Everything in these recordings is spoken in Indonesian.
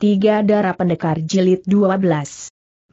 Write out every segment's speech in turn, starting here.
Tiga darah pendekar jilid 12.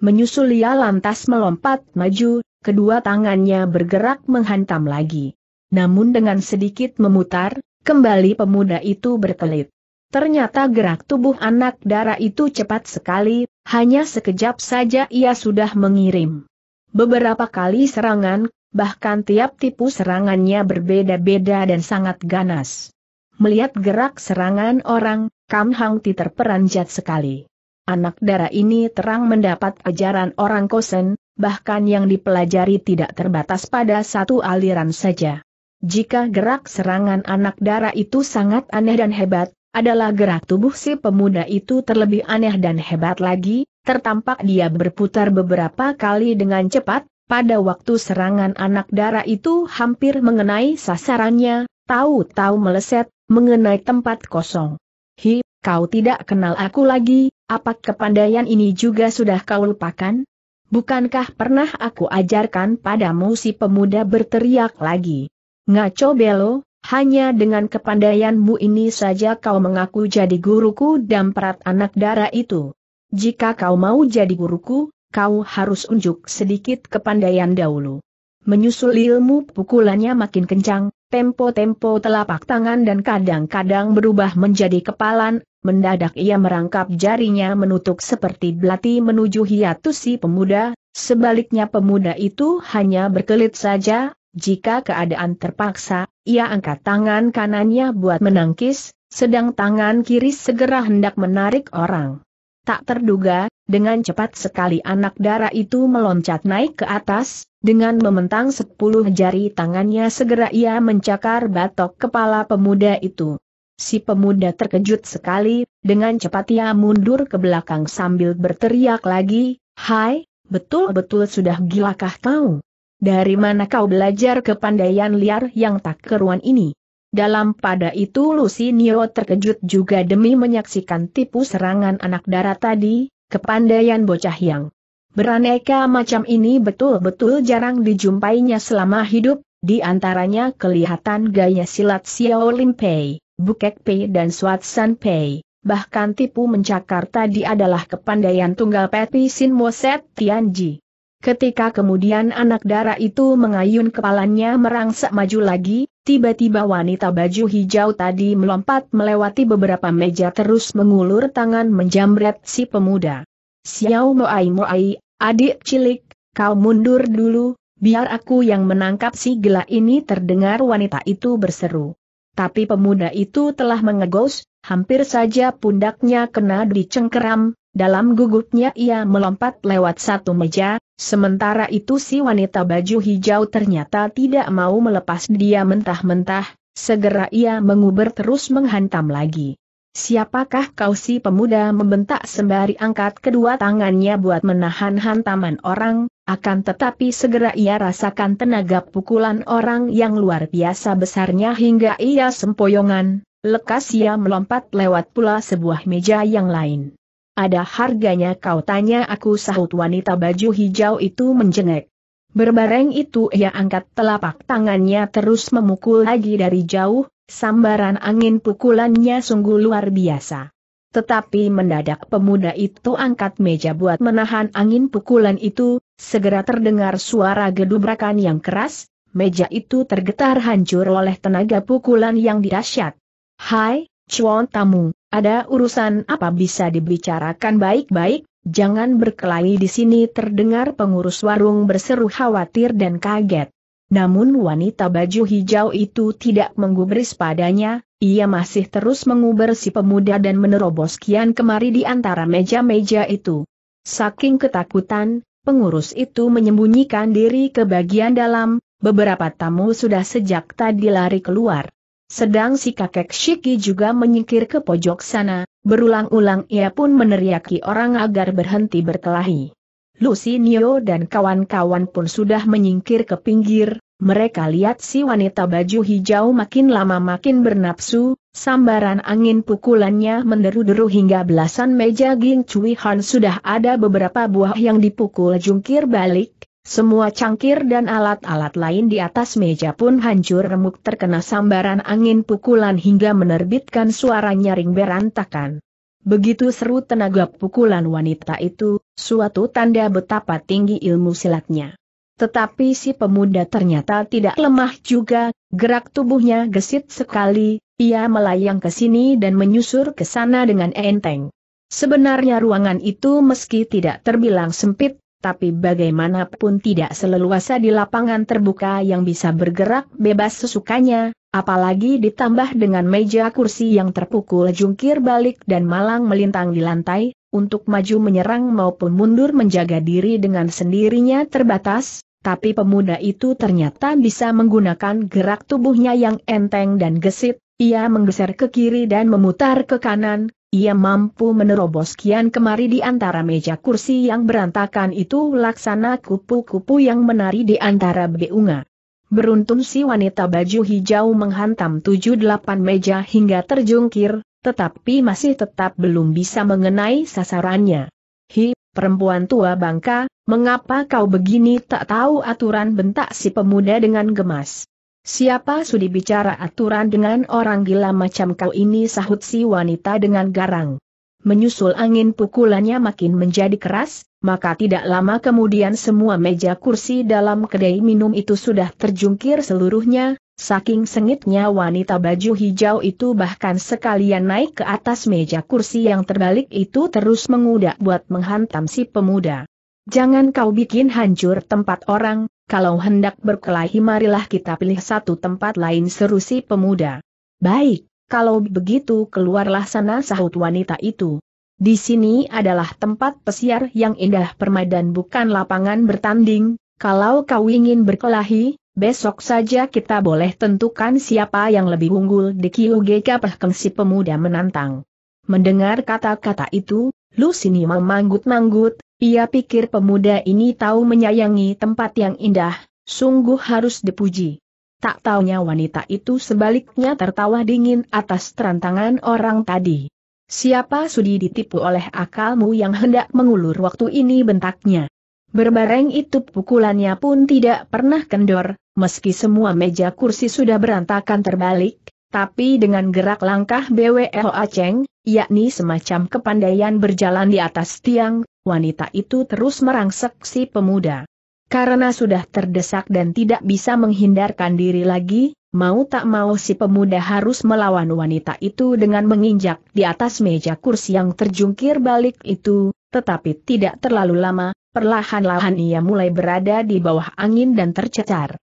Menyusul ia lantas melompat maju, kedua tangannya bergerak menghantam lagi. Namun dengan sedikit memutar, kembali pemuda itu berkelit. Ternyata gerak tubuh anak darah itu cepat sekali, hanya sekejap saja ia sudah mengirim. Beberapa kali serangan, bahkan tiap tipu serangannya berbeda-beda dan sangat ganas. Melihat gerak serangan orang, Kam Hang Ti terperanjat sekali. Anak darah ini terang mendapat ajaran orang kosen, bahkan yang dipelajari tidak terbatas pada satu aliran saja. Jika gerak serangan anak darah itu sangat aneh dan hebat, adalah gerak tubuh si pemuda itu terlebih aneh dan hebat lagi, tertampak dia berputar beberapa kali dengan cepat, pada waktu serangan anak darah itu hampir mengenai sasarannya, tahu-tahu meleset, mengenai tempat kosong. Hi, kau tidak kenal aku lagi, apa kepandaian ini juga sudah kau lupakan? Bukankah pernah aku ajarkan padamu si pemuda berteriak lagi? Ngaco belo, hanya dengan kepandaianmu ini saja kau mengaku jadi guruku dan perat anak darah itu. Jika kau mau jadi guruku, kau harus unjuk sedikit kepandaian dahulu. Menyusul ilmu pukulannya makin kencang, Tempo-tempo telapak tangan dan kadang-kadang berubah menjadi kepalan, mendadak ia merangkap jarinya menutup seperti belati menuju hiatus si pemuda, sebaliknya pemuda itu hanya berkelit saja, jika keadaan terpaksa, ia angkat tangan kanannya buat menangkis, sedang tangan kiri segera hendak menarik orang. Tak terduga, dengan cepat sekali anak darah itu meloncat naik ke atas, dengan mementang sepuluh jari tangannya segera ia mencakar batok kepala pemuda itu. Si pemuda terkejut sekali, dengan cepat ia mundur ke belakang sambil berteriak lagi, Hai, betul-betul sudah gilakah kau? Dari mana kau belajar kepandaian liar yang tak keruan ini? Dalam pada itu Lucy Nio terkejut juga demi menyaksikan tipu serangan anak darah tadi, kepandaian bocah yang Beraneka macam ini betul-betul jarang dijumpainya selama hidup, di antaranya kelihatan gaya silat Xiao Lim Pei, Bukek Pei dan Suat San Pei. Bahkan tipu mencakar tadi adalah kepandaian tunggal Peti Sin Moset Tianji. Ketika kemudian anak dara itu mengayun kepalanya merangsek maju lagi, tiba-tiba wanita baju hijau tadi melompat melewati beberapa meja terus mengulur tangan menjamret si pemuda. Xiao Moai Moai Adik cilik, kau mundur dulu, biar aku yang menangkap si gila ini terdengar wanita itu berseru. Tapi pemuda itu telah mengegos, hampir saja pundaknya kena dicengkeram. dalam gugupnya ia melompat lewat satu meja, sementara itu si wanita baju hijau ternyata tidak mau melepas dia mentah-mentah, segera ia menguber terus menghantam lagi. Siapakah kau si pemuda membentak sembari angkat kedua tangannya buat menahan hantaman orang, akan tetapi segera ia rasakan tenaga pukulan orang yang luar biasa besarnya hingga ia sempoyongan, lekas ia melompat lewat pula sebuah meja yang lain. Ada harganya kau tanya aku sahut wanita baju hijau itu menjengek. Berbareng itu ia angkat telapak tangannya terus memukul lagi dari jauh, Sambaran angin pukulannya sungguh luar biasa. Tetapi mendadak pemuda itu angkat meja buat menahan angin pukulan itu, segera terdengar suara gedubrakan yang keras, meja itu tergetar hancur oleh tenaga pukulan yang dirasyat. Hai, cuan tamu, ada urusan apa bisa dibicarakan baik-baik, jangan berkelahi di sini terdengar pengurus warung berseru khawatir dan kaget. Namun wanita baju hijau itu tidak menggubris padanya, ia masih terus menguber si pemuda dan menerobos kian kemari di antara meja-meja itu. Saking ketakutan, pengurus itu menyembunyikan diri ke bagian dalam, beberapa tamu sudah sejak tadi lari keluar. Sedang si kakek Shiki juga menyingkir ke pojok sana, berulang-ulang ia pun meneriaki orang agar berhenti berkelahi. Nio dan kawan-kawan pun sudah menyingkir ke pinggir, mereka lihat si wanita baju hijau makin lama makin bernapsu, sambaran angin pukulannya menderu-deru hingga belasan meja Ging Cui Han sudah ada beberapa buah yang dipukul jungkir balik, semua cangkir dan alat-alat lain di atas meja pun hancur remuk terkena sambaran angin pukulan hingga menerbitkan suara nyaring berantakan. Begitu seru tenaga pukulan wanita itu, suatu tanda betapa tinggi ilmu silatnya. Tetapi si pemuda ternyata tidak lemah juga, gerak tubuhnya gesit sekali, ia melayang ke sini dan menyusur ke sana dengan enteng. Sebenarnya ruangan itu meski tidak terbilang sempit, tapi bagaimanapun tidak seleluasa di lapangan terbuka yang bisa bergerak bebas sesukanya, apalagi ditambah dengan meja kursi yang terpukul jungkir balik dan malang melintang di lantai, untuk maju menyerang maupun mundur menjaga diri dengan sendirinya terbatas, tapi pemuda itu ternyata bisa menggunakan gerak tubuhnya yang enteng dan gesit, ia menggeser ke kiri dan memutar ke kanan, ia mampu menerobos kian kemari di antara meja kursi yang berantakan itu laksana kupu-kupu yang menari di antara beunga. Beruntung si wanita baju hijau menghantam tujuh delapan meja hingga terjungkir, tetapi masih tetap belum bisa mengenai sasarannya. Hi, perempuan tua bangka, mengapa kau begini tak tahu aturan bentak si pemuda dengan gemas. Siapa sudi bicara aturan dengan orang gila macam kau ini sahut si wanita dengan garang. Menyusul angin pukulannya makin menjadi keras, maka tidak lama kemudian semua meja kursi dalam kedai minum itu sudah terjungkir seluruhnya, Saking sengitnya wanita baju hijau itu bahkan sekalian naik ke atas meja kursi yang terbalik itu terus mengudak buat menghantam si pemuda. Jangan kau bikin hancur tempat orang, kalau hendak berkelahi marilah kita pilih satu tempat lain seru si pemuda. Baik, kalau begitu keluarlah sana sahut wanita itu. Di sini adalah tempat pesiar yang indah permadan bukan lapangan bertanding, kalau kau ingin berkelahi, Besok saja kita boleh tentukan siapa yang lebih unggul di QGK Pehkeng si pemuda menantang. Mendengar kata-kata itu, Lusini memanggut-manggut, ia pikir pemuda ini tahu menyayangi tempat yang indah, sungguh harus dipuji. Tak taunya wanita itu sebaliknya tertawa dingin atas terantangan orang tadi. Siapa sudi ditipu oleh akalmu yang hendak mengulur waktu ini bentaknya? Berbareng itu pukulannya pun tidak pernah kendor, meski semua meja kursi sudah berantakan terbalik, tapi dengan gerak langkah BWO Aceng, yakni semacam kepandaian berjalan di atas tiang, wanita itu terus merangsek si pemuda. Karena sudah terdesak dan tidak bisa menghindarkan diri lagi, mau tak mau si pemuda harus melawan wanita itu dengan menginjak di atas meja kursi yang terjungkir balik itu, tetapi tidak terlalu lama, Perlahan-lahan ia mulai berada di bawah angin dan tercecar.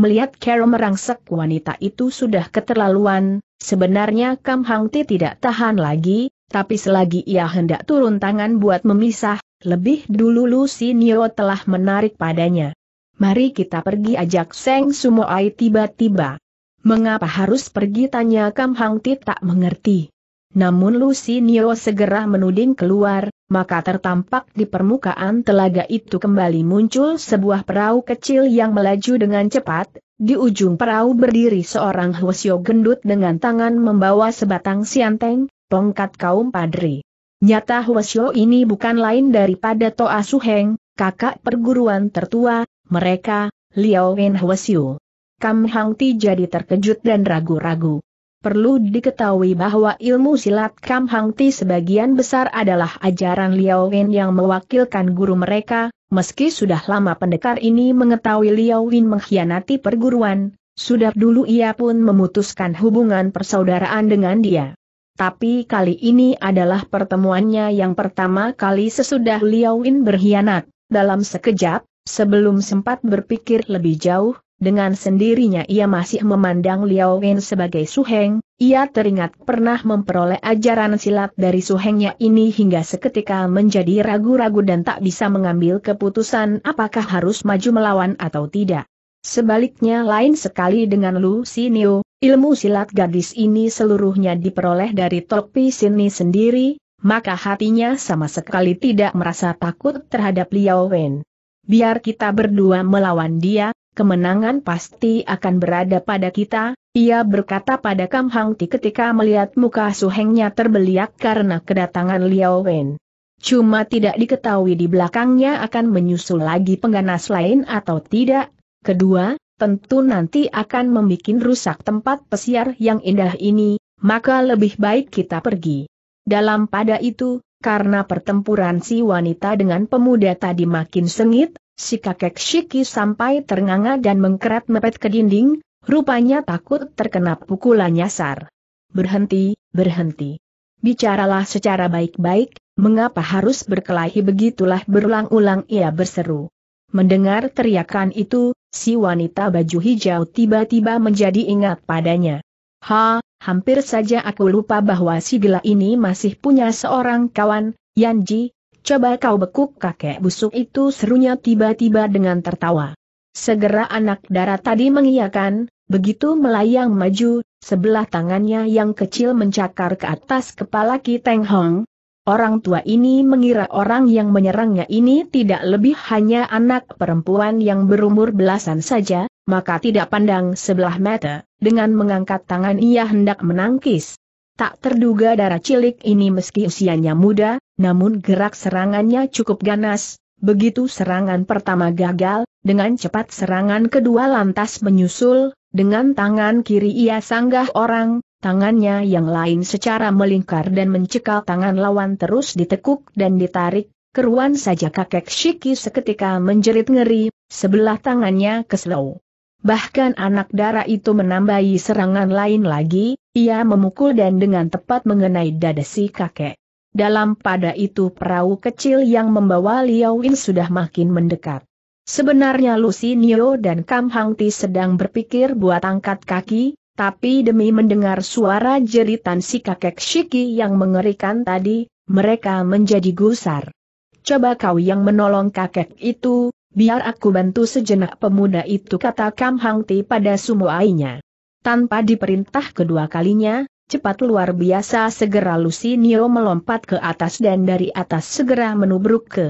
Melihat Carol merangsek wanita itu sudah keterlaluan, sebenarnya Kam Hang tidak tahan lagi, tapi selagi ia hendak turun tangan buat memisah, lebih dulu Lucy Nio telah menarik padanya. Mari kita pergi ajak Seng Sumoai tiba-tiba. Mengapa harus pergi tanya Kam Hang tak mengerti. Namun Lucy Nio segera menuding keluar, maka tertampak di permukaan telaga itu kembali muncul sebuah perahu kecil yang melaju dengan cepat, di ujung perahu berdiri seorang Hwasyo gendut dengan tangan membawa sebatang sianteng, tongkat kaum padri. Nyata Hwasyo ini bukan lain daripada Toa Suheng, kakak perguruan tertua, mereka, Liao Wen Hwasyo. Kam Hang Ti jadi terkejut dan ragu-ragu. Perlu diketahui bahwa ilmu silat Kam Hang Ti sebagian besar adalah ajaran Liao Wen yang mewakilkan guru mereka, meski sudah lama pendekar ini mengetahui Liao Wen mengkhianati perguruan, sudah dulu ia pun memutuskan hubungan persaudaraan dengan dia. Tapi kali ini adalah pertemuannya yang pertama kali sesudah Liao Wen berkhianat, dalam sekejap, sebelum sempat berpikir lebih jauh, dengan sendirinya ia masih memandang Liao Wen sebagai suheng, ia teringat pernah memperoleh ajaran silat dari suhengnya ini hingga seketika menjadi ragu-ragu dan tak bisa mengambil keputusan apakah harus maju melawan atau tidak. Sebaliknya lain sekali dengan Lu Sinio, ilmu silat gadis ini seluruhnya diperoleh dari topi Sini sendiri, maka hatinya sama sekali tidak merasa takut terhadap Liao Wen. Biar kita berdua melawan dia, kemenangan pasti akan berada pada kita, ia berkata pada Kam Hang Ti ketika melihat muka suhengnya terbeliak karena kedatangan Liao Wen. Cuma tidak diketahui di belakangnya akan menyusul lagi pengganas lain atau tidak. Kedua, tentu nanti akan membuat rusak tempat pesiar yang indah ini, maka lebih baik kita pergi. Dalam pada itu, karena pertempuran si wanita dengan pemuda tadi makin sengit, Si kakek Shiki sampai ternganga dan mengkeret mepet ke dinding, rupanya takut terkena pukulan nyasar. Berhenti, berhenti. Bicaralah secara baik-baik, mengapa harus berkelahi begitulah berulang-ulang ia berseru. Mendengar teriakan itu, si wanita baju hijau tiba-tiba menjadi ingat padanya. Ha, hampir saja aku lupa bahwa si gila ini masih punya seorang kawan, Yanji, Coba kau bekuk kakek busuk itu serunya tiba-tiba dengan tertawa. Segera anak darat tadi mengiyakan, begitu melayang maju, sebelah tangannya yang kecil mencakar ke atas kepala Ki Teng Hong. Orang tua ini mengira orang yang menyerangnya ini tidak lebih hanya anak perempuan yang berumur belasan saja, maka tidak pandang sebelah mata, dengan mengangkat tangan ia hendak menangkis. Tak terduga darah cilik ini meski usianya muda, namun gerak serangannya cukup ganas, begitu serangan pertama gagal, dengan cepat serangan kedua lantas menyusul, dengan tangan kiri ia sanggah orang, tangannya yang lain secara melingkar dan mencekal tangan lawan terus ditekuk dan ditarik, keruan saja kakek Shiki seketika menjerit ngeri, sebelah tangannya keselau. Bahkan anak darah itu menambahi serangan lain lagi, ia memukul dan dengan tepat mengenai dada si kakek. Dalam pada itu perahu kecil yang membawa Liao Win sudah makin mendekat. Sebenarnya lucy, Nio dan Kam Hang Ti sedang berpikir buat angkat kaki, tapi demi mendengar suara jeritan si kakek Shiki yang mengerikan tadi, mereka menjadi gusar. Coba kau yang menolong kakek itu, biar aku bantu sejenak pemuda itu kata Kam Hang Ti pada sumuainya. Tanpa diperintah kedua kalinya, cepat luar biasa segera Lucy Nio melompat ke atas dan dari atas segera menubruk ke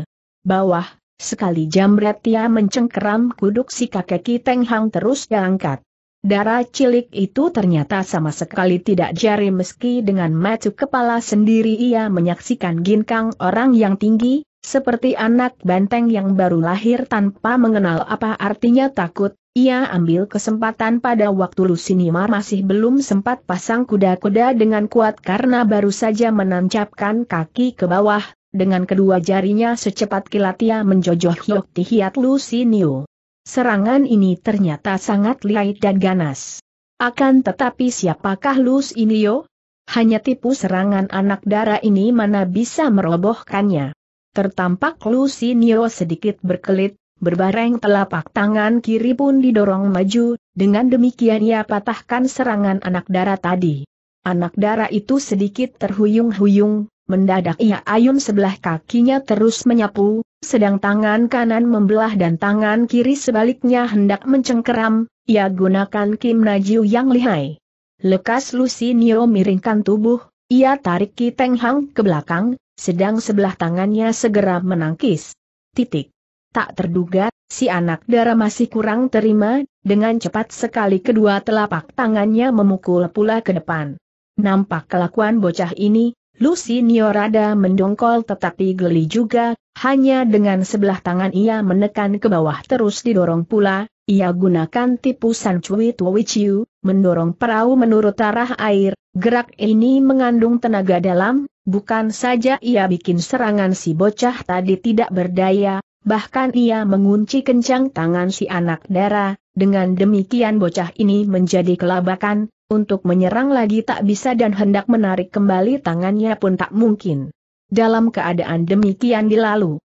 bawah, sekali jambret ia mencengkeram kuduk si kakek Teng Hang terus diangkat. Darah cilik itu ternyata sama sekali tidak jari meski dengan maju kepala sendiri ia menyaksikan ginkang orang yang tinggi, seperti anak banteng yang baru lahir tanpa mengenal apa artinya takut, ia ambil kesempatan pada waktu Lusinimar masih belum sempat pasang kuda-kuda dengan kuat karena baru saja menancapkan kaki ke bawah, dengan kedua jarinya secepat kilat ia menjojoh Hyok Tihiat Lusinio. Serangan ini ternyata sangat lihai dan ganas. Akan tetapi siapakah Lusinio? Hanya tipu serangan anak darah ini mana bisa merobohkannya. Tertampak Lucinio sedikit berkelit, berbareng telapak tangan kiri pun didorong maju, dengan demikian ia patahkan serangan anak darah tadi. Anak darah itu sedikit terhuyung-huyung, mendadak ia ayun sebelah kakinya terus menyapu, sedang tangan kanan membelah dan tangan kiri sebaliknya hendak mencengkeram, ia gunakan Kim Najiu yang lihai. Lekas Lucinio miringkan tubuh, ia tarik Kiteng Hang ke belakang, sedang sebelah tangannya segera menangkis. Titik. Tak terduga, si anak darah masih kurang terima, dengan cepat sekali kedua telapak tangannya memukul pula ke depan. Nampak kelakuan bocah ini, Lucy Niorada mendongkol tetapi geli juga, hanya dengan sebelah tangan ia menekan ke bawah terus didorong pula, ia gunakan tipu San Cui Tuo mendorong perahu menurut arah air, Gerak ini mengandung tenaga dalam, bukan saja ia bikin serangan si bocah tadi tidak berdaya, bahkan ia mengunci kencang tangan si anak dara. dengan demikian bocah ini menjadi kelabakan, untuk menyerang lagi tak bisa dan hendak menarik kembali tangannya pun tak mungkin. Dalam keadaan demikian dilalu,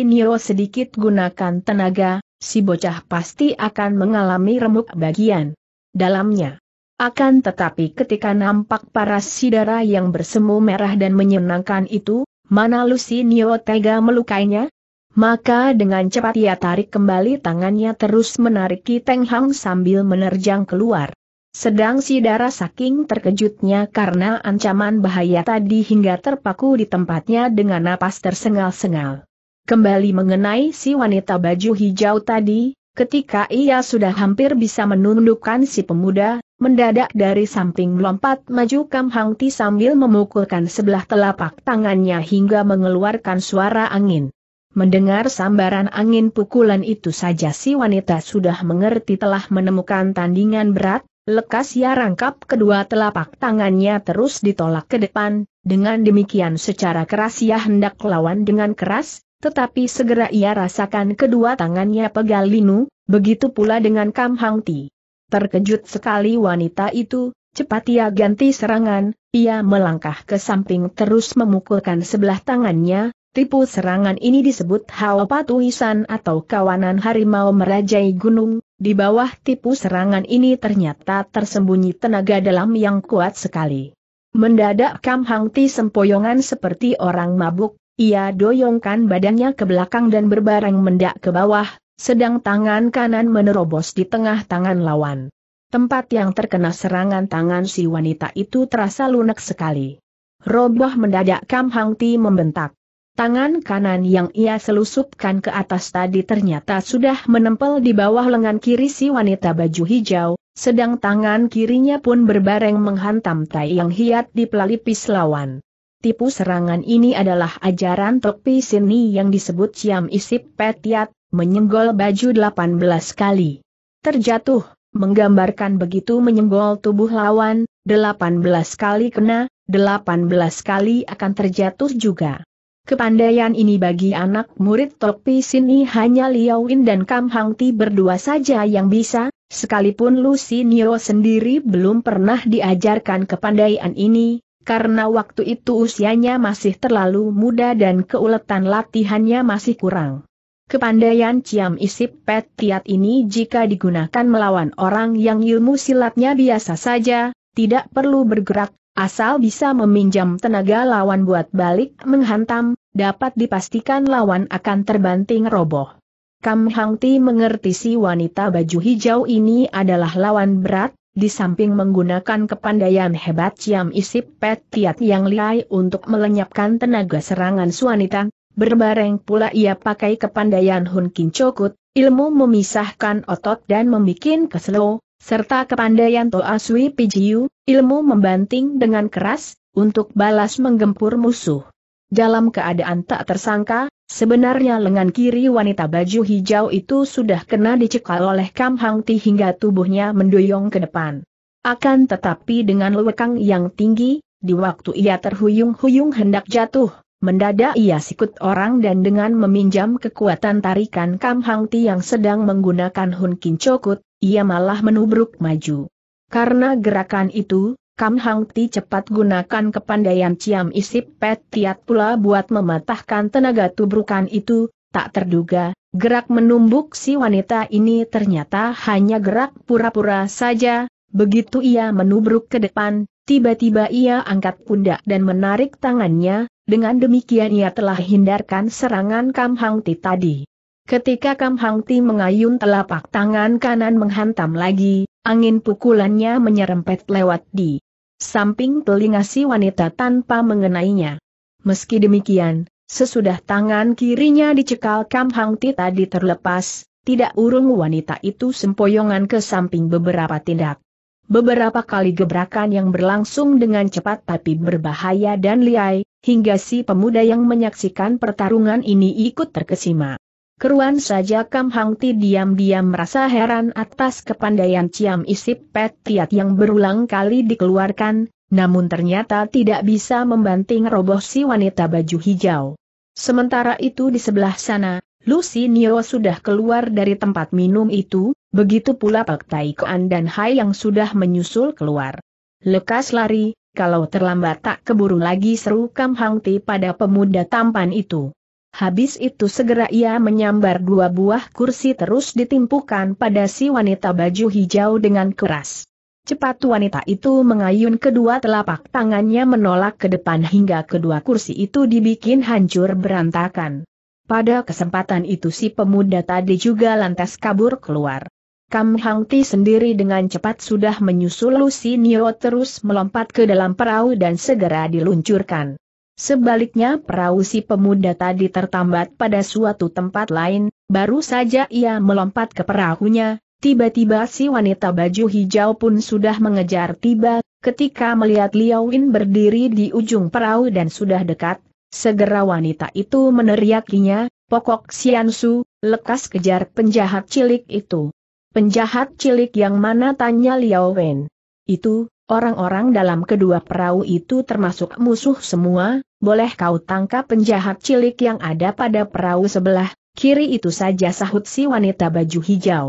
Niro sedikit gunakan tenaga, si bocah pasti akan mengalami remuk bagian dalamnya. Akan tetapi ketika nampak para sidara yang bersemu merah dan menyenangkan itu, mana Nio tega melukainya? Maka dengan cepat ia tarik kembali tangannya terus menarik Teng Hang sambil menerjang keluar. Sedang sidara saking terkejutnya karena ancaman bahaya tadi hingga terpaku di tempatnya dengan napas tersengal-sengal. Kembali mengenai si wanita baju hijau tadi, ketika ia sudah hampir bisa menundukkan si pemuda, Mendadak dari samping melompat, maju Kam Hang Ti sambil memukulkan sebelah telapak tangannya hingga mengeluarkan suara angin. Mendengar sambaran angin pukulan itu saja si wanita sudah mengerti telah menemukan tandingan berat, lekas ia rangkap kedua telapak tangannya terus ditolak ke depan, dengan demikian secara keras ia hendak lawan dengan keras, tetapi segera ia rasakan kedua tangannya pegal linu, begitu pula dengan Kam Hang Ti. Terkejut sekali wanita itu, cepat ia ganti serangan, ia melangkah ke samping terus memukulkan sebelah tangannya, tipu serangan ini disebut Hao Patuhisan atau kawanan harimau merajai gunung, di bawah tipu serangan ini ternyata tersembunyi tenaga dalam yang kuat sekali. Mendadak Kam Hang Ti sempoyongan seperti orang mabuk, ia doyongkan badannya ke belakang dan berbaring mendak ke bawah, sedang tangan kanan menerobos di tengah tangan lawan. Tempat yang terkena serangan tangan si wanita itu terasa lunak sekali. Roboh mendadak Kam Hang Ti membentak. Tangan kanan yang ia selusupkan ke atas tadi ternyata sudah menempel di bawah lengan kiri si wanita baju hijau, sedang tangan kirinya pun berbareng menghantam tai yang hiat di pelipis lawan. Tipu serangan ini adalah ajaran Tok Sini yang disebut Siam Isip Petiat, menyenggol baju 18 kali. Terjatuh, menggambarkan begitu menyenggol tubuh lawan, 18 kali kena, 18 kali akan terjatuh juga. Kepandaian ini bagi anak murid topi Sini hanya Liao Win dan Kam Hang Ti berdua saja yang bisa, sekalipun Lucy Niro sendiri belum pernah diajarkan kepandaian ini, karena waktu itu usianya masih terlalu muda dan keuletan latihannya masih kurang. Kepandaian Ciam Isip Pet Tiat ini jika digunakan melawan orang yang ilmu silatnya biasa saja, tidak perlu bergerak, asal bisa meminjam tenaga lawan buat balik menghantam, dapat dipastikan lawan akan terbanting roboh. Kam Hang Ti mengerti si wanita baju hijau ini adalah lawan berat, di samping menggunakan kepandaian hebat Ciam Isip Pet Tiat yang lihai untuk melenyapkan tenaga serangan wanita, Berbareng pula ia pakai kepandaian Hun Kincokut, ilmu memisahkan otot dan membuat keselo, serta kepandaian Toa Sui Pijiu, ilmu membanting dengan keras, untuk balas menggempur musuh. Dalam keadaan tak tersangka, sebenarnya lengan kiri wanita baju hijau itu sudah kena dicekal oleh Kam Hang Ti hingga tubuhnya mendoyong ke depan. Akan tetapi dengan lewekang yang tinggi, di waktu ia terhuyung-huyung hendak jatuh, Mendadak ia sikut orang dan dengan meminjam kekuatan tarikan Kam Hang Ti yang sedang menggunakan Hun Kin Chokut, ia malah menubruk maju. Karena gerakan itu, Kam Hang Ti cepat gunakan kepandaian Ciam Isip Pet Tiat pula buat mematahkan tenaga tubrukan itu, tak terduga, gerak menumbuk si wanita ini ternyata hanya gerak pura-pura saja, begitu ia menubruk ke depan, tiba-tiba ia angkat pundak dan menarik tangannya, dengan demikian ia telah hindarkan serangan Kam Hang Ti tadi. Ketika Kam Hang Ti mengayun telapak tangan kanan menghantam lagi, angin pukulannya menyerempet lewat di samping telinga si wanita tanpa mengenainya. Meski demikian, sesudah tangan kirinya dicekal Kam Hang Ti tadi terlepas, tidak urung wanita itu sempoyongan ke samping beberapa tindak. Beberapa kali gebrakan yang berlangsung dengan cepat tapi berbahaya dan liai, hingga si pemuda yang menyaksikan pertarungan ini ikut terkesima. Keruan saja Kam Hang Ti diam-diam merasa heran atas kepandaian Ciam Isip Pet Tiat yang berulang kali dikeluarkan, namun ternyata tidak bisa membanting roboh si wanita baju hijau. Sementara itu di sebelah sana, Lucy Nio sudah keluar dari tempat minum itu, begitu pula Pak Tai Koan dan Hai yang sudah menyusul keluar. Lekas lari, kalau terlambat tak keburu lagi seru Kam Hang Ti pada pemuda tampan itu. Habis itu segera ia menyambar dua buah kursi terus ditimpukan pada si wanita baju hijau dengan keras. Cepat wanita itu mengayun kedua telapak tangannya menolak ke depan hingga kedua kursi itu dibikin hancur berantakan. Pada kesempatan itu si pemuda tadi juga lantas kabur keluar. Kam Hang Ti sendiri dengan cepat sudah menyusul Lucy Nio terus melompat ke dalam perahu dan segera diluncurkan. Sebaliknya perahu si pemuda tadi tertambat pada suatu tempat lain, baru saja ia melompat ke perahunya, tiba-tiba si wanita baju hijau pun sudah mengejar tiba, ketika melihat Liawin berdiri di ujung perahu dan sudah dekat, segera wanita itu meneriakinya, pokok Su, lekas kejar penjahat cilik itu. Penjahat cilik yang mana tanya Liao Wen. Itu, orang-orang dalam kedua perahu itu termasuk musuh semua, boleh kau tangkap penjahat cilik yang ada pada perahu sebelah, kiri itu saja sahut si wanita baju hijau.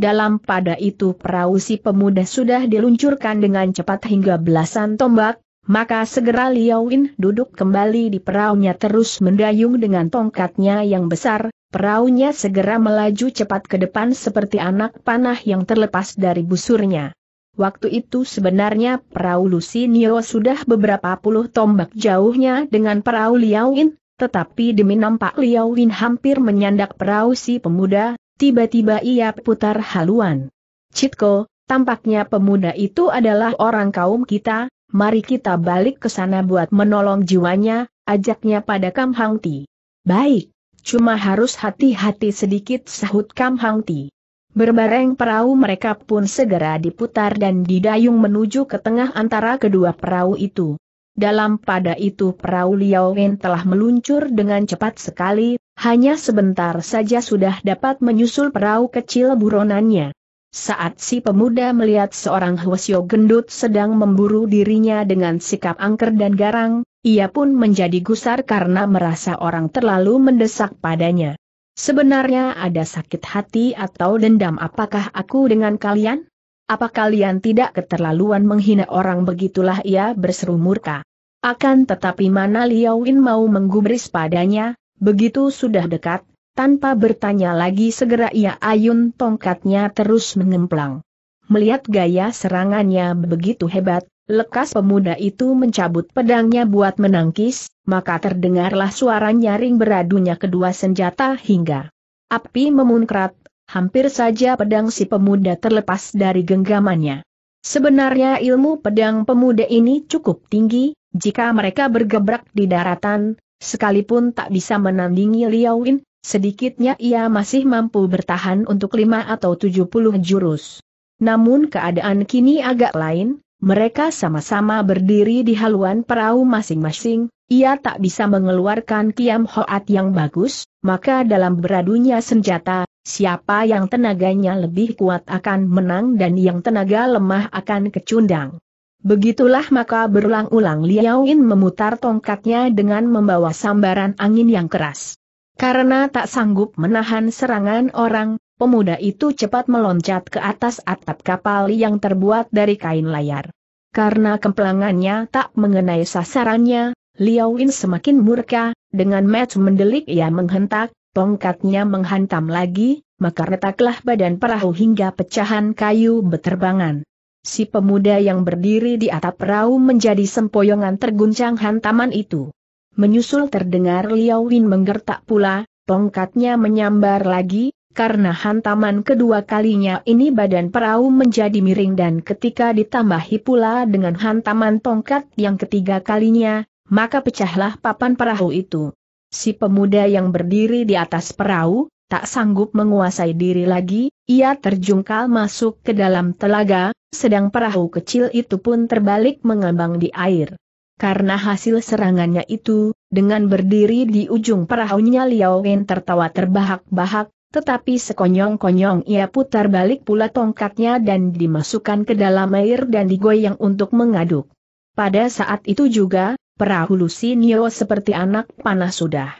Dalam pada itu perahu si pemuda sudah diluncurkan dengan cepat hingga belasan tombak, maka segera Liao Win duduk kembali di peraunya terus mendayung dengan tongkatnya yang besar, peraunya segera melaju cepat ke depan seperti anak panah yang terlepas dari busurnya. Waktu itu sebenarnya perahu Nio sudah beberapa puluh tombak jauhnya dengan perahu Liao Win, tetapi demi nampak Liao Win hampir menyandak perahu si pemuda, tiba-tiba ia putar haluan. Citko, tampaknya pemuda itu adalah orang kaum kita, mari kita balik ke sana buat menolong jiwanya, ajaknya pada Kam Hang Ti. Baik, cuma harus hati-hati sedikit sahut Kam Hang Ti. Berbareng perahu mereka pun segera diputar dan didayung menuju ke tengah antara kedua perahu itu. Dalam pada itu perahu Liao Wen telah meluncur dengan cepat sekali, hanya sebentar saja sudah dapat menyusul perahu kecil buronannya. Saat si pemuda melihat seorang Hwasyo gendut sedang memburu dirinya dengan sikap angker dan garang, ia pun menjadi gusar karena merasa orang terlalu mendesak padanya. Sebenarnya ada sakit hati atau dendam apakah aku dengan kalian? Apa kalian tidak keterlaluan menghina orang begitulah ia berseru murka. Akan tetapi mana Liawin mau menggubris padanya, begitu sudah dekat, tanpa bertanya lagi segera ia ayun tongkatnya terus mengemplang. Melihat gaya serangannya begitu hebat, lekas pemuda itu mencabut pedangnya buat menangkis, maka terdengarlah suara nyaring beradunya kedua senjata hingga api memunkrat, hampir saja pedang si pemuda terlepas dari genggamannya. Sebenarnya ilmu pedang pemuda ini cukup tinggi, jika mereka bergebrak di daratan, sekalipun tak bisa menandingi Liao Sedikitnya ia masih mampu bertahan untuk lima atau tujuh puluh jurus. Namun keadaan kini agak lain, mereka sama-sama berdiri di haluan perahu masing-masing, ia tak bisa mengeluarkan kiam hoat yang bagus, maka dalam beradunya senjata, siapa yang tenaganya lebih kuat akan menang dan yang tenaga lemah akan kecundang. Begitulah maka berulang-ulang Liaoin memutar tongkatnya dengan membawa sambaran angin yang keras. Karena tak sanggup menahan serangan orang, pemuda itu cepat meloncat ke atas atap kapal yang terbuat dari kain layar. Karena kemplangannya tak mengenai sasarannya, Liao Win semakin murka, dengan match mendelik ia menghentak, tongkatnya menghantam lagi, maka retaklah badan perahu hingga pecahan kayu beterbangan. Si pemuda yang berdiri di atap perahu menjadi sempoyongan terguncang hantaman itu. Menyusul terdengar Liao Win menggertak pula, tongkatnya menyambar lagi, karena hantaman kedua kalinya ini badan perahu menjadi miring dan ketika ditambahi pula dengan hantaman tongkat yang ketiga kalinya, maka pecahlah papan perahu itu. Si pemuda yang berdiri di atas perahu, tak sanggup menguasai diri lagi, ia terjungkal masuk ke dalam telaga, sedang perahu kecil itu pun terbalik mengambang di air. Karena hasil serangannya itu, dengan berdiri di ujung perahunya Liao Wen tertawa terbahak-bahak, tetapi sekonyong-konyong ia putar balik pula tongkatnya dan dimasukkan ke dalam air dan digoyang untuk mengaduk. Pada saat itu juga, perahu Nio seperti anak panah sudah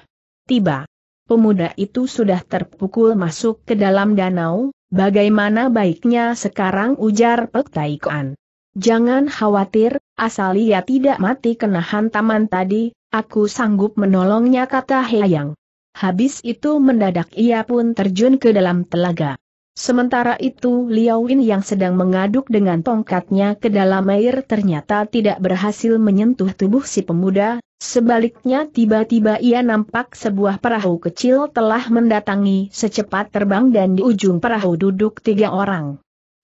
tiba. Pemuda itu sudah terpukul masuk ke dalam danau, bagaimana baiknya sekarang ujar Pek Taikoan. Jangan khawatir, asal ia tidak mati kena hantaman tadi, aku sanggup menolongnya kata Heyang. Habis itu mendadak ia pun terjun ke dalam telaga. Sementara itu Liao Win yang sedang mengaduk dengan tongkatnya ke dalam air ternyata tidak berhasil menyentuh tubuh si pemuda, sebaliknya tiba-tiba ia nampak sebuah perahu kecil telah mendatangi secepat terbang dan di ujung perahu duduk tiga orang.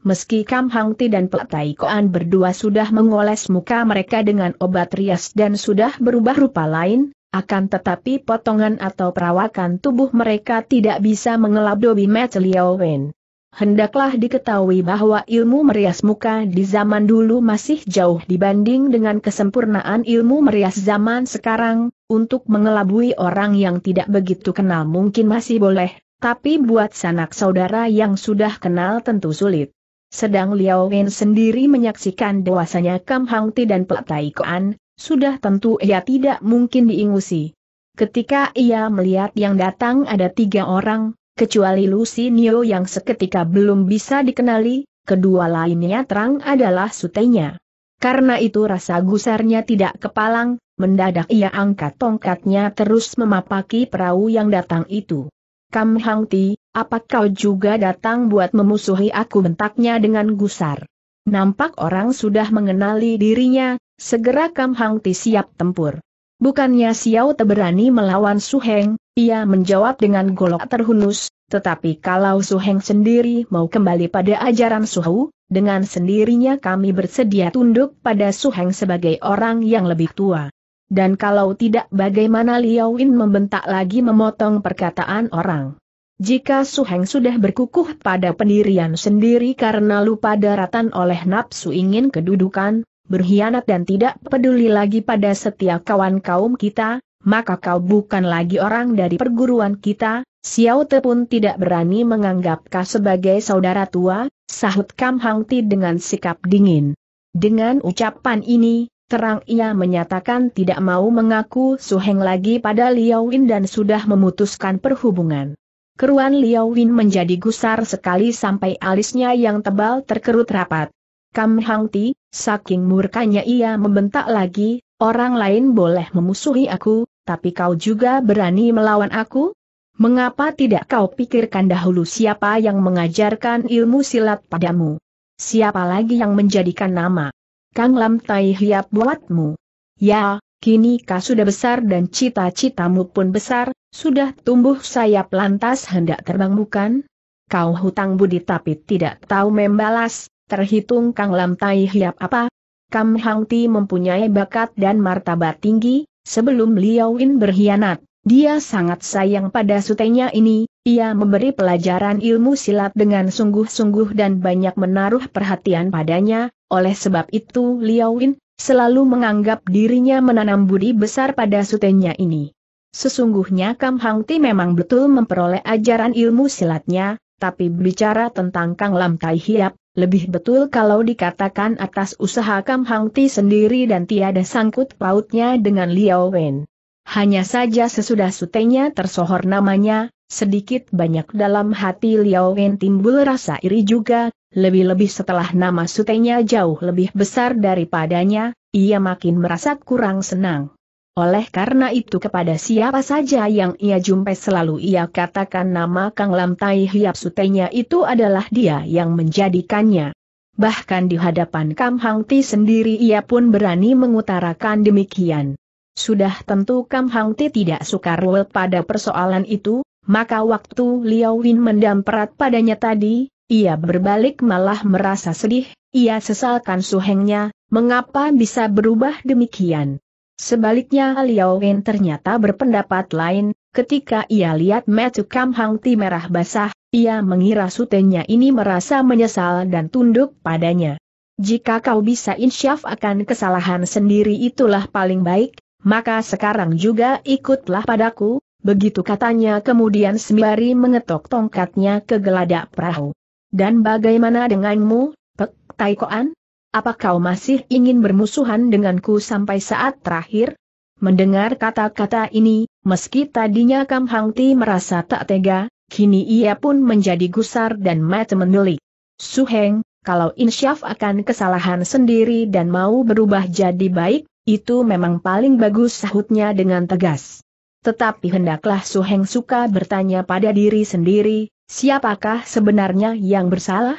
Meski Kam Hang Ti dan Pek Tai Koan berdua sudah mengoles muka mereka dengan obat rias dan sudah berubah rupa lain, akan tetapi potongan atau perawakan tubuh mereka tidak bisa mengelap Dobi Mat Liao Wen. Hendaklah diketahui bahwa ilmu merias muka di zaman dulu masih jauh dibanding dengan kesempurnaan ilmu merias zaman sekarang, untuk mengelabui orang yang tidak begitu kenal mungkin masih boleh, tapi buat sanak saudara yang sudah kenal tentu sulit. Sedang Liao Wen sendiri menyaksikan dewasanya Kam Hang Ti dan Pek Tai Koan, sudah tentu ia tidak mungkin diingusi. Ketika ia melihat yang datang ada tiga orang, kecuali Lucy Nio yang seketika belum bisa dikenali, kedua lainnya terang adalah sutenya. Karena itu rasa gusarnya tidak kepalang, mendadak ia angkat tongkatnya terus memapaki perahu yang datang itu. Kam Hang Ti, apa kau juga datang buat memusuhi aku bentaknya dengan gusar? Nampak orang sudah mengenali dirinya, segera Kam Hang Ti siap tempur. Bukannya Xiao Te berani melawan Su Heng, ia menjawab dengan golok terhunus, tetapi kalau Su Heng sendiri mau kembali pada ajaran Su Hu, dengan sendirinya kami bersedia tunduk pada Su Heng sebagai orang yang lebih tua. Dan kalau tidak bagaimana Liao Win membentak lagi memotong perkataan orang. Jika Su Heng sudah berkukuh pada pendirian sendiri karena lupa daratan oleh nafsu ingin kedudukan, berkhianat dan tidak peduli lagi pada setia kawan kaum kita, maka kau bukan lagi orang dari perguruan kita, Xiao Te pun tidak berani menganggap kau sebagai saudara tua, sahut Kam Hang Ti dengan sikap dingin. Dengan ucapan ini, terang ia menyatakan tidak mau mengaku Su Heng lagi pada Liao Win dan sudah memutuskan perhubungan. Keruan Liao Win menjadi gusar sekali sampai alisnya yang tebal terkerut rapat. Kam Hang Ti, saking murkanya ia membentak lagi, orang lain boleh memusuhi aku, tapi kau juga berani melawan aku? Mengapa tidak kau pikirkan dahulu siapa yang mengajarkan ilmu silat padamu? Siapa lagi yang menjadikan nama? Kang Lam Tai Hiap buatmu? Ya, Kini kau sudah besar dan cita-citamu pun besar, sudah tumbuh sayap lantas hendak terbang bukan? Kau hutang budi tapi tidak tahu membalas, terhitung Kang Lam Tai Hiap apa? Kam Hang Ti mempunyai bakat dan martabat tinggi, sebelum Liao Win berkhianat, dia sangat sayang pada sutenya ini, ia memberi pelajaran ilmu silat dengan sungguh-sungguh dan banyak menaruh perhatian padanya, oleh sebab itu Liao Win selalu menganggap dirinya menanam budi besar pada sutenya ini. Sesungguhnya Kam Hang Ti memang betul memperoleh ajaran ilmu silatnya, tapi bicara tentang Kang Lam Tai Hiap, lebih betul kalau dikatakan atas usaha Kam Hang Ti sendiri dan tiada sangkut pautnya dengan Liao Wen. Hanya saja sesudah sutenya tersohor namanya, Sedikit banyak dalam hati Liao Wen timbul rasa iri juga, lebih-lebih setelah nama sutenya jauh lebih besar daripadanya, ia makin merasa kurang senang. Oleh karena itu kepada siapa saja yang ia jumpai selalu ia katakan nama Kang Lam Tai Hiap sutenya itu adalah dia yang menjadikannya. Bahkan di hadapan Kam Hang Ti sendiri ia pun berani mengutarakan demikian. Sudah tentu Kam Hang Ti tidak sukar rule pada persoalan itu, maka waktu Liao Win mendam padanya tadi, ia berbalik malah merasa sedih, ia sesalkan suhengnya, mengapa bisa berubah demikian. Sebaliknya Liao Win ternyata berpendapat lain, ketika ia lihat Metu Kam Hang Ti merah basah, ia mengira sutenya ini merasa menyesal dan tunduk padanya. Jika kau bisa insyaf akan kesalahan sendiri itulah paling baik, maka sekarang juga ikutlah padaku, Begitu katanya kemudian Sembari mengetok tongkatnya ke geladak perahu. Dan bagaimana denganmu, Pek Taikoan? Apa kau masih ingin bermusuhan denganku sampai saat terakhir? Mendengar kata-kata ini, meski tadinya Kam Hang merasa tak tega, kini ia pun menjadi gusar dan mata menelik. Suheng, kalau insyaf akan kesalahan sendiri dan mau berubah jadi baik, itu memang paling bagus sahutnya dengan tegas. Tetapi hendaklah Suheng suka bertanya pada diri sendiri, siapakah sebenarnya yang bersalah?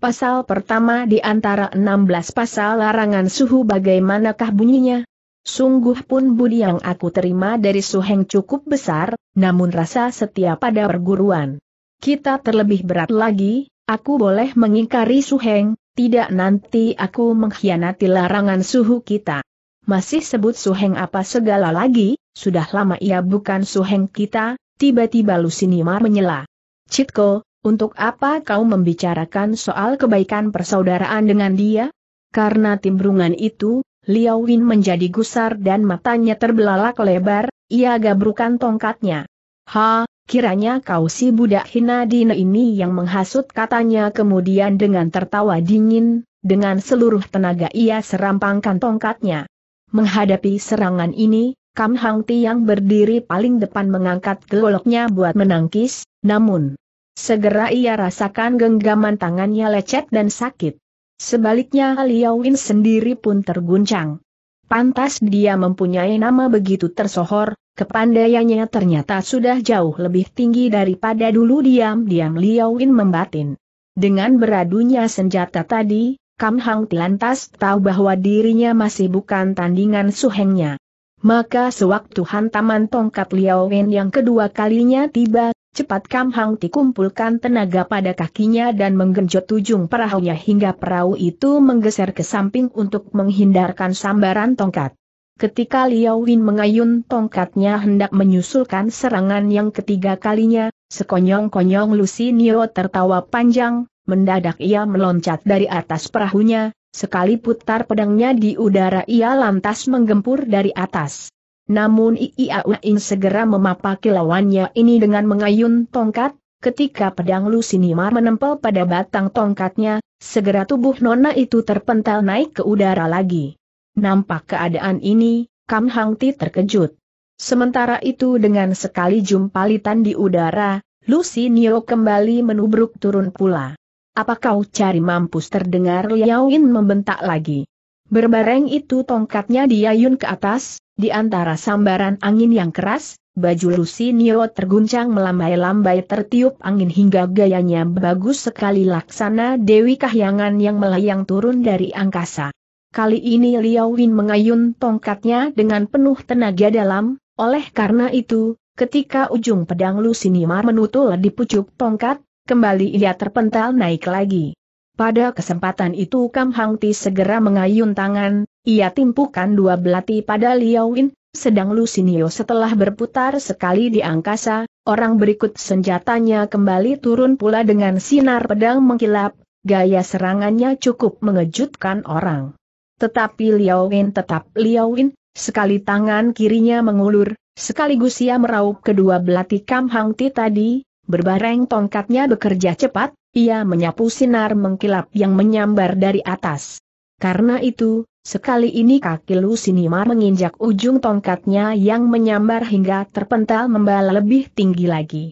Pasal pertama di antara 16 pasal larangan suhu bagaimanakah bunyinya? Sungguh pun budi yang aku terima dari Suheng cukup besar, namun rasa setia pada perguruan. Kita terlebih berat lagi, aku boleh mengingkari Suheng, tidak nanti aku mengkhianati larangan suhu kita. Masih sebut Suheng apa segala lagi, sudah lama ia bukan suheng kita, tiba-tiba Lusinima menyela. Citko, untuk apa kau membicarakan soal kebaikan persaudaraan dengan dia? Karena timbrungan itu, Liao Win menjadi gusar dan matanya terbelalak lebar, ia gabrukan tongkatnya. Ha, kiranya kau si budak hina dina ini yang menghasut katanya kemudian dengan tertawa dingin, dengan seluruh tenaga ia serampangkan tongkatnya. Menghadapi serangan ini, Kam Hang Ti yang berdiri paling depan mengangkat goloknya buat menangkis, namun segera ia rasakan genggaman tangannya lecet dan sakit. Sebaliknya Liao Win sendiri pun terguncang. Pantas dia mempunyai nama begitu tersohor, kepandaiannya ternyata sudah jauh lebih tinggi daripada dulu diam-diam Liao Win membatin. Dengan beradunya senjata tadi, Kam Hang Ti lantas tahu bahwa dirinya masih bukan tandingan suhengnya. Maka sewaktu hantaman tongkat Liao Wen yang kedua kalinya tiba, cepat Kam Hang dikumpulkan tenaga pada kakinya dan menggenjot ujung perahunya hingga perahu itu menggeser ke samping untuk menghindarkan sambaran tongkat. Ketika Liao Win mengayun tongkatnya hendak menyusulkan serangan yang ketiga kalinya, sekonyong-konyong Lucy Nio tertawa panjang, mendadak ia meloncat dari atas perahunya, Sekali putar pedangnya di udara ia lantas menggempur dari atas. Namun Iiauin segera memapaki lawannya ini dengan mengayun tongkat, ketika pedang Lusinimar menempel pada batang tongkatnya, segera tubuh nona itu terpental naik ke udara lagi. Nampak keadaan ini, Kam Hangti terkejut. Sementara itu dengan sekali jumpalitan di udara, Lusinio kembali menubruk turun pula. Apa kau cari mampus terdengar Yin membentak lagi. Berbareng itu tongkatnya diayun ke atas, di antara sambaran angin yang keras, baju Lucy Lucinio terguncang melambai-lambai tertiup angin hingga gayanya bagus sekali laksana Dewi Kahyangan yang melayang turun dari angkasa. Kali ini Yin mengayun tongkatnya dengan penuh tenaga dalam, oleh karena itu, ketika ujung pedang Nio menutul di pucuk tongkat, Kembali ia terpental naik lagi. Pada kesempatan itu Kam Hang Ti segera mengayun tangan, ia timpukan dua belati pada Liao Win, sedang Lusinio setelah berputar sekali di angkasa, orang berikut senjatanya kembali turun pula dengan sinar pedang mengkilap, gaya serangannya cukup mengejutkan orang. Tetapi Liao Win tetap Liao Win, sekali tangan kirinya mengulur, sekaligus ia meraup kedua belati Kam Hang Ti tadi, Berbareng tongkatnya bekerja cepat, ia menyapu sinar mengkilap yang menyambar dari atas. Karena itu, sekali ini kaki Lu Sinimar menginjak ujung tongkatnya yang menyambar hingga terpental membal lebih tinggi lagi.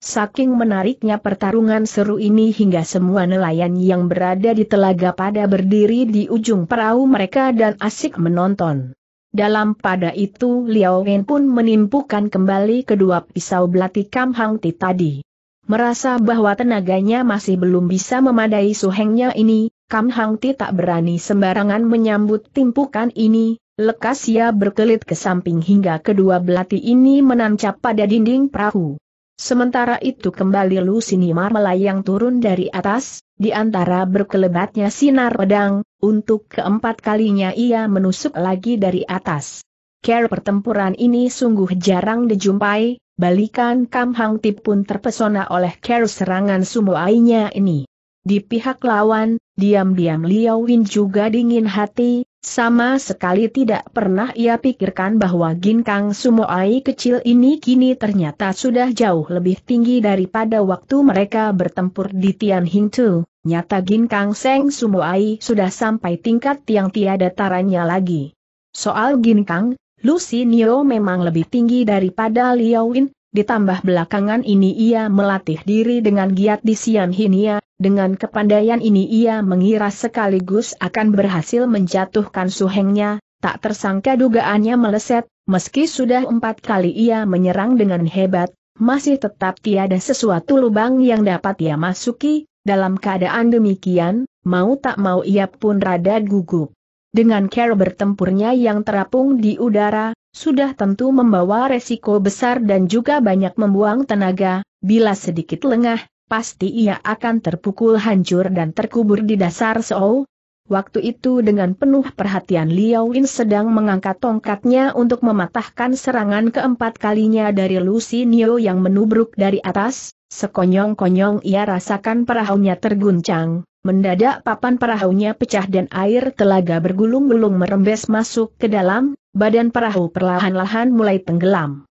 Saking menariknya pertarungan seru ini hingga semua nelayan yang berada di telaga pada berdiri di ujung perahu mereka dan asik menonton. Dalam pada itu Liao Wen pun menimpukan kembali kedua pisau belati Kam Hang Ti tadi. Merasa bahwa tenaganya masih belum bisa memadai suhengnya ini, Kam Hang Ti tak berani sembarangan menyambut timpukan ini, lekas ia berkelit ke samping hingga kedua belati ini menancap pada dinding perahu. Sementara itu kembali Lusinimar melayang turun dari atas, di antara berkelebatnya sinar pedang, untuk keempat kalinya ia menusuk lagi dari atas. Care pertempuran ini sungguh jarang dijumpai, balikan Kam Hang Tip pun terpesona oleh care serangan sumoainya ini. Di pihak lawan, diam-diam Liao Win juga dingin hati, sama sekali tidak pernah ia pikirkan bahwa Ginkang Sumoai kecil ini kini ternyata sudah jauh lebih tinggi daripada waktu mereka bertempur di Tian Hing Tu. Nyata Ginkang Seng Sumoai sudah sampai tingkat yang tiada taranya lagi. Soal Ginkang, Lucy Nio memang lebih tinggi daripada Liao Win, Ditambah belakangan ini ia melatih diri dengan giat di Siam Hinia, dengan kepandaian ini ia mengira sekaligus akan berhasil menjatuhkan suhengnya, tak tersangka dugaannya meleset, meski sudah empat kali ia menyerang dengan hebat, masih tetap tiada sesuatu lubang yang dapat ia masuki, dalam keadaan demikian, mau tak mau ia pun rada gugup. Dengan cara bertempurnya yang terapung di udara, sudah tentu membawa resiko besar dan juga banyak membuang tenaga, bila sedikit lengah, pasti ia akan terpukul hancur dan terkubur di dasar Sou. Waktu itu dengan penuh perhatian Liao Win sedang mengangkat tongkatnya untuk mematahkan serangan keempat kalinya dari Lucy Neo yang menubruk dari atas, sekonyong-konyong ia rasakan perahunya terguncang. Mendadak papan perahunya pecah dan air telaga bergulung-gulung merembes masuk ke dalam, badan perahu perlahan-lahan mulai tenggelam.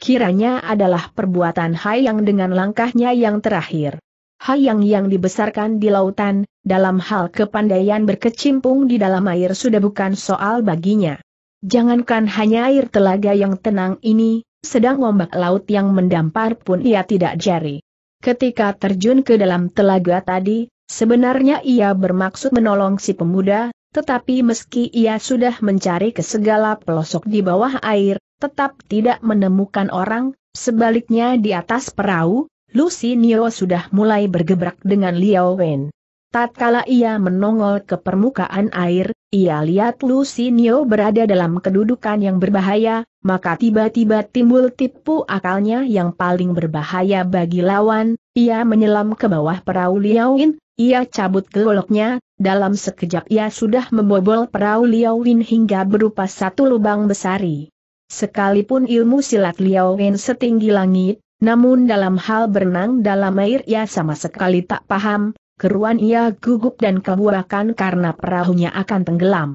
Kiranya adalah perbuatan Hayang dengan langkahnya yang terakhir. Hayang yang dibesarkan di lautan, dalam hal kepandaian berkecimpung di dalam air sudah bukan soal baginya. Jangankan hanya air telaga yang tenang ini, sedang ombak laut yang mendampar pun ia tidak jari. Ketika terjun ke dalam telaga tadi, Sebenarnya ia bermaksud menolong si pemuda, tetapi meski ia sudah mencari ke segala pelosok di bawah air, tetap tidak menemukan orang, sebaliknya di atas perahu, Lucy Nio sudah mulai bergebrak dengan Liao Wen. Tatkala ia menongol ke permukaan air, ia lihat Lucy Nio berada dalam kedudukan yang berbahaya, maka tiba-tiba timbul tipu akalnya yang paling berbahaya bagi lawan, ia menyelam ke bawah perahu Wen. Ia cabut geloknya, dalam sekejap ia sudah membobol perahu Liao Win hingga berupa satu lubang besari. Sekalipun ilmu silat Liao Win setinggi langit, namun dalam hal berenang dalam air ia sama sekali tak paham, keruan ia gugup dan kebuakan karena perahunya akan tenggelam.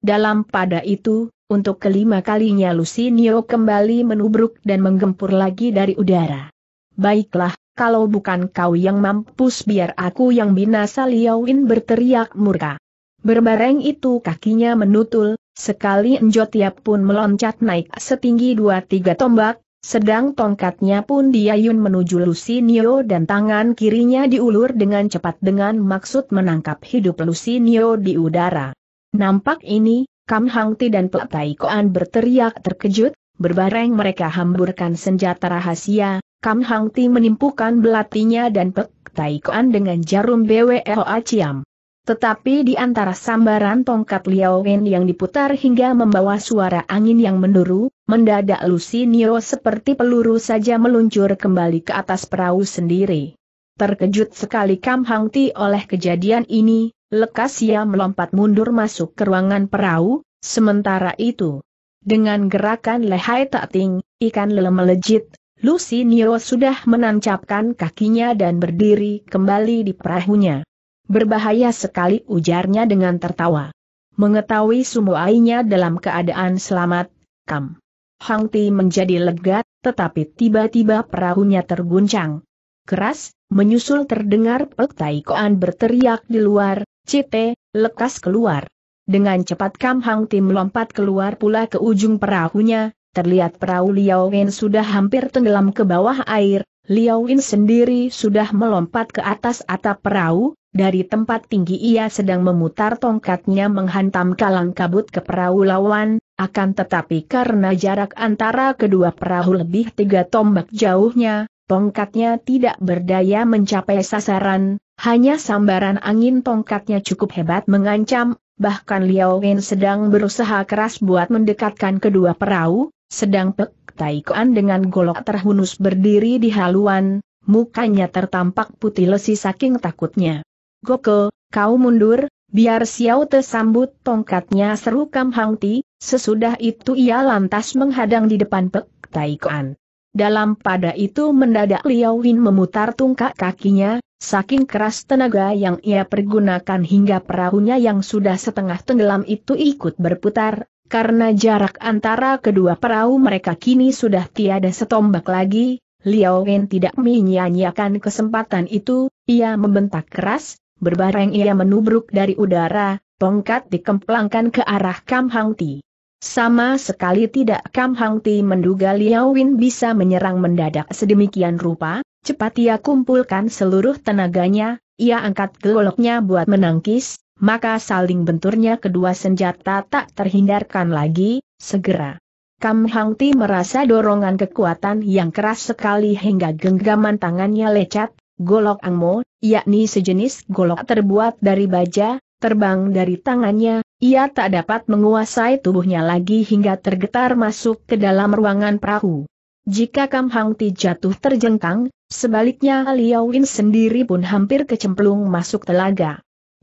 Dalam pada itu, untuk kelima kalinya Lucinio kembali menubruk dan menggempur lagi dari udara. Baiklah, kalau bukan kau yang mampus biar aku yang binasa liawin berteriak murka. Berbareng itu kakinya menutul, sekali Tiap pun meloncat naik setinggi dua tiga tombak, sedang tongkatnya pun diayun menuju Lucinio dan tangan kirinya diulur dengan cepat dengan maksud menangkap hidup Lucinio di udara. Nampak ini, Kam Hangti dan Pelatai Koan berteriak terkejut, berbareng mereka hamburkan senjata rahasia, Kam Hang Ti menimpukan belatinya dan Pek Tai Koan dengan jarum BWOA aciam. Tetapi di antara sambaran tongkat Liao Wen yang diputar hingga membawa suara angin yang menduru, mendadak Lucy Lucinio seperti peluru saja meluncur kembali ke atas perahu sendiri. Terkejut sekali Kam Hang Ti oleh kejadian ini, lekas ia melompat mundur masuk ke ruangan perahu, sementara itu, dengan gerakan lehai tak ting, ikan lele melejit, Lucy Nio sudah menancapkan kakinya dan berdiri kembali di perahunya. Berbahaya sekali ujarnya dengan tertawa. Mengetahui semua sumuainya dalam keadaan selamat, kam. Hang Ti menjadi lega, tetapi tiba-tiba perahunya terguncang. Keras, menyusul terdengar Pek Tai Koan berteriak di luar, Cite, lekas keluar. Dengan cepat Kam Hang Ti melompat keluar pula ke ujung perahunya, terlihat perahu Liao Wen sudah hampir tenggelam ke bawah air, Liao Wen sendiri sudah melompat ke atas atap perahu, dari tempat tinggi ia sedang memutar tongkatnya menghantam kalang kabut ke perahu lawan, akan tetapi karena jarak antara kedua perahu lebih tiga tombak jauhnya, tongkatnya tidak berdaya mencapai sasaran, hanya sambaran angin tongkatnya cukup hebat mengancam, bahkan Liao Wen sedang berusaha keras buat mendekatkan kedua perahu, sedang Pek dengan golok terhunus berdiri di haluan, mukanya tertampak putih lesi saking takutnya. Goko, kau mundur, biar Xiao Te sambut tongkatnya seru Kam Hang Ti, sesudah itu ia lantas menghadang di depan Pek Dalam pada itu mendadak Liao Win memutar tungkak kakinya, saking keras tenaga yang ia pergunakan hingga perahunya yang sudah setengah tenggelam itu ikut berputar, karena jarak antara kedua perahu mereka kini sudah tiada setombak lagi, Liao Wen tidak menyia-nyiakan kesempatan itu, ia membentak keras, berbareng ia menubruk dari udara, tongkat dikemplangkan ke arah Kam Hang Ti. Sama sekali tidak Kam Hang Ti menduga Liao Wen bisa menyerang mendadak sedemikian rupa, cepat ia kumpulkan seluruh tenaganya, ia angkat goloknya buat menangkis, maka saling benturnya kedua senjata tak terhindarkan lagi, segera. Kam Hang Ti merasa dorongan kekuatan yang keras sekali hingga genggaman tangannya lecat, golok Ang Mo, yakni sejenis golok terbuat dari baja, terbang dari tangannya, ia tak dapat menguasai tubuhnya lagi hingga tergetar masuk ke dalam ruangan perahu. Jika Kam Hang Ti jatuh terjengkang, sebaliknya Liao Win sendiri pun hampir kecemplung masuk telaga.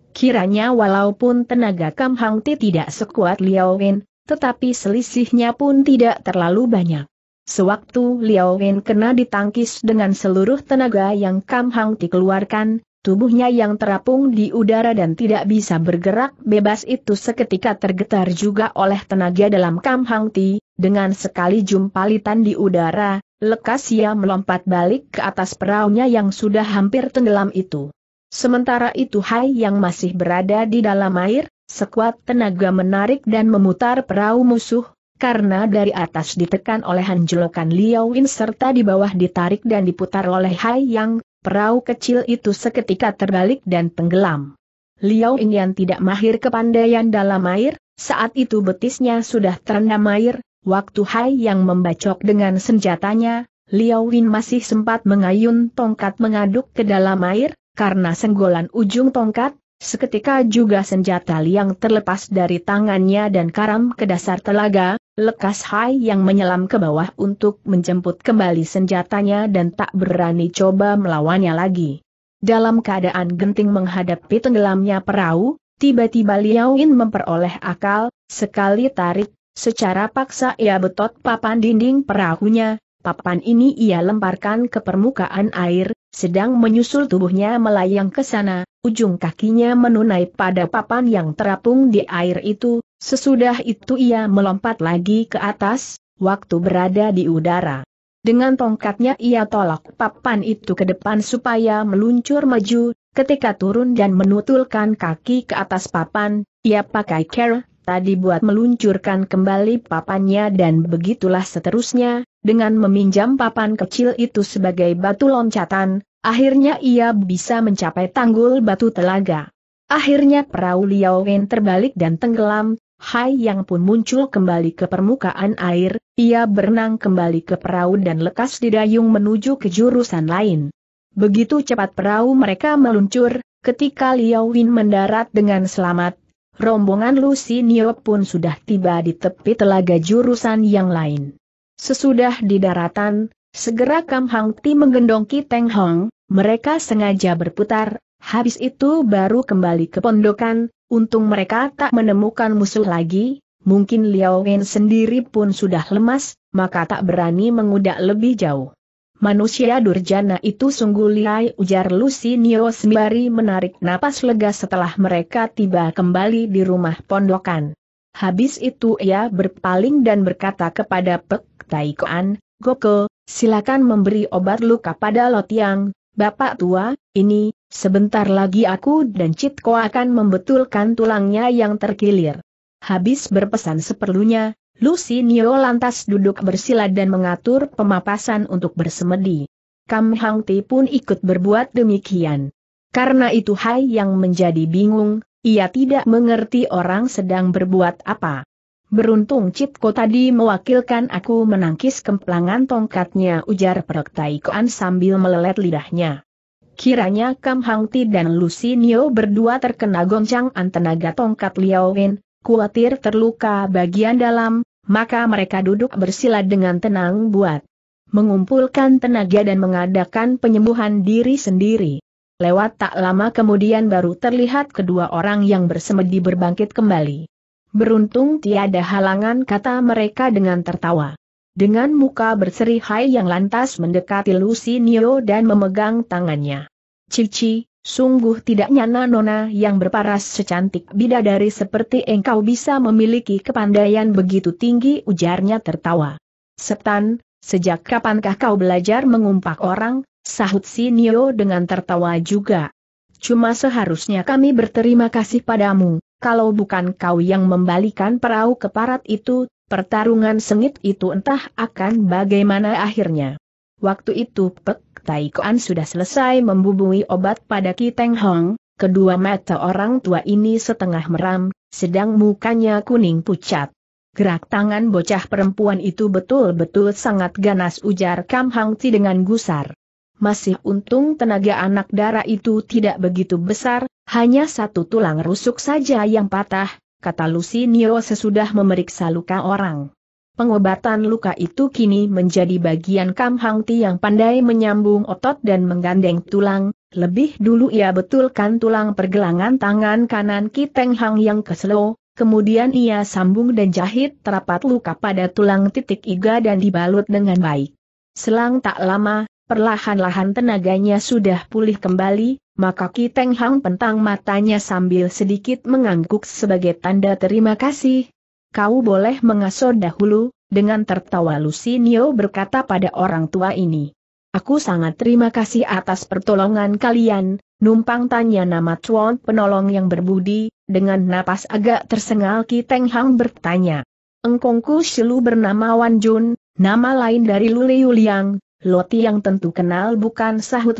Kiranya walaupun tenaga Kam Hang Ti tidak sekuat Liao Wen, tetapi selisihnya pun tidak terlalu banyak. Sewaktu Liao Wen kena ditangkis dengan seluruh tenaga yang Kam Hang Ti keluarkan, tubuhnya yang terapung di udara dan tidak bisa bergerak bebas itu seketika tergetar juga oleh tenaga dalam Kam Hang Ti, dengan sekali jumpalitan di udara, lekas ia melompat balik ke atas peraunya yang sudah hampir tenggelam itu. Sementara itu Hai yang masih berada di dalam air, sekuat tenaga menarik dan memutar perahu musuh, karena dari atas ditekan oleh hanjelokan Liao Win serta di bawah ditarik dan diputar oleh Hai yang, perahu kecil itu seketika terbalik dan tenggelam. Liao Win yang tidak mahir kepandaian dalam air, saat itu betisnya sudah terendam air, waktu Hai yang membacok dengan senjatanya, Liao Win masih sempat mengayun tongkat mengaduk ke dalam air, karena senggolan ujung tongkat, seketika juga senjata liang terlepas dari tangannya dan karam ke dasar telaga, lekas Hai yang menyelam ke bawah untuk menjemput kembali senjatanya dan tak berani coba melawannya lagi. Dalam keadaan genting menghadapi tenggelamnya perahu, tiba-tiba Liaoin memperoleh akal, sekali tarik, secara paksa ia betot papan dinding perahunya, papan ini ia lemparkan ke permukaan air, sedang menyusul tubuhnya melayang ke sana, ujung kakinya menunai pada papan yang terapung di air itu, sesudah itu ia melompat lagi ke atas, waktu berada di udara. Dengan tongkatnya ia tolak papan itu ke depan supaya meluncur maju, ketika turun dan menutulkan kaki ke atas papan, ia pakai care Tadi dibuat meluncurkan kembali papannya dan begitulah seterusnya, dengan meminjam papan kecil itu sebagai batu loncatan, akhirnya ia bisa mencapai tanggul batu telaga. Akhirnya perahu Liao Wen terbalik dan tenggelam, Hai yang pun muncul kembali ke permukaan air, ia berenang kembali ke perahu dan lekas didayung menuju ke jurusan lain. Begitu cepat perahu mereka meluncur, ketika Liao Win mendarat dengan selamat, rombongan Lucy Nio pun sudah tiba di tepi telaga jurusan yang lain. Sesudah di daratan, segera Kam Hang Ti menggendong Teng Hong, mereka sengaja berputar, habis itu baru kembali ke pondokan, untung mereka tak menemukan musuh lagi, mungkin Liao Wen sendiri pun sudah lemas, maka tak berani mengudak lebih jauh. Manusia durjana itu sungguh liai ujar Lucy Nio sembari menarik napas lega setelah mereka tiba kembali di rumah pondokan. Habis itu ia berpaling dan berkata kepada Pek Taikoan, Goko, silakan memberi obat luka pada Lotiang, Bapak tua, ini, sebentar lagi aku dan Citko akan membetulkan tulangnya yang terkilir. Habis berpesan seperlunya, Lucy Nio lantas duduk bersila dan mengatur pemapasan untuk bersemedi. Kam Hang Ti pun ikut berbuat demikian. Karena itu Hai yang menjadi bingung, ia tidak mengerti orang sedang berbuat apa. Beruntung Citko tadi mewakilkan aku menangkis kemplangan tongkatnya ujar Perok Taikoan sambil melelet lidahnya. Kiranya Kam Hang Ti dan Nio berdua terkena goncang tenaga tongkat Liao Wen, khawatir terluka bagian dalam, maka mereka duduk bersila dengan tenang buat mengumpulkan tenaga dan mengadakan penyembuhan diri sendiri. Lewat tak lama kemudian baru terlihat kedua orang yang bersemedi berbangkit kembali. Beruntung tiada halangan kata mereka dengan tertawa. Dengan muka berseri hai yang lantas mendekati Lucy Nio dan memegang tangannya. Cici, Sungguh tidak nyana Nona yang berparas secantik bidadari seperti engkau bisa memiliki kepandaian begitu tinggi ujarnya tertawa. Setan, sejak kapankah kau belajar mengumpak orang, sahut si Nio dengan tertawa juga. Cuma seharusnya kami berterima kasih padamu, kalau bukan kau yang membalikan perahu ke parat itu, pertarungan sengit itu entah akan bagaimana akhirnya. Waktu itu Pek Tai Koan sudah selesai membubui obat pada Ki Teng Hong, kedua mata orang tua ini setengah meram, sedang mukanya kuning pucat. Gerak tangan bocah perempuan itu betul-betul sangat ganas ujar Kam Hang Ti dengan gusar. Masih untung tenaga anak darah itu tidak begitu besar, hanya satu tulang rusuk saja yang patah, kata Lucy Nio sesudah memeriksa luka orang. Pengobatan luka itu kini menjadi bagian Kam Hang Ti yang pandai menyambung otot dan menggandeng tulang, lebih dulu ia betulkan tulang pergelangan tangan kanan Ki Teng Hang yang keselo, kemudian ia sambung dan jahit terapat luka pada tulang titik iga dan dibalut dengan baik. Selang tak lama, perlahan-lahan tenaganya sudah pulih kembali, maka Ki Teng Hang pentang matanya sambil sedikit mengangguk sebagai tanda terima kasih, kau boleh mengasuh dahulu, dengan tertawa Nio berkata pada orang tua ini. Aku sangat terima kasih atas pertolongan kalian, numpang tanya nama Chuan penolong yang berbudi, dengan napas agak tersengal Ki Teng Hang bertanya. Engkongku Shilu bernama Wan Jun, nama lain dari Lule Yuliang, Loti yang tentu kenal bukan sahut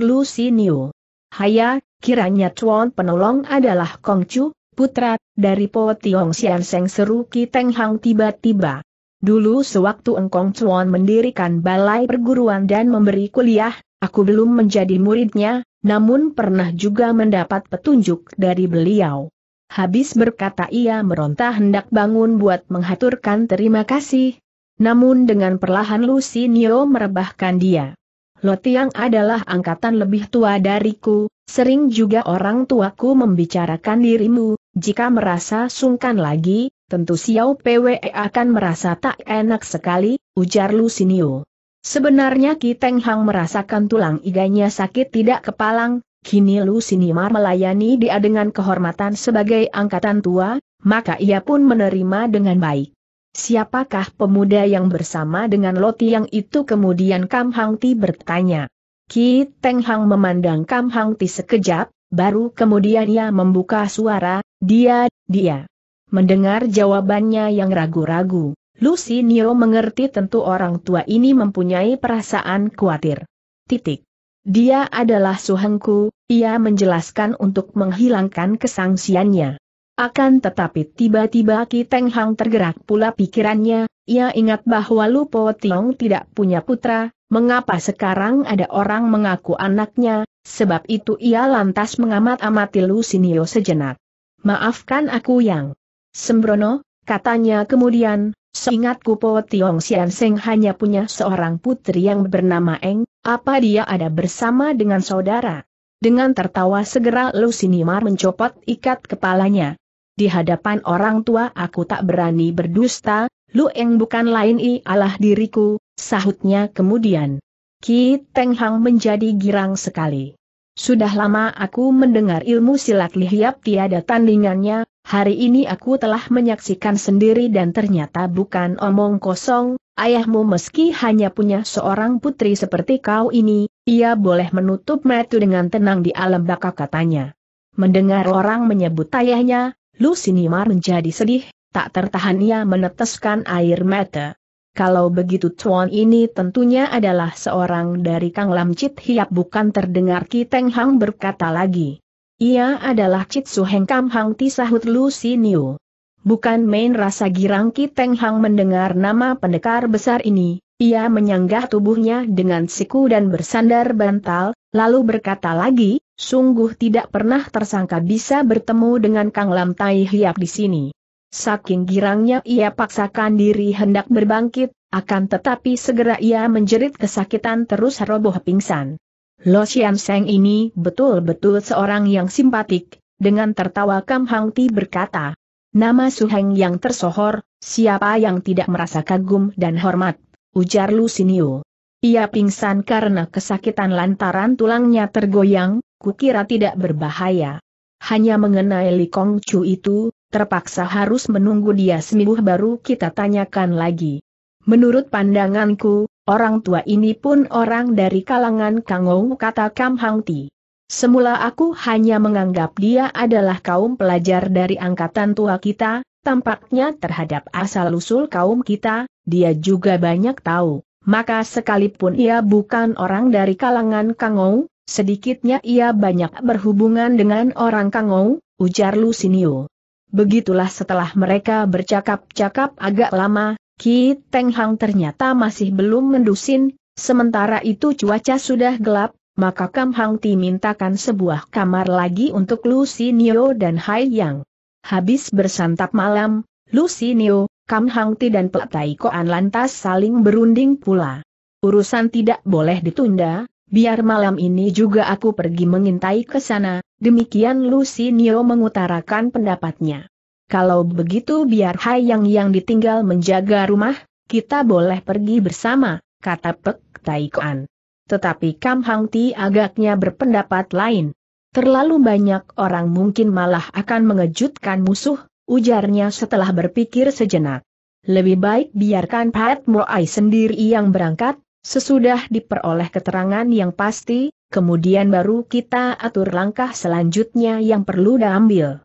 Nio. Haya, kiranya Chuan penolong adalah Kongcu, Putra, dari Po Tiong Sian Seng seru Ki Teng Hang tiba-tiba. Dulu sewaktu Engkong Chuan mendirikan balai perguruan dan memberi kuliah, aku belum menjadi muridnya, namun pernah juga mendapat petunjuk dari beliau. Habis berkata ia meronta hendak bangun buat menghaturkan terima kasih. Namun dengan perlahan Lucy Nio merebahkan dia. Lotiang adalah angkatan lebih tua dariku, sering juga orang tuaku membicarakan dirimu, jika merasa sungkan lagi, tentu Xiao PWE akan merasa tak enak sekali, ujar Lu Lusinio. Sebenarnya Ki Teng Hang merasakan tulang iganya sakit tidak kepalang, kini Lu Sinimar melayani dia dengan kehormatan sebagai angkatan tua, maka ia pun menerima dengan baik. Siapakah pemuda yang bersama dengan Loti yang itu kemudian Kam Hang Ti bertanya. Ki Teng Hang memandang Kam Hang Ti sekejap, Baru kemudian ia membuka suara, dia, dia. Mendengar jawabannya yang ragu-ragu, Lucy Nio mengerti tentu orang tua ini mempunyai perasaan khawatir. Titik. Dia adalah suhengku, ia menjelaskan untuk menghilangkan kesangsiannya. Akan tetapi tiba-tiba Ki Teng Hang tergerak pula pikirannya, ia ingat bahwa Lu Lupo Tiong tidak punya putra, mengapa sekarang ada orang mengaku anaknya, Sebab itu ia lantas mengamat-amati Lusinio sejenak. Maafkan aku yang sembrono, katanya kemudian, seingatku Po Tiong Sian Seng hanya punya seorang putri yang bernama Eng, apa dia ada bersama dengan saudara? Dengan tertawa segera Lusinimar mencopot ikat kepalanya. Di hadapan orang tua aku tak berani berdusta, Lu Eng bukan lain i ialah diriku, sahutnya kemudian. Ki Teng Hang menjadi girang sekali. Sudah lama aku mendengar ilmu silat lihiap tiada tandingannya, hari ini aku telah menyaksikan sendiri dan ternyata bukan omong kosong, ayahmu meski hanya punya seorang putri seperti kau ini, ia boleh menutup metu dengan tenang di alam baka katanya. Mendengar orang menyebut ayahnya, Lusinimar menjadi sedih, tak tertahan ia meneteskan air mata. Kalau begitu Tuan ini tentunya adalah seorang dari Kang Lam Chit Hiap bukan terdengar Ki Teng Hang berkata lagi. Ia adalah Chit Su Heng Kam Hang Ti Sahut Lu Si Niu. Bukan main rasa girang Ki Teng Hang mendengar nama pendekar besar ini, ia menyanggah tubuhnya dengan siku dan bersandar bantal, lalu berkata lagi, sungguh tidak pernah tersangka bisa bertemu dengan Kang Lam Tai Hiap di sini. Saking girangnya ia paksakan diri hendak berbangkit, akan tetapi segera ia menjerit kesakitan terus roboh pingsan. Lo Xian Seng ini betul-betul seorang yang simpatik, dengan tertawa Kam Hang Ti berkata. Nama Su Heng yang tersohor, siapa yang tidak merasa kagum dan hormat, ujar Lu Siniu. Ia pingsan karena kesakitan lantaran tulangnya tergoyang, kukira tidak berbahaya. Hanya mengenai Li Kong Chu itu, terpaksa harus menunggu dia sembuh baru kita tanyakan lagi. Menurut pandanganku, orang tua ini pun orang dari kalangan Kangou kata Kam Hang Ti. Semula aku hanya menganggap dia adalah kaum pelajar dari angkatan tua kita, tampaknya terhadap asal-usul kaum kita, dia juga banyak tahu. Maka sekalipun ia bukan orang dari kalangan Kangou, sedikitnya ia banyak berhubungan dengan orang Kangou, ujar Lusinio. Begitulah setelah mereka bercakap-cakap agak lama, Ki Teng Hang ternyata masih belum mendusin, sementara itu cuaca sudah gelap, maka Kam Hang Ti mintakan sebuah kamar lagi untuk Lucy Neo dan Hai Yang. Habis bersantap malam, Lucy Neo, Kam Hang Ti dan Pek Tai Koan lantas saling berunding pula. Urusan tidak boleh ditunda, biar malam ini juga aku pergi mengintai ke sana, Demikian Lucy Nio mengutarakan pendapatnya. Kalau begitu biar Hai Yang yang ditinggal menjaga rumah, kita boleh pergi bersama, kata Pek Kuan. Tetapi Kam Hang Ti agaknya berpendapat lain. Terlalu banyak orang mungkin malah akan mengejutkan musuh, ujarnya setelah berpikir sejenak. Lebih baik biarkan Pat Moai sendiri yang berangkat, sesudah diperoleh keterangan yang pasti, kemudian baru kita atur langkah selanjutnya yang perlu diambil.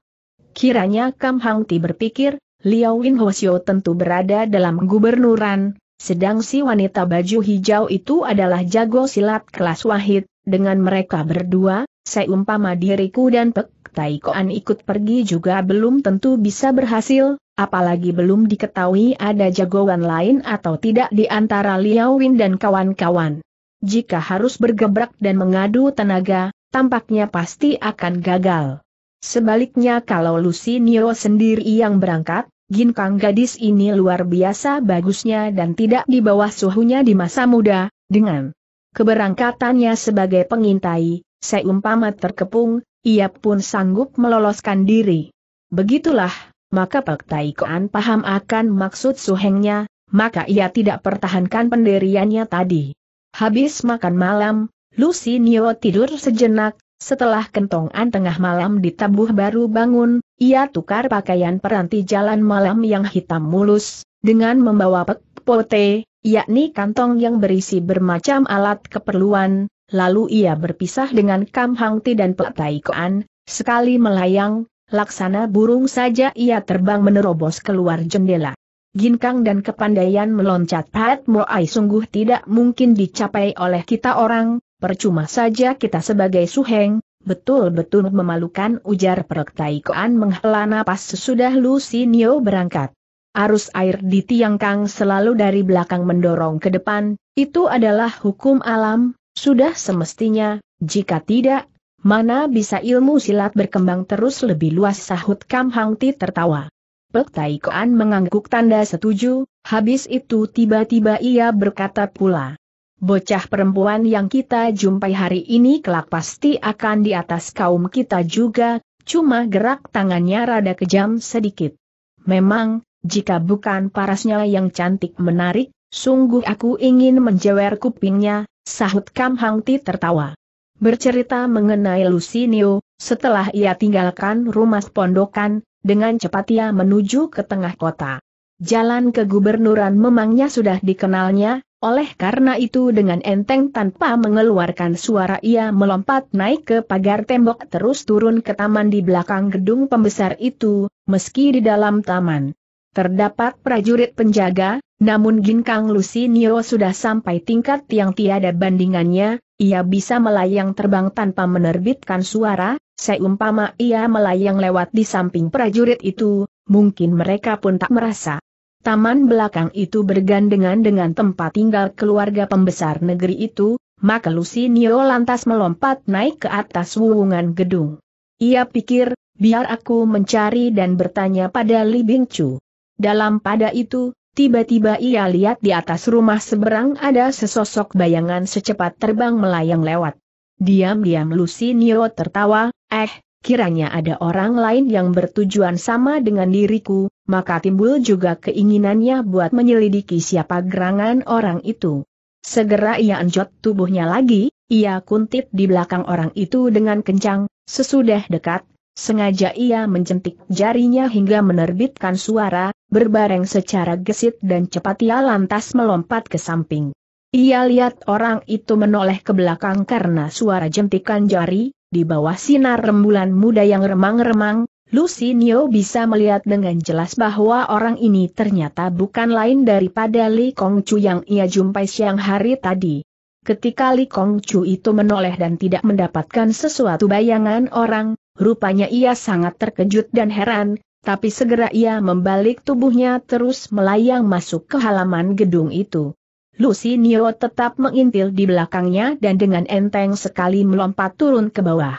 Kiranya Kam Hang Ti berpikir, Liao Win Hoshio tentu berada dalam gubernuran, sedang si wanita baju hijau itu adalah jago silat kelas wahid, dengan mereka berdua, seumpama diriku dan Pek Tai Koan ikut pergi juga belum tentu bisa berhasil, apalagi belum diketahui ada jagoan lain atau tidak di antara Liao Win dan kawan-kawan jika harus bergebrak dan mengadu tenaga, tampaknya pasti akan gagal. Sebaliknya kalau Lucy Nio sendiri yang berangkat, ginkang gadis ini luar biasa bagusnya dan tidak di bawah suhunya di masa muda, dengan keberangkatannya sebagai pengintai, seumpama terkepung, ia pun sanggup meloloskan diri. Begitulah, maka Pak Taikoan paham akan maksud suhengnya, maka ia tidak pertahankan pendiriannya tadi. Habis makan malam, Lucy Nio tidur sejenak, setelah kentongan tengah malam ditabuh baru bangun, ia tukar pakaian peranti jalan malam yang hitam mulus, dengan membawa pek pote, yakni kantong yang berisi bermacam alat keperluan, lalu ia berpisah dengan Kam Hang Ti dan Pek Tai Koan, sekali melayang, laksana burung saja ia terbang menerobos keluar jendela ginkang dan kepandaian meloncat Pat Moai sungguh tidak mungkin dicapai oleh kita orang, percuma saja kita sebagai suheng, betul-betul memalukan ujar Perek Taikoan menghela napas sesudah Lucy Nio berangkat. Arus air di tiang kang selalu dari belakang mendorong ke depan, itu adalah hukum alam, sudah semestinya, jika tidak, mana bisa ilmu silat berkembang terus lebih luas sahut Kam Hang Ti tertawa. Pek Tai Koan mengangguk tanda setuju, habis itu tiba-tiba ia berkata pula. Bocah perempuan yang kita jumpai hari ini kelak pasti akan di atas kaum kita juga, cuma gerak tangannya rada kejam sedikit. Memang, jika bukan parasnya yang cantik menarik, sungguh aku ingin menjewer kupingnya, sahut Kam Hang Ti tertawa. Bercerita mengenai Lucinio, setelah ia tinggalkan rumah pondokan, dengan cepat ia menuju ke tengah kota. Jalan ke gubernuran memangnya sudah dikenalnya, oleh karena itu dengan enteng tanpa mengeluarkan suara ia melompat naik ke pagar tembok terus turun ke taman di belakang gedung pembesar itu, meski di dalam taman. Terdapat prajurit penjaga, namun Ginkang Lucy Nio sudah sampai tingkat yang tiada bandingannya, ia bisa melayang terbang tanpa menerbitkan suara, Seumpama ia melayang lewat di samping prajurit itu, mungkin mereka pun tak merasa. Taman belakang itu bergandengan dengan tempat tinggal keluarga pembesar negeri itu, maka Nio lantas melompat naik ke atas wuwungan gedung. Ia pikir, biar aku mencari dan bertanya pada Li Bingcu. Dalam pada itu, tiba-tiba ia lihat di atas rumah seberang ada sesosok bayangan secepat terbang melayang lewat. Diam-diam Lucy Nio tertawa, eh, kiranya ada orang lain yang bertujuan sama dengan diriku, maka timbul juga keinginannya buat menyelidiki siapa gerangan orang itu. Segera ia anjot tubuhnya lagi, ia kuntit di belakang orang itu dengan kencang, sesudah dekat, sengaja ia mencentik jarinya hingga menerbitkan suara, berbareng secara gesit dan cepat ia lantas melompat ke samping. Ia lihat orang itu menoleh ke belakang karena suara jentikan jari, di bawah sinar rembulan muda yang remang-remang, Lucy Neo bisa melihat dengan jelas bahwa orang ini ternyata bukan lain daripada Li Kong Chu yang ia jumpai siang hari tadi. Ketika Li Kong Chu itu menoleh dan tidak mendapatkan sesuatu bayangan orang, rupanya ia sangat terkejut dan heran, tapi segera ia membalik tubuhnya terus melayang masuk ke halaman gedung itu. Lucy Nio tetap mengintil di belakangnya dan dengan enteng sekali melompat turun ke bawah.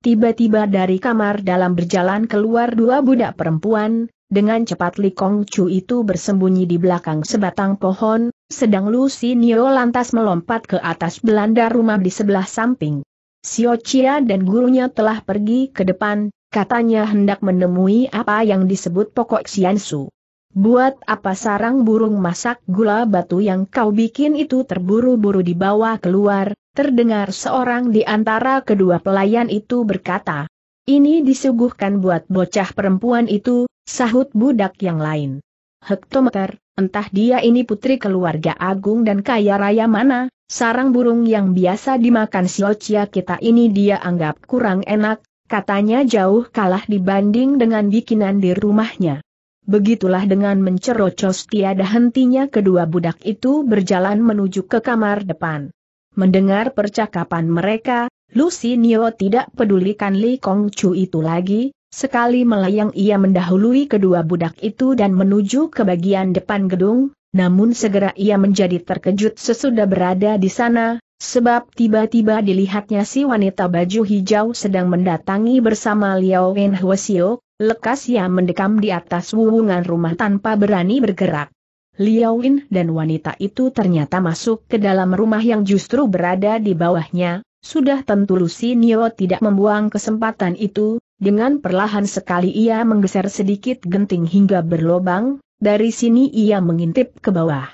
Tiba-tiba dari kamar dalam berjalan keluar dua budak perempuan, dengan cepat Li Kong Chu itu bersembunyi di belakang sebatang pohon, sedang Lucy Nio lantas melompat ke atas belanda rumah di sebelah samping. Xiao Chia dan gurunya telah pergi ke depan, katanya hendak menemui apa yang disebut pokok Xiansu. Buat apa sarang burung masak gula batu yang kau bikin itu terburu-buru dibawa keluar, terdengar seorang di antara kedua pelayan itu berkata. Ini disuguhkan buat bocah perempuan itu, sahut budak yang lain. Hektometer, entah dia ini putri keluarga agung dan kaya raya mana, sarang burung yang biasa dimakan siocia kita ini dia anggap kurang enak, katanya jauh kalah dibanding dengan bikinan di rumahnya. Begitulah dengan mencerocos tiada hentinya kedua budak itu berjalan menuju ke kamar depan. Mendengar percakapan mereka, Lucy Nio tidak pedulikan Li Kong Chu itu lagi, sekali melayang ia mendahului kedua budak itu dan menuju ke bagian depan gedung, namun segera ia menjadi terkejut sesudah berada di sana, Sebab tiba-tiba dilihatnya si wanita baju hijau sedang mendatangi bersama Liao Wen Huosio, lekas ia mendekam di atas wuwungan rumah tanpa berani bergerak. Liao Wen dan wanita itu ternyata masuk ke dalam rumah yang justru berada di bawahnya, sudah tentu Nio tidak membuang kesempatan itu, dengan perlahan sekali ia menggeser sedikit genting hingga berlobang, dari sini ia mengintip ke bawah.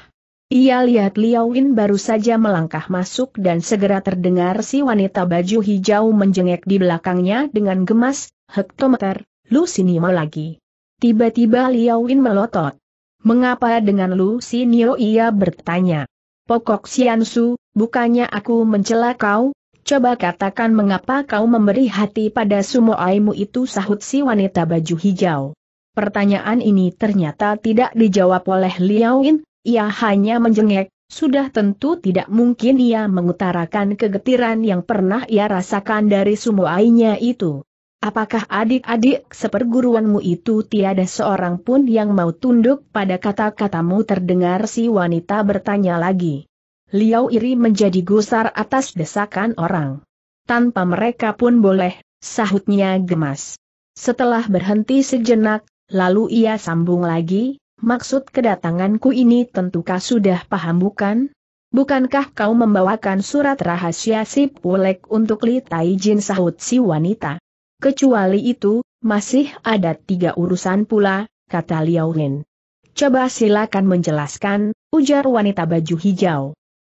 Ia lihat Win baru saja melangkah masuk dan segera terdengar si wanita baju hijau menjengek di belakangnya dengan gemas, hektometer, lu sini mau lagi. Tiba-tiba Win melotot. Mengapa dengan lu sinio ia bertanya. Pokok Su, bukannya aku mencela kau, Coba katakan mengapa kau memberi hati pada sumo aimu itu sahut si wanita baju hijau. Pertanyaan ini ternyata tidak dijawab oleh Liaowin ia hanya menjengek, sudah tentu tidak mungkin ia mengutarakan kegetiran yang pernah ia rasakan dari sumuainya itu. Apakah adik-adik seperguruanmu itu tiada seorang pun yang mau tunduk pada kata-katamu terdengar si wanita bertanya lagi. Liao Iri menjadi gusar atas desakan orang. Tanpa mereka pun boleh, sahutnya gemas. Setelah berhenti sejenak, lalu ia sambung lagi, Maksud kedatanganku ini tentukah sudah paham bukan? Bukankah kau membawakan surat rahasia si Pulek untuk Li Jin sahut si wanita? Kecuali itu, masih ada tiga urusan pula, kata Liao Lin. Coba silakan menjelaskan, ujar wanita baju hijau.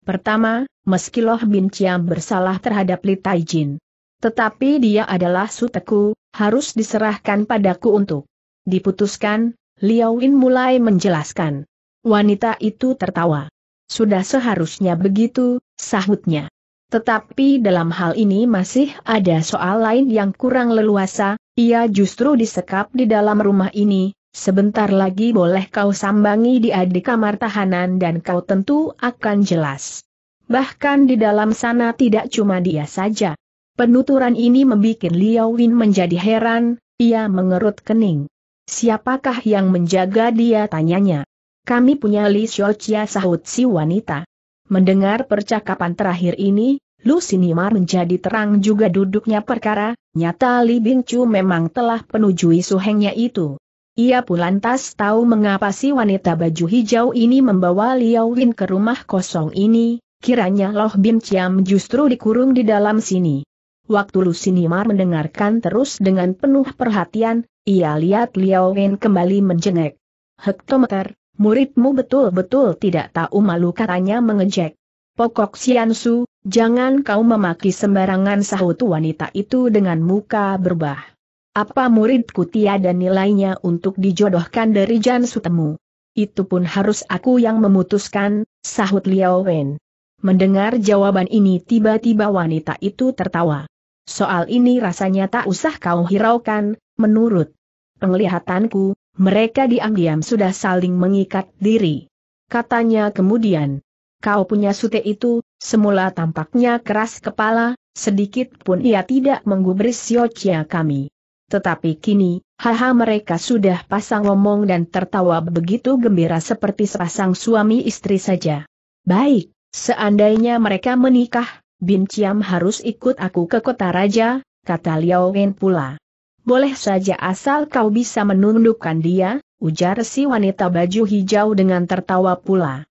Pertama, meski Loh Bin Ciam bersalah terhadap Li Jin. Tetapi dia adalah suteku, harus diserahkan padaku untuk diputuskan, Liao Win mulai menjelaskan. Wanita itu tertawa. Sudah seharusnya begitu, sahutnya. Tetapi dalam hal ini masih ada soal lain yang kurang leluasa, ia justru disekap di dalam rumah ini, sebentar lagi boleh kau sambangi dia di kamar tahanan dan kau tentu akan jelas. Bahkan di dalam sana tidak cuma dia saja. Penuturan ini membuat Liao Win menjadi heran, ia mengerut kening. Siapakah yang menjaga dia tanyanya. Kami punya Li Xiaochia sahut si wanita. Mendengar percakapan terakhir ini, Lu Sinimar menjadi terang juga duduknya perkara, nyata Li Bingchu memang telah penujui suhengnya itu. Ia pun lantas tahu mengapa si wanita baju hijau ini membawa Liao Win ke rumah kosong ini, kiranya Loh Bim Chiam justru dikurung di dalam sini. Waktu Lusinimar mendengarkan terus dengan penuh perhatian, ia lihat Liao Wen kembali menjengek. Hektometer, muridmu betul-betul tidak tahu malu katanya mengejek. Pokok Siansu, jangan kau memaki sembarangan sahut wanita itu dengan muka berbah. Apa muridku tiada nilainya untuk dijodohkan dari Jansutemu? Itu pun harus aku yang memutuskan, sahut Liao Wen. Mendengar jawaban ini tiba-tiba wanita itu tertawa. Soal ini rasanya tak usah kau hiraukan, menurut penglihatanku, mereka diam-diam sudah saling mengikat diri. Katanya kemudian, kau punya sute itu, semula tampaknya keras kepala, sedikit pun ia tidak menggubris siocia kami. Tetapi kini, haha mereka sudah pasang ngomong dan tertawa begitu gembira seperti sepasang suami istri saja. Baik, seandainya mereka menikah, Bin Ciam harus ikut aku ke kota raja, kata Liao Wen pula. Boleh saja asal kau bisa menundukkan dia, ujar si wanita baju hijau dengan tertawa pula.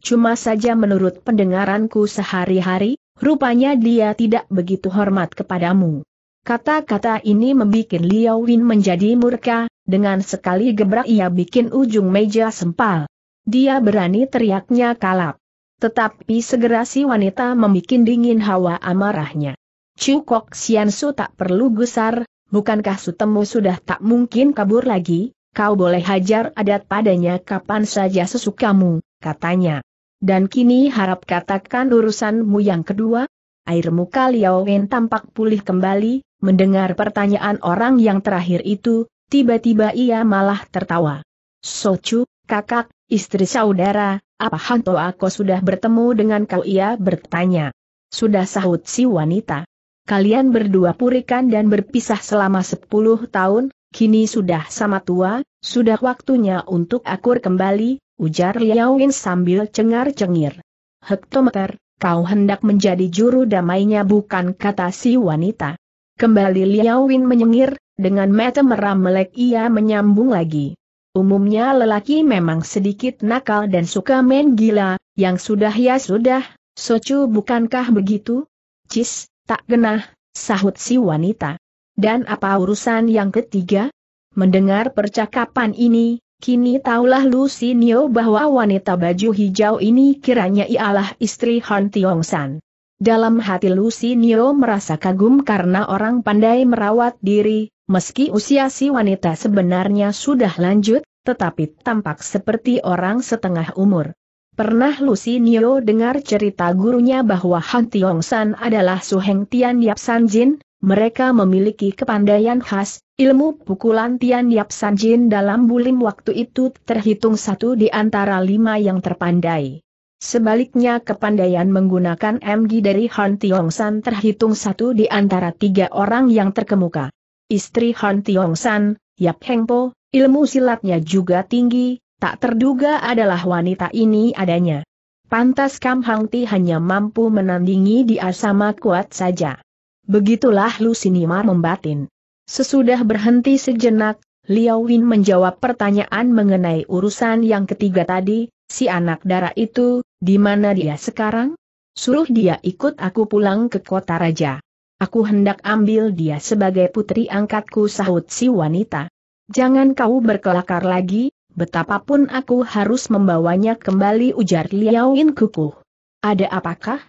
Cuma saja menurut pendengaranku sehari-hari, rupanya dia tidak begitu hormat kepadamu. Kata-kata ini membuat Liao Win menjadi murka, dengan sekali gebrak ia bikin ujung meja sempal. Dia berani teriaknya kalap. Tetapi segera si wanita membuat dingin hawa amarahnya. Chu Kok Sian Su tak perlu gusar, bukankah sutemu sudah tak mungkin kabur lagi, kau boleh hajar adat padanya kapan saja sesukamu, katanya. Dan kini harap katakan urusanmu yang kedua? Air muka Liao Wen tampak pulih kembali, mendengar pertanyaan orang yang terakhir itu, tiba-tiba ia malah tertawa. Socu, kakak, istri saudara, apa Hanto aku sudah bertemu dengan kau? Ia bertanya. Sudah sahut si wanita. Kalian berdua purikan dan berpisah selama sepuluh tahun, kini sudah sama tua, sudah waktunya untuk akur kembali, ujar Yin sambil cengar-cengir. Hektometer, kau hendak menjadi juru damainya bukan kata si wanita. Kembali Yin menyengir, dengan mata meram melek ia menyambung lagi. Umumnya lelaki memang sedikit nakal dan suka main gila, yang sudah ya sudah, Socu bukankah begitu? Cis, tak genah, sahut si wanita. Dan apa urusan yang ketiga? Mendengar percakapan ini, kini taulah Neo bahwa wanita baju hijau ini kiranya ialah istri Han Tiong San. Dalam hati Lucy Neo merasa kagum karena orang pandai merawat diri, meski usia si wanita sebenarnya sudah lanjut, tetapi tampak seperti orang setengah umur. Pernah Lucinio dengar cerita gurunya bahwa Han Tiong San adalah Suheng Tian Yap San Jin, mereka memiliki kepandaian khas, ilmu pukulan Tian Yap San Jin dalam bulim waktu itu terhitung satu di antara lima yang terpandai. Sebaliknya kepandaian menggunakan MG dari Han Tiong San terhitung satu di antara tiga orang yang terkemuka istri Han Tiong San, Yap Heng Po, ilmu silatnya juga tinggi, tak terduga adalah wanita ini adanya. Pantas Kam Hang Ti hanya mampu menandingi di sama kuat saja. Begitulah Lu Sinima membatin. Sesudah berhenti sejenak, Liao Win menjawab pertanyaan mengenai urusan yang ketiga tadi, si anak darah itu, di mana dia sekarang? Suruh dia ikut aku pulang ke kota raja. Aku hendak ambil dia sebagai putri angkatku sahut si wanita. Jangan kau berkelakar lagi, betapapun aku harus membawanya kembali ujar Liao In kukuh. Ada apakah?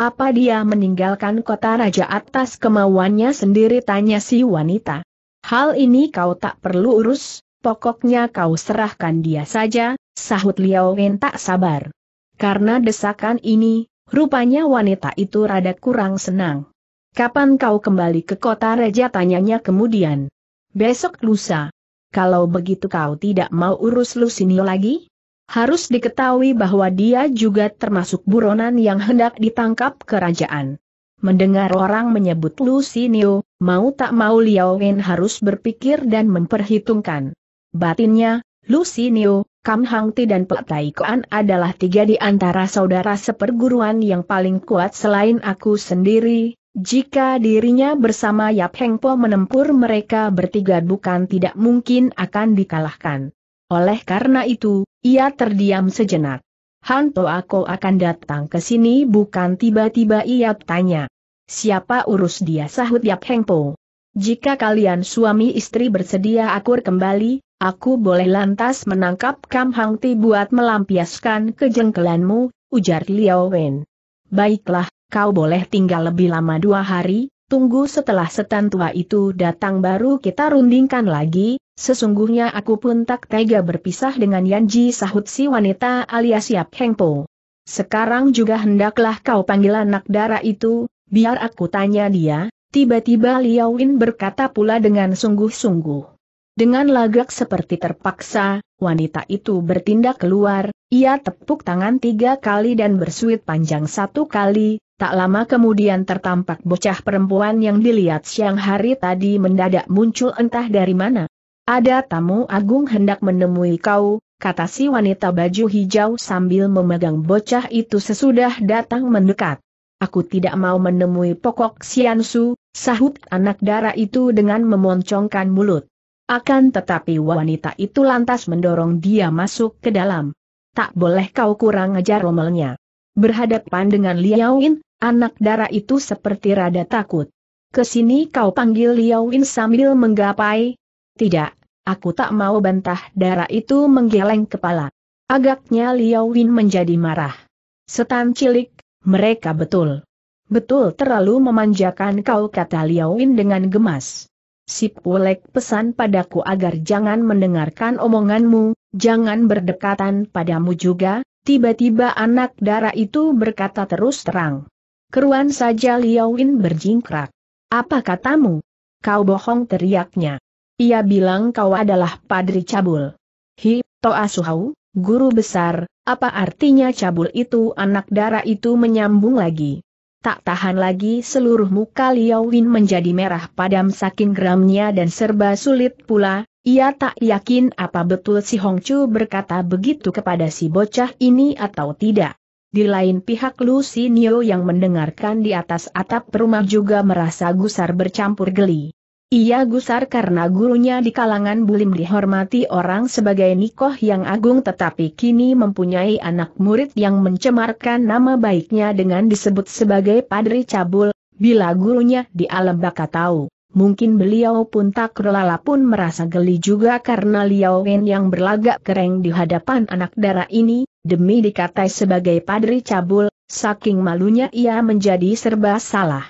Apa dia meninggalkan kota raja atas kemauannya sendiri tanya si wanita. Hal ini kau tak perlu urus, pokoknya kau serahkan dia saja, sahut Liao In tak sabar. Karena desakan ini, rupanya wanita itu rada kurang senang. Kapan kau kembali ke kota raja? tanyanya kemudian? Besok lusa. Kalau begitu kau tidak mau urus Lusinio lagi? Harus diketahui bahwa dia juga termasuk buronan yang hendak ditangkap kerajaan. Mendengar orang menyebut Lusinio, mau tak mau Liao Wen harus berpikir dan memperhitungkan. Batinnya, Lusinio, Kam Hang Ti dan Pek Tai Kuan adalah tiga di antara saudara seperguruan yang paling kuat selain aku sendiri, jika dirinya bersama Yap Heng Po menempur mereka bertiga bukan tidak mungkin akan dikalahkan. Oleh karena itu, ia terdiam sejenak. Hantu aku akan datang ke sini bukan tiba-tiba ia tanya. Siapa urus dia sahut Yap Heng Po. Jika kalian suami istri bersedia akur kembali, aku boleh lantas menangkap Kam Hang Ti buat melampiaskan kejengkelanmu, ujar Liao Wen. Baiklah, kau boleh tinggal lebih lama dua hari, tunggu setelah setan tua itu datang baru kita rundingkan lagi, sesungguhnya aku pun tak tega berpisah dengan Yanji sahut si wanita alias Yap Hengpo. Sekarang juga hendaklah kau panggil anak darah itu, biar aku tanya dia, tiba-tiba Liao Win berkata pula dengan sungguh-sungguh. Dengan lagak seperti terpaksa, wanita itu bertindak keluar, ia tepuk tangan tiga kali dan bersuit panjang satu kali, Tak lama kemudian tertampak bocah perempuan yang dilihat siang hari tadi mendadak muncul entah dari mana. Ada tamu agung hendak menemui kau, kata si wanita baju hijau sambil memegang bocah itu sesudah datang mendekat. Aku tidak mau menemui pokok siansu, sahut anak dara itu dengan memoncongkan mulut. Akan tetapi wanita itu lantas mendorong dia masuk ke dalam. Tak boleh kau kurang ajar romelnya. Berhadapan dengan Yin, anak darah itu seperti rada takut. Kesini kau panggil Yin sambil menggapai? Tidak, aku tak mau bantah darah itu menggeleng kepala. Agaknya Yin menjadi marah. Setan cilik, mereka betul. Betul terlalu memanjakan kau kata Yin dengan gemas. Si Pulek pesan padaku agar jangan mendengarkan omonganmu, jangan berdekatan padamu juga, Tiba-tiba anak dara itu berkata terus terang. Keruan saja liawin berjingkrak. Apa katamu? Kau bohong teriaknya. Ia bilang kau adalah Padri Cabul. Hi, Toa Suhau, guru besar, apa artinya Cabul itu anak dara itu menyambung lagi. Tak tahan lagi seluruh muka liawin menjadi merah padam saking geramnya dan serba sulit pula, ia tak yakin apa betul si Hong Chu berkata begitu kepada si bocah ini atau tidak. Di lain pihak Neo yang mendengarkan di atas atap rumah juga merasa gusar bercampur geli. Ia gusar karena gurunya di kalangan bulim dihormati orang sebagai Nikoh yang agung tetapi kini mempunyai anak murid yang mencemarkan nama baiknya dengan disebut sebagai Padri Cabul, bila gurunya di alam baka tahu Mungkin beliau pun tak rela pun merasa geli juga karena Liao Wen yang berlagak kereng di hadapan anak dara ini, demi dikatai sebagai padri cabul, saking malunya ia menjadi serba salah.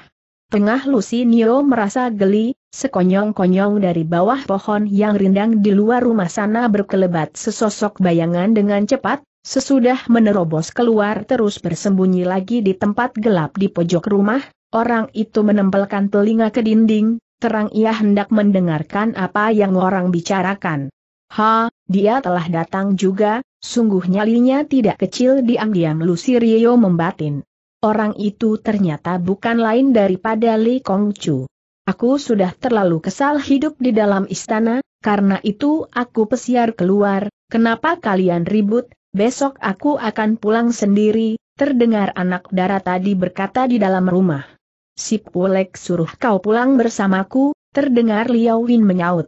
Tengah Nio merasa geli, sekonyong-konyong dari bawah pohon yang rindang di luar rumah sana berkelebat sesosok bayangan dengan cepat, Sesudah menerobos keluar terus bersembunyi lagi di tempat gelap di pojok rumah, orang itu menempelkan telinga ke dinding, terang ia hendak mendengarkan apa yang orang bicarakan. Ha, dia telah datang juga, sungguh nyalinya tidak kecil diam-diam Rio membatin. Orang itu ternyata bukan lain daripada Li Kongcu. Aku sudah terlalu kesal hidup di dalam istana, karena itu aku pesiar keluar, kenapa kalian ribut, besok aku akan pulang sendiri, terdengar anak darah tadi berkata di dalam rumah. Si Pulek suruh kau pulang bersamaku, terdengar Liao Win menyaut.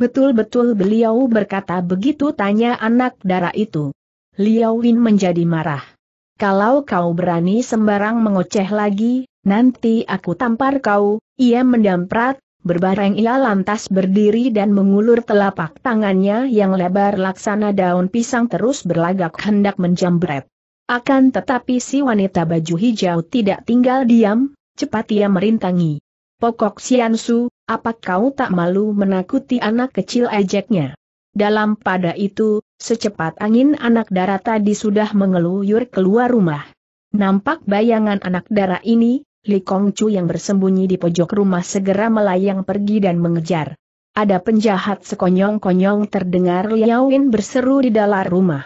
Betul-betul beliau berkata begitu tanya anak darah itu. Liao Win menjadi marah. Kalau kau berani sembarang mengoceh lagi, nanti aku tampar kau, ia mendamprat, berbareng ia lantas berdiri dan mengulur telapak tangannya yang lebar laksana daun pisang terus berlagak hendak menjambret. Akan tetapi si wanita baju hijau tidak tinggal diam, cepat ia merintangi. Pokok Siansu, apa kau tak malu menakuti anak kecil ejeknya? Dalam pada itu, secepat angin anak darah tadi sudah mengeluyur keluar rumah. Nampak bayangan anak darah ini, Li Kongcu yang bersembunyi di pojok rumah segera melayang pergi dan mengejar. Ada penjahat sekonyong-konyong terdengar Liawin berseru di dalam rumah.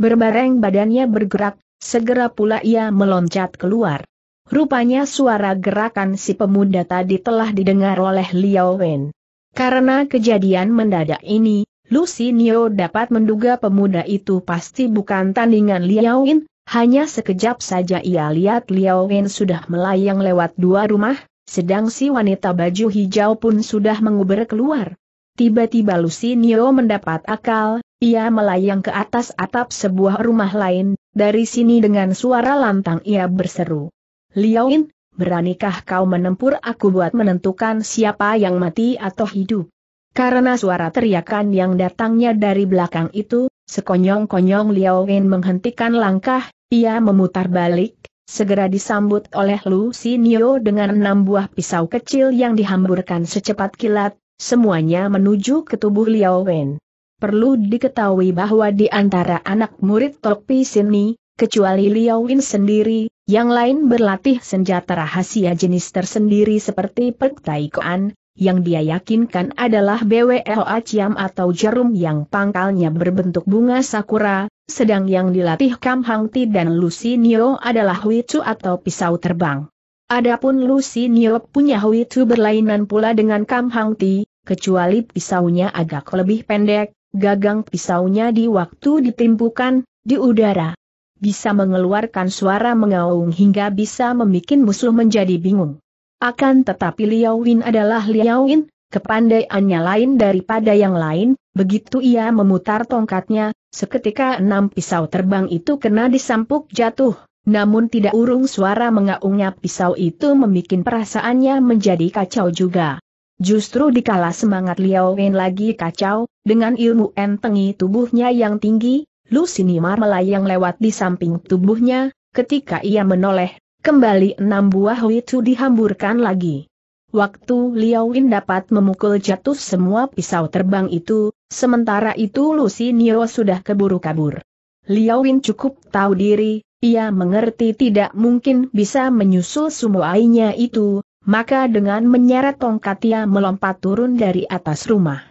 Berbareng badannya bergerak, segera pula ia meloncat keluar. Rupanya suara gerakan si pemuda tadi telah didengar oleh Liao Wen. Karena kejadian mendadak ini, Lucy Nio dapat menduga pemuda itu pasti bukan tandingan Liao Wen, hanya sekejap saja ia lihat Liao Wen sudah melayang lewat dua rumah, sedang si wanita baju hijau pun sudah menguber keluar. Tiba-tiba Lucy Nio mendapat akal, ia melayang ke atas atap sebuah rumah lain, dari sini dengan suara lantang ia berseru. Liaoin, beranikah kau menempur aku buat menentukan siapa yang mati atau hidup? Karena suara teriakan yang datangnya dari belakang itu, sekonyong-konyong Liaoin menghentikan langkah, ia memutar balik, segera disambut oleh Lu Sinio dengan enam buah pisau kecil yang dihamburkan secepat kilat, semuanya menuju ke tubuh Liaoin. Perlu diketahui bahwa di antara anak murid Tok Ni, kecuali Liao Yin sendiri, yang lain berlatih senjata rahasia jenis tersendiri seperti Pek Koan, yang dia yakinkan adalah BWLA Ciam atau jarum yang pangkalnya berbentuk bunga sakura, sedang yang dilatih Kam Hang Ti dan Lucinio adalah Wicu atau pisau terbang. Adapun Lucy Lucinio punya Wicu berlainan pula dengan Kam Hang Ti, kecuali pisaunya agak lebih pendek, gagang pisaunya di waktu ditimpukan, di udara, bisa mengeluarkan suara mengaung hingga bisa membuat musuh menjadi bingung. Akan tetapi Liao Win adalah Liao Win, kepandaiannya lain daripada yang lain, begitu ia memutar tongkatnya, seketika enam pisau terbang itu kena disampuk jatuh, namun tidak urung suara mengaungnya pisau itu membuat perasaannya menjadi kacau juga. Justru dikala semangat Liao Wen lagi kacau, dengan ilmu entengi tubuhnya yang tinggi, Lusinimar melayang lewat di samping tubuhnya, ketika ia menoleh, kembali enam buah witu dihamburkan lagi. Waktu Liao Win dapat memukul jatuh semua pisau terbang itu, sementara itu Lucy Nio sudah keburu kabur. Liao Win cukup tahu diri, ia mengerti tidak mungkin bisa menyusul sumuainya itu, maka dengan menyeret tongkat ia melompat turun dari atas rumah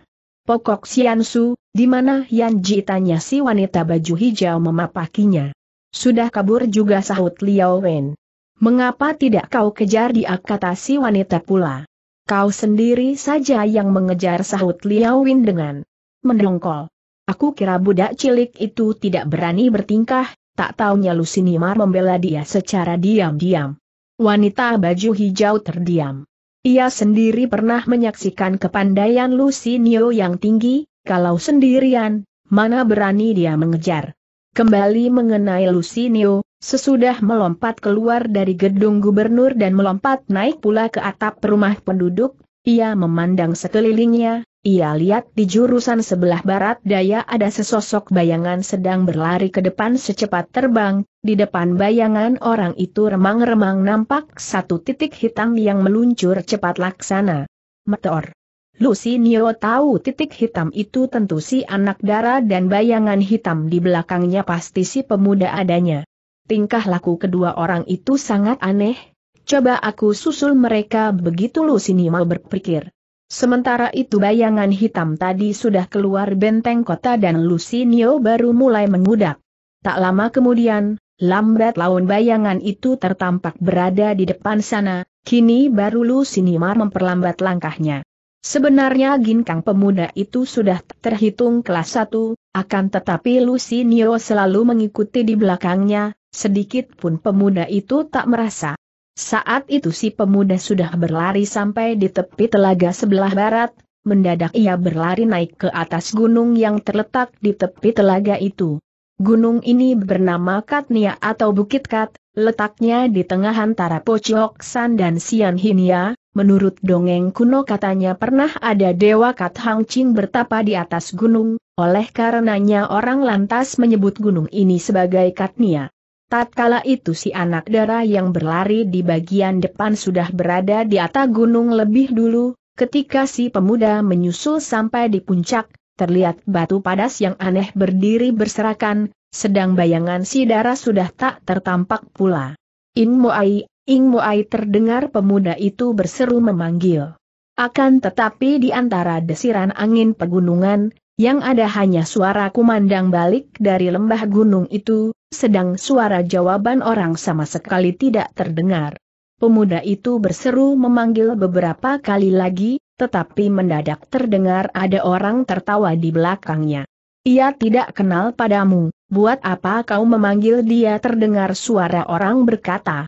pokok Siansu, di mana Yan Ji tanya si wanita baju hijau memapakinya. Sudah kabur juga sahut Liao Wen. Mengapa tidak kau kejar dia kata si wanita pula. Kau sendiri saja yang mengejar sahut Liao Wen dengan mendongkol. Aku kira budak cilik itu tidak berani bertingkah, tak taunya Lusinimar membela dia secara diam-diam. Wanita baju hijau terdiam. Ia sendiri pernah menyaksikan kepandaian Lucinio yang tinggi, kalau sendirian, mana berani dia mengejar. Kembali mengenai Lucinio, sesudah melompat keluar dari gedung gubernur dan melompat naik pula ke atap rumah penduduk, ia memandang sekelilingnya, ia lihat di jurusan sebelah barat daya ada sesosok bayangan sedang berlari ke depan secepat terbang, di depan bayangan orang itu remang-remang nampak satu titik hitam yang meluncur cepat laksana. Meteor. Lucy Nio tahu titik hitam itu tentu si anak darah dan bayangan hitam di belakangnya pasti si pemuda adanya. Tingkah laku kedua orang itu sangat aneh, coba aku susul mereka begitu Lucy Nio berpikir. Sementara itu bayangan hitam tadi sudah keluar benteng kota dan Lucy Nio baru mulai mengudak. Tak lama kemudian, Lambat laun bayangan itu tertampak berada di depan sana, kini baru Lu Sinimar memperlambat langkahnya. Sebenarnya ginkang pemuda itu sudah terhitung kelas 1, akan tetapi Sinio selalu mengikuti di belakangnya, sedikit pun pemuda itu tak merasa. Saat itu si pemuda sudah berlari sampai di tepi telaga sebelah barat, mendadak ia berlari naik ke atas gunung yang terletak di tepi telaga itu. Gunung ini bernama Katnia atau Bukit Kat, letaknya di tengah antara Pochoksan dan Sian Hinia, ya. menurut dongeng kuno katanya pernah ada Dewa Kat Hang Ching bertapa di atas gunung, oleh karenanya orang lantas menyebut gunung ini sebagai Katnia. Tatkala itu si anak darah yang berlari di bagian depan sudah berada di atas gunung lebih dulu, ketika si pemuda menyusul sampai di puncak, terlihat batu padas yang aneh berdiri berserakan, sedang bayangan si darah sudah tak tertampak pula. In Moai, Ing Moai terdengar pemuda itu berseru memanggil. Akan tetapi di antara desiran angin pegunungan, yang ada hanya suara kumandang balik dari lembah gunung itu, sedang suara jawaban orang sama sekali tidak terdengar. Pemuda itu berseru memanggil beberapa kali lagi, tetapi mendadak terdengar ada orang tertawa di belakangnya. Ia tidak kenal padamu, buat apa kau memanggil dia terdengar suara orang berkata.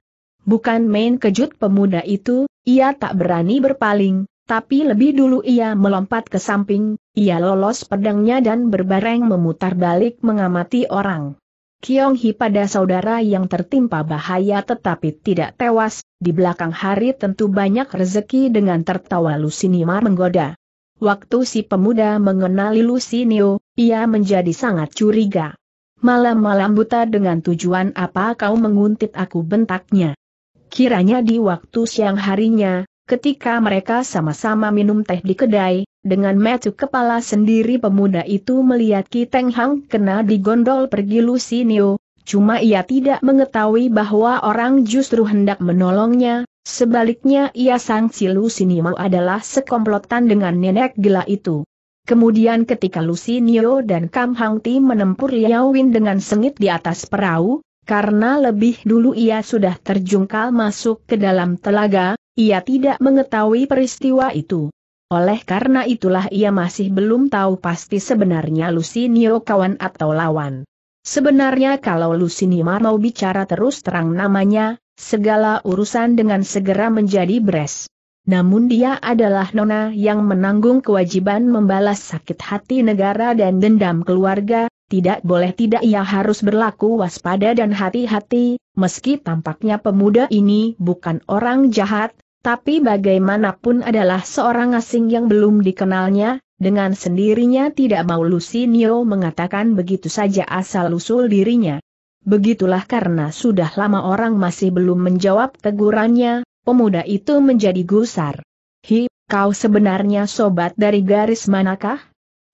Bukan main kejut pemuda itu, ia tak berani berpaling, tapi lebih dulu ia melompat ke samping, ia lolos pedangnya dan berbareng memutar balik mengamati orang. Kiong Hi pada saudara yang tertimpa bahaya tetapi tidak tewas, di belakang hari tentu banyak rezeki dengan tertawa Lusinima menggoda. Waktu si pemuda mengenali Lusinio, ia menjadi sangat curiga. Malam-malam buta dengan tujuan apa kau menguntit aku bentaknya. Kiranya di waktu siang harinya, ketika mereka sama-sama minum teh di kedai, dengan metu kepala sendiri pemuda itu melihat Ki Teng Hang kena digondol pergi Lusinio, cuma ia tidak mengetahui bahwa orang justru hendak menolongnya, sebaliknya ia sangsi Lusinio adalah sekomplotan dengan nenek gila itu. Kemudian ketika Lusinio dan Kam Hang Ti menempur Liao Win dengan sengit di atas perahu, karena lebih dulu ia sudah terjungkal masuk ke dalam telaga, ia tidak mengetahui peristiwa itu. Oleh karena itulah ia masih belum tahu pasti sebenarnya Lusinio kawan atau lawan. Sebenarnya kalau Lusinima mau bicara terus terang namanya, segala urusan dengan segera menjadi beres. Namun dia adalah nona yang menanggung kewajiban membalas sakit hati negara dan dendam keluarga, tidak boleh tidak ia harus berlaku waspada dan hati-hati, meski tampaknya pemuda ini bukan orang jahat, tapi bagaimanapun adalah seorang asing yang belum dikenalnya, dengan sendirinya tidak mau Lucinio mengatakan begitu saja asal-usul dirinya. Begitulah karena sudah lama orang masih belum menjawab tegurannya, pemuda itu menjadi gusar. Hi, kau sebenarnya sobat dari garis manakah?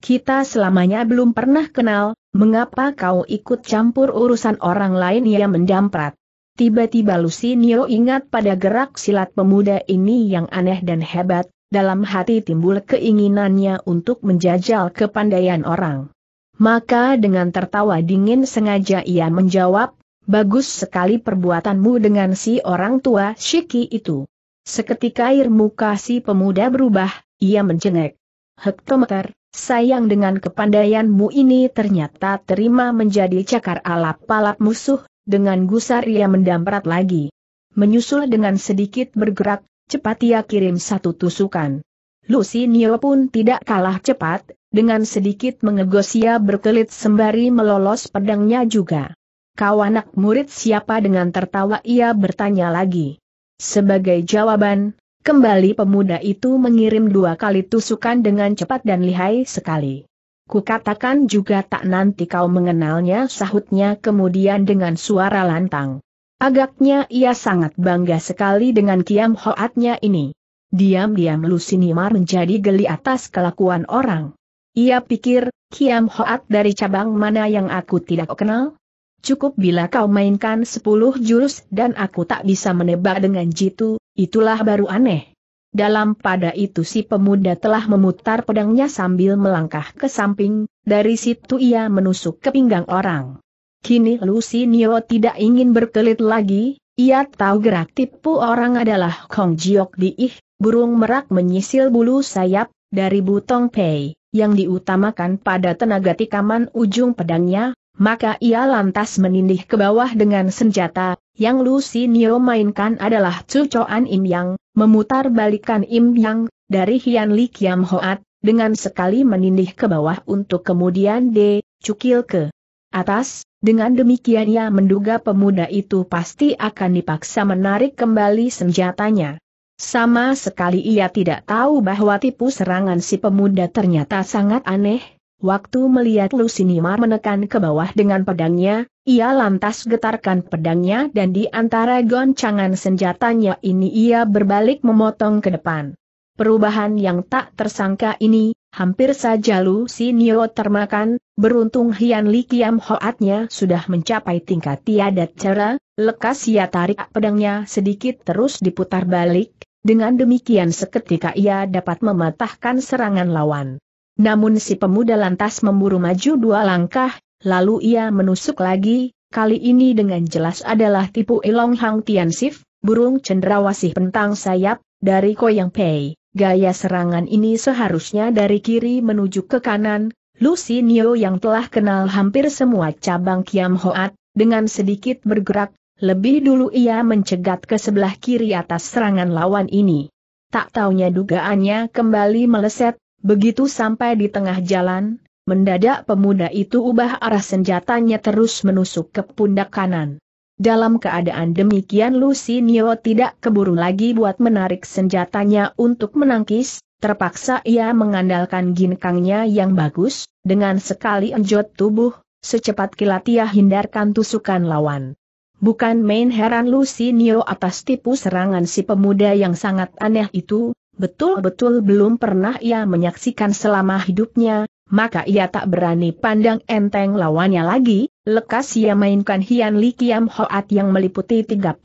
Kita selamanya belum pernah kenal, mengapa kau ikut campur urusan orang lain yang mendamprat? Tiba-tiba Nio ingat pada gerak silat pemuda ini yang aneh dan hebat, dalam hati timbul keinginannya untuk menjajal kepandaian orang. Maka dengan tertawa dingin sengaja ia menjawab, bagus sekali perbuatanmu dengan si orang tua Shiki itu. Seketika air muka si pemuda berubah, ia menjengek. Hektometer, sayang dengan kepandaianmu ini ternyata terima menjadi cakar alap-alap musuh, dengan gusar ia mendamprat lagi. Menyusul dengan sedikit bergerak, cepat ia kirim satu tusukan. Lucinio pun tidak kalah cepat, dengan sedikit mengegos ia berkelit sembari melolos pedangnya juga. Kau anak murid siapa dengan tertawa ia bertanya lagi. Sebagai jawaban, kembali pemuda itu mengirim dua kali tusukan dengan cepat dan lihai sekali. Kukatakan juga tak nanti kau mengenalnya sahutnya kemudian dengan suara lantang. Agaknya ia sangat bangga sekali dengan kiam hoatnya ini. Diam-diam Lusinimar menjadi geli atas kelakuan orang. Ia pikir, kiam hoat dari cabang mana yang aku tidak kenal? Cukup bila kau mainkan sepuluh jurus dan aku tak bisa menebak dengan jitu, itulah baru aneh. Dalam pada itu si pemuda telah memutar pedangnya sambil melangkah ke samping, dari situ ia menusuk ke pinggang orang. Kini Lucy Nio tidak ingin berkelit lagi, ia tahu gerak tipu orang adalah Kong Jiok Diih, burung merak menyisil bulu sayap, dari Butong Pei, yang diutamakan pada tenaga tikaman ujung pedangnya, maka ia lantas menindih ke bawah dengan senjata, yang Nio mainkan adalah cucoan Im Yang, memutar balikan Im Yang, dari Hian Li Kiam Hoat, dengan sekali menindih ke bawah untuk kemudian D, cukil ke atas, dengan demikian ia menduga pemuda itu pasti akan dipaksa menarik kembali senjatanya. Sama sekali ia tidak tahu bahwa tipu serangan si pemuda ternyata sangat aneh, Waktu melihat Lusinima menekan ke bawah dengan pedangnya, ia lantas getarkan pedangnya dan di antara goncangan senjatanya ini ia berbalik memotong ke depan. Perubahan yang tak tersangka ini, hampir saja Lusinio termakan, beruntung Hian Li Kiam Hoatnya sudah mencapai tingkat tiada cara, lekas ia tarik pedangnya sedikit terus diputar balik, dengan demikian seketika ia dapat mematahkan serangan lawan. Namun si pemuda lantas memburu maju dua langkah, lalu ia menusuk lagi, kali ini dengan jelas adalah tipu Ilong Hang tian Sif, burung cendrawasih pentang sayap, dari Koyang Pei. Gaya serangan ini seharusnya dari kiri menuju ke kanan, Lucy Neo yang telah kenal hampir semua cabang Kiam Hoat, dengan sedikit bergerak, lebih dulu ia mencegat ke sebelah kiri atas serangan lawan ini. Tak taunya dugaannya kembali meleset, Begitu sampai di tengah jalan, mendadak pemuda itu ubah arah senjatanya terus menusuk ke pundak kanan. Dalam keadaan demikian Lucy Nio tidak keburu lagi buat menarik senjatanya untuk menangkis, terpaksa ia mengandalkan ginkangnya yang bagus, dengan sekali enjot tubuh, secepat kilat ia hindarkan tusukan lawan. Bukan main heran Lucy Nio atas tipu serangan si pemuda yang sangat aneh itu, betul-betul belum pernah ia menyaksikan selama hidupnya, maka ia tak berani pandang enteng lawannya lagi, lekas ia mainkan Hian Li Kiam Hoat yang meliputi 36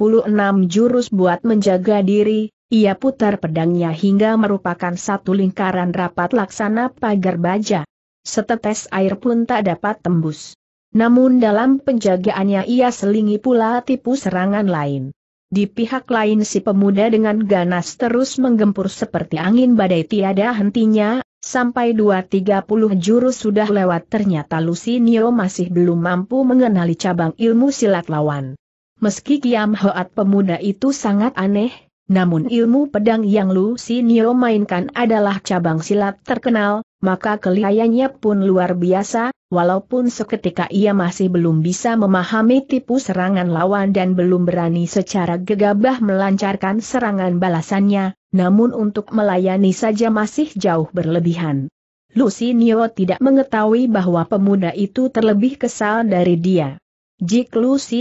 jurus buat menjaga diri, ia putar pedangnya hingga merupakan satu lingkaran rapat laksana pagar baja. Setetes air pun tak dapat tembus. Namun dalam penjagaannya ia selingi pula tipu serangan lain. Di pihak lain si pemuda dengan ganas terus menggempur seperti angin badai tiada hentinya, sampai 2-30 jurus sudah lewat ternyata Lucy Nio masih belum mampu mengenali cabang ilmu silat lawan. Meski Kiam Hoat pemuda itu sangat aneh, namun ilmu pedang yang Lucy Nio mainkan adalah cabang silat terkenal, maka kelihayanya pun luar biasa, walaupun seketika ia masih belum bisa memahami tipu serangan lawan dan belum berani secara gegabah melancarkan serangan balasannya, namun untuk melayani saja masih jauh berlebihan. Nio tidak mengetahui bahwa pemuda itu terlebih kesal dari dia. Jik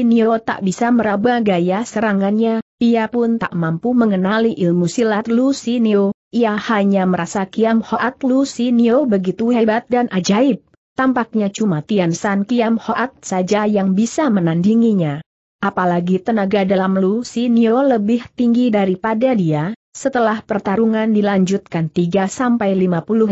Nio tak bisa meraba gaya serangannya, ia pun tak mampu mengenali ilmu silat Nio, ia hanya merasa Kiam Hoat Lu Sinio begitu hebat dan ajaib. Tampaknya cuma Tian San Kiam Hoat saja yang bisa menandinginya. Apalagi tenaga dalam Lu Sinio lebih tinggi daripada dia, setelah pertarungan dilanjutkan 3-50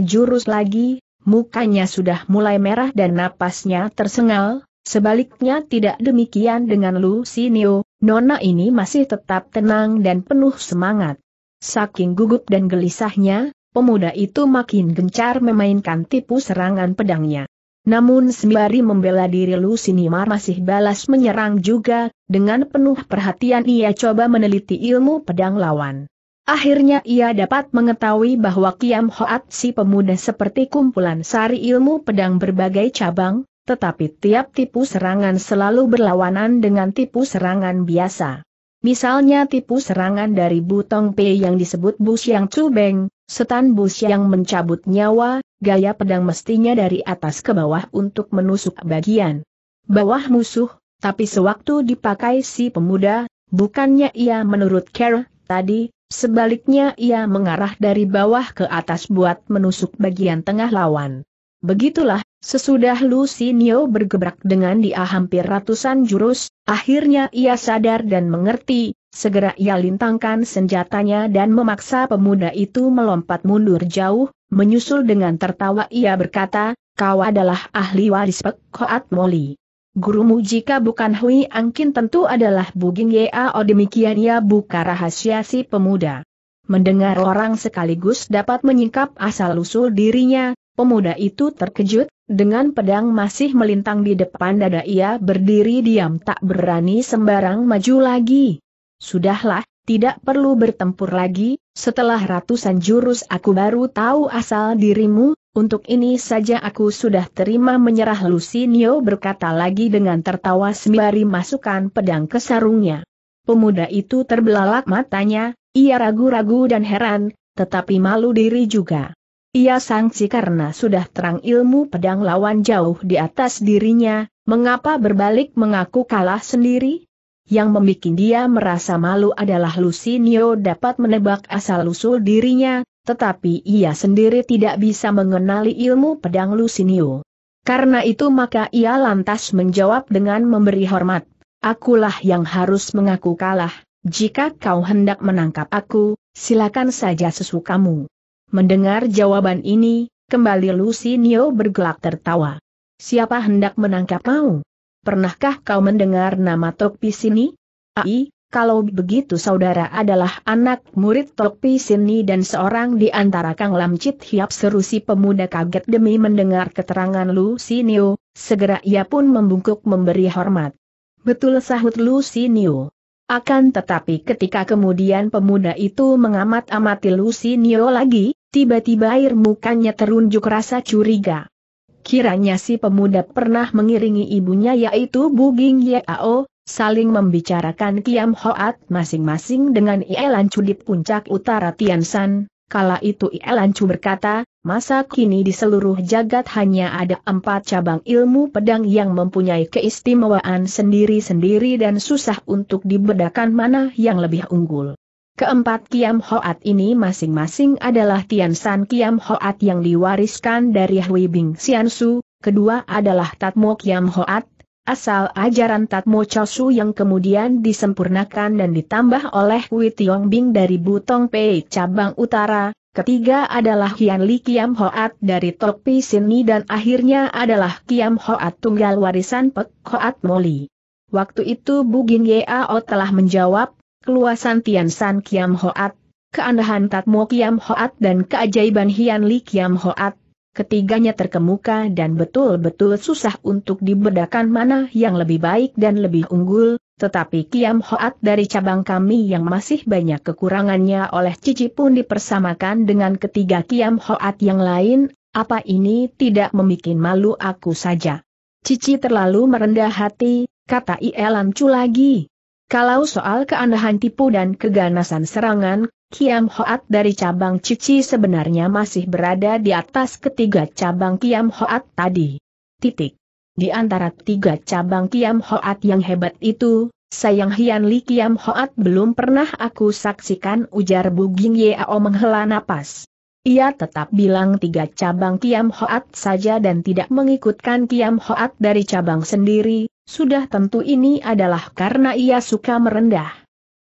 jurus lagi, mukanya sudah mulai merah dan napasnya tersengal, sebaliknya tidak demikian dengan Lu Sinio, nona ini masih tetap tenang dan penuh semangat. Saking gugup dan gelisahnya, pemuda itu makin gencar memainkan tipu serangan pedangnya. Namun sembari membela diri Sinimar masih balas menyerang juga, dengan penuh perhatian ia coba meneliti ilmu pedang lawan. Akhirnya ia dapat mengetahui bahwa Kiam Hoat si pemuda seperti kumpulan sari ilmu pedang berbagai cabang, tetapi tiap tipu serangan selalu berlawanan dengan tipu serangan biasa. Misalnya tipu serangan dari Butong Pei yang disebut Bu Xiang Chu Beng, setan Bu Xiang mencabut nyawa, gaya pedang mestinya dari atas ke bawah untuk menusuk bagian bawah musuh, tapi sewaktu dipakai si pemuda, bukannya ia menurut Kerr tadi, sebaliknya ia mengarah dari bawah ke atas buat menusuk bagian tengah lawan. Begitulah, sesudah Neo bergebrak dengan dia hampir ratusan jurus, akhirnya ia sadar dan mengerti, segera ia lintangkan senjatanya dan memaksa pemuda itu melompat mundur jauh, menyusul dengan tertawa ia berkata, kau adalah ahli waris Pek Koat Moli. Gurumu jika bukan Hui Angkin tentu adalah Buging Yeo oh, demikian ia buka rahasia si pemuda. Mendengar orang sekaligus dapat menyingkap asal-usul dirinya, Pemuda itu terkejut, dengan pedang masih melintang di depan dada ia berdiri diam tak berani sembarang maju lagi. Sudahlah, tidak perlu bertempur lagi, setelah ratusan jurus aku baru tahu asal dirimu, untuk ini saja aku sudah terima menyerah Lucinio berkata lagi dengan tertawa sembari masukkan pedang ke sarungnya. Pemuda itu terbelalak matanya, ia ragu-ragu dan heran, tetapi malu diri juga. Ia sangsi karena sudah terang ilmu pedang lawan jauh di atas dirinya, mengapa berbalik mengaku kalah sendiri? Yang membuat dia merasa malu adalah Lucinio dapat menebak asal-usul dirinya, tetapi ia sendiri tidak bisa mengenali ilmu pedang Lucinio. Karena itu maka ia lantas menjawab dengan memberi hormat, Akulah yang harus mengaku kalah, jika kau hendak menangkap aku, silakan saja sesukamu. Mendengar jawaban ini, kembali Lucy Neo bergelak tertawa. Siapa hendak menangkap kau? Pernahkah kau mendengar nama Tokpi sini? Ai, kalau begitu saudara adalah anak murid Tokpi sini dan seorang di antara Kang Lamcit Hiap seru si pemuda kaget demi mendengar keterangan Lucy Neo, segera ia pun membungkuk memberi hormat. Betul sahut Lucy Neo. Akan tetapi ketika kemudian pemuda itu mengamat-amati Lucy Neo lagi, Tiba-tiba air mukanya terunjuk rasa curiga. Kiranya si pemuda pernah mengiringi ibunya yaitu Bu Ging Yao, saling membicarakan Kiam Hoat masing-masing dengan Ielancu di puncak utara Tiansan. Kala itu Ielancu berkata, masa kini di seluruh jagat hanya ada empat cabang ilmu pedang yang mempunyai keistimewaan sendiri-sendiri dan susah untuk dibedakan mana yang lebih unggul. Keempat Kiam Hoat ini masing-masing adalah Tian San Kiam Hoat yang diwariskan dari Hui Bing Su, kedua adalah Tatmo Kiam Hoat, asal ajaran Tatmo Chosu yang kemudian disempurnakan dan ditambah oleh Hui Tiong Bing dari Butong Pei cabang utara, ketiga adalah Hian Li Kiam Hoat dari Topi Sini dan akhirnya adalah Kiam Hoat tunggal warisan Pek Hoat Moli. Waktu itu Bu Bugin Yeo telah menjawab keluasan Tian San Kiam Hoat, keandahan Tatmo Kiam Hoat dan keajaiban Hian Li Kiam Hoat, ketiganya terkemuka dan betul-betul susah untuk dibedakan mana yang lebih baik dan lebih unggul, tetapi Kiam Hoat dari cabang kami yang masih banyak kekurangannya oleh Cici pun dipersamakan dengan ketiga Kiam Hoat yang lain, apa ini tidak membuat malu aku saja. Cici terlalu merendah hati, kata Ielam Cu lagi. Kalau soal keanehan tipu dan keganasan serangan, Kiam Hoat dari cabang Cici sebenarnya masih berada di atas ketiga cabang Kiam Hoat tadi. Titik. Di antara tiga cabang Kiam Hoat yang hebat itu, sayang Hian Li Kiam Hoat belum pernah aku saksikan ujar Bu Buging Yao menghela napas. Ia tetap bilang tiga cabang Kiam Hoat saja dan tidak mengikutkan Kiam Hoat dari cabang sendiri, sudah tentu ini adalah karena ia suka merendah.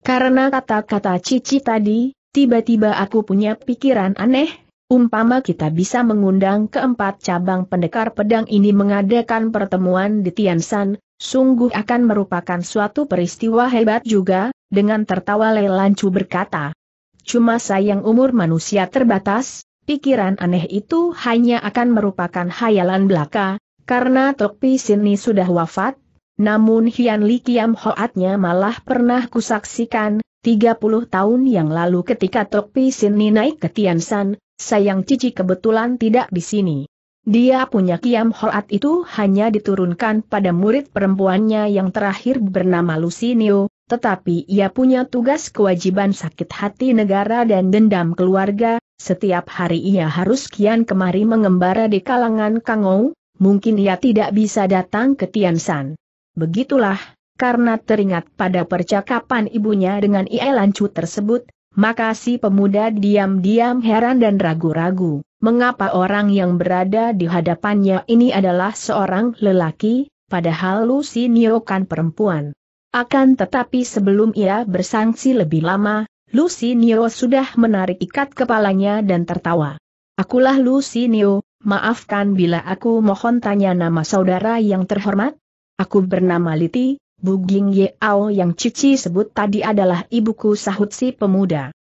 Karena kata-kata Cici tadi, tiba-tiba aku punya pikiran aneh, umpama kita bisa mengundang keempat cabang pendekar pedang ini mengadakan pertemuan di Tiansan, sungguh akan merupakan suatu peristiwa hebat juga, dengan tertawa Lelancu berkata. Cuma sayang umur manusia terbatas, pikiran aneh itu hanya akan merupakan hayalan belaka, karena Tok Sini sudah wafat, namun Hian Li Kiam Hoatnya malah pernah kusaksikan, 30 tahun yang lalu ketika Tok Sini naik ke Tiansan, sayang Cici kebetulan tidak di sini. Dia punya Kiam Hoat itu hanya diturunkan pada murid perempuannya yang terakhir bernama Lucinio, tetapi ia punya tugas kewajiban sakit hati negara dan dendam keluarga, setiap hari ia harus kian kemari mengembara di kalangan Kangou, mungkin ia tidak bisa datang ke Tiansan. Begitulah, karena teringat pada percakapan ibunya dengan Ie Lancu tersebut, maka si pemuda diam-diam heran dan ragu-ragu, mengapa orang yang berada di hadapannya ini adalah seorang lelaki, padahal Lucy Nio kan perempuan. Akan tetapi sebelum ia bersangsi lebih lama, Lucy Neo sudah menarik ikat kepalanya dan tertawa. Akulah Lucy Neo, maafkan bila aku mohon tanya nama saudara yang terhormat. Aku bernama Liti, Buging Ao yang Cici sebut tadi adalah ibuku sahut si pemuda.